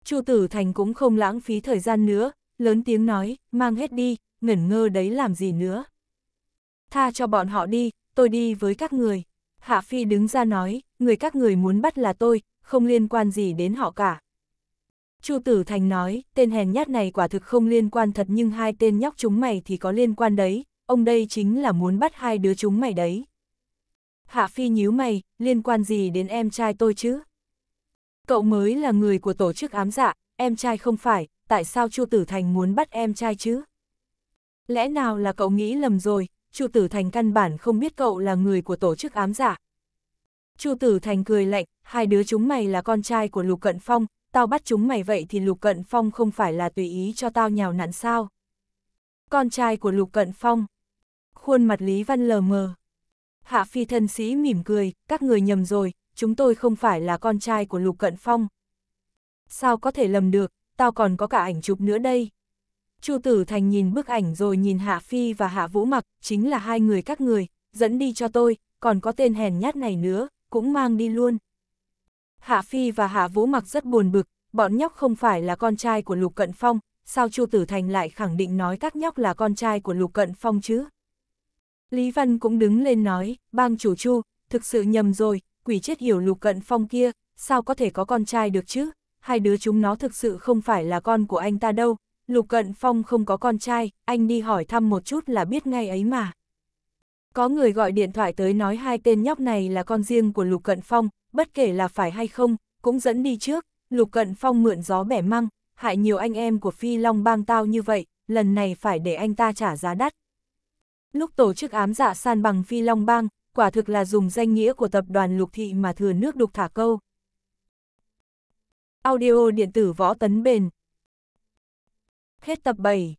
Chu Tử Thành cũng không lãng phí thời gian nữa, lớn tiếng nói, mang hết đi, ngẩn ngơ đấy làm gì nữa. Tha cho bọn họ đi, tôi đi với các người. Hạ Phi đứng ra nói, người các người muốn bắt là tôi, không liên quan gì đến họ cả. Chu Tử Thành nói, tên hèn nhát này quả thực không liên quan thật nhưng hai tên nhóc chúng mày thì có liên quan đấy, ông đây chính là muốn bắt hai đứa chúng mày đấy. Hạ Phi nhíu mày, liên quan gì đến em trai tôi chứ? Cậu mới là người của tổ chức ám dạ, em trai không phải, tại sao Chu Tử Thành muốn bắt em trai chứ? Lẽ nào là cậu nghĩ lầm rồi, Chu Tử Thành căn bản không biết cậu là người của tổ chức ám dạ. Chu Tử Thành cười lạnh, hai đứa chúng mày là con trai của Lục Cận Phong, tao bắt chúng mày vậy thì Lục Cận Phong không phải là tùy ý cho tao nhào nặn sao? Con trai của Lục Cận Phong khuôn mặt Lý Văn lờ mờ. Hạ phi thân sĩ mỉm cười, các người nhầm rồi, chúng tôi không phải là con trai của Lục Cận Phong. Sao có thể lầm được, tao còn có cả ảnh chụp nữa đây. Chu Tử Thành nhìn bức ảnh rồi nhìn Hạ Phi và Hạ Vũ Mặc, chính là hai người các người, dẫn đi cho tôi, còn có tên hèn nhát này nữa, cũng mang đi luôn. Hạ Phi và Hạ Vũ Mặc rất buồn bực, bọn nhóc không phải là con trai của Lục Cận Phong, sao Chu Tử Thành lại khẳng định nói các nhóc là con trai của Lục Cận Phong chứ? Lý Văn cũng đứng lên nói, bang chủ chu, thực sự nhầm rồi, quỷ chết hiểu lục cận phong kia, sao có thể có con trai được chứ, hai đứa chúng nó thực sự không phải là con của anh ta đâu, lục cận phong không có con trai, anh đi hỏi thăm một chút là biết ngay ấy mà. Có người gọi điện thoại tới nói hai tên nhóc này là con riêng của lục cận phong, bất kể là phải hay không, cũng dẫn đi trước, lục cận phong mượn gió bẻ măng, hại nhiều anh em của phi long bang tao như vậy, lần này phải để anh ta trả giá đắt. Lúc tổ chức ám dạ san bằng phi long bang, quả thực là dùng danh nghĩa của tập đoàn lục thị mà thừa nước đục thả câu. Audio điện tử võ tấn bền Hết tập 7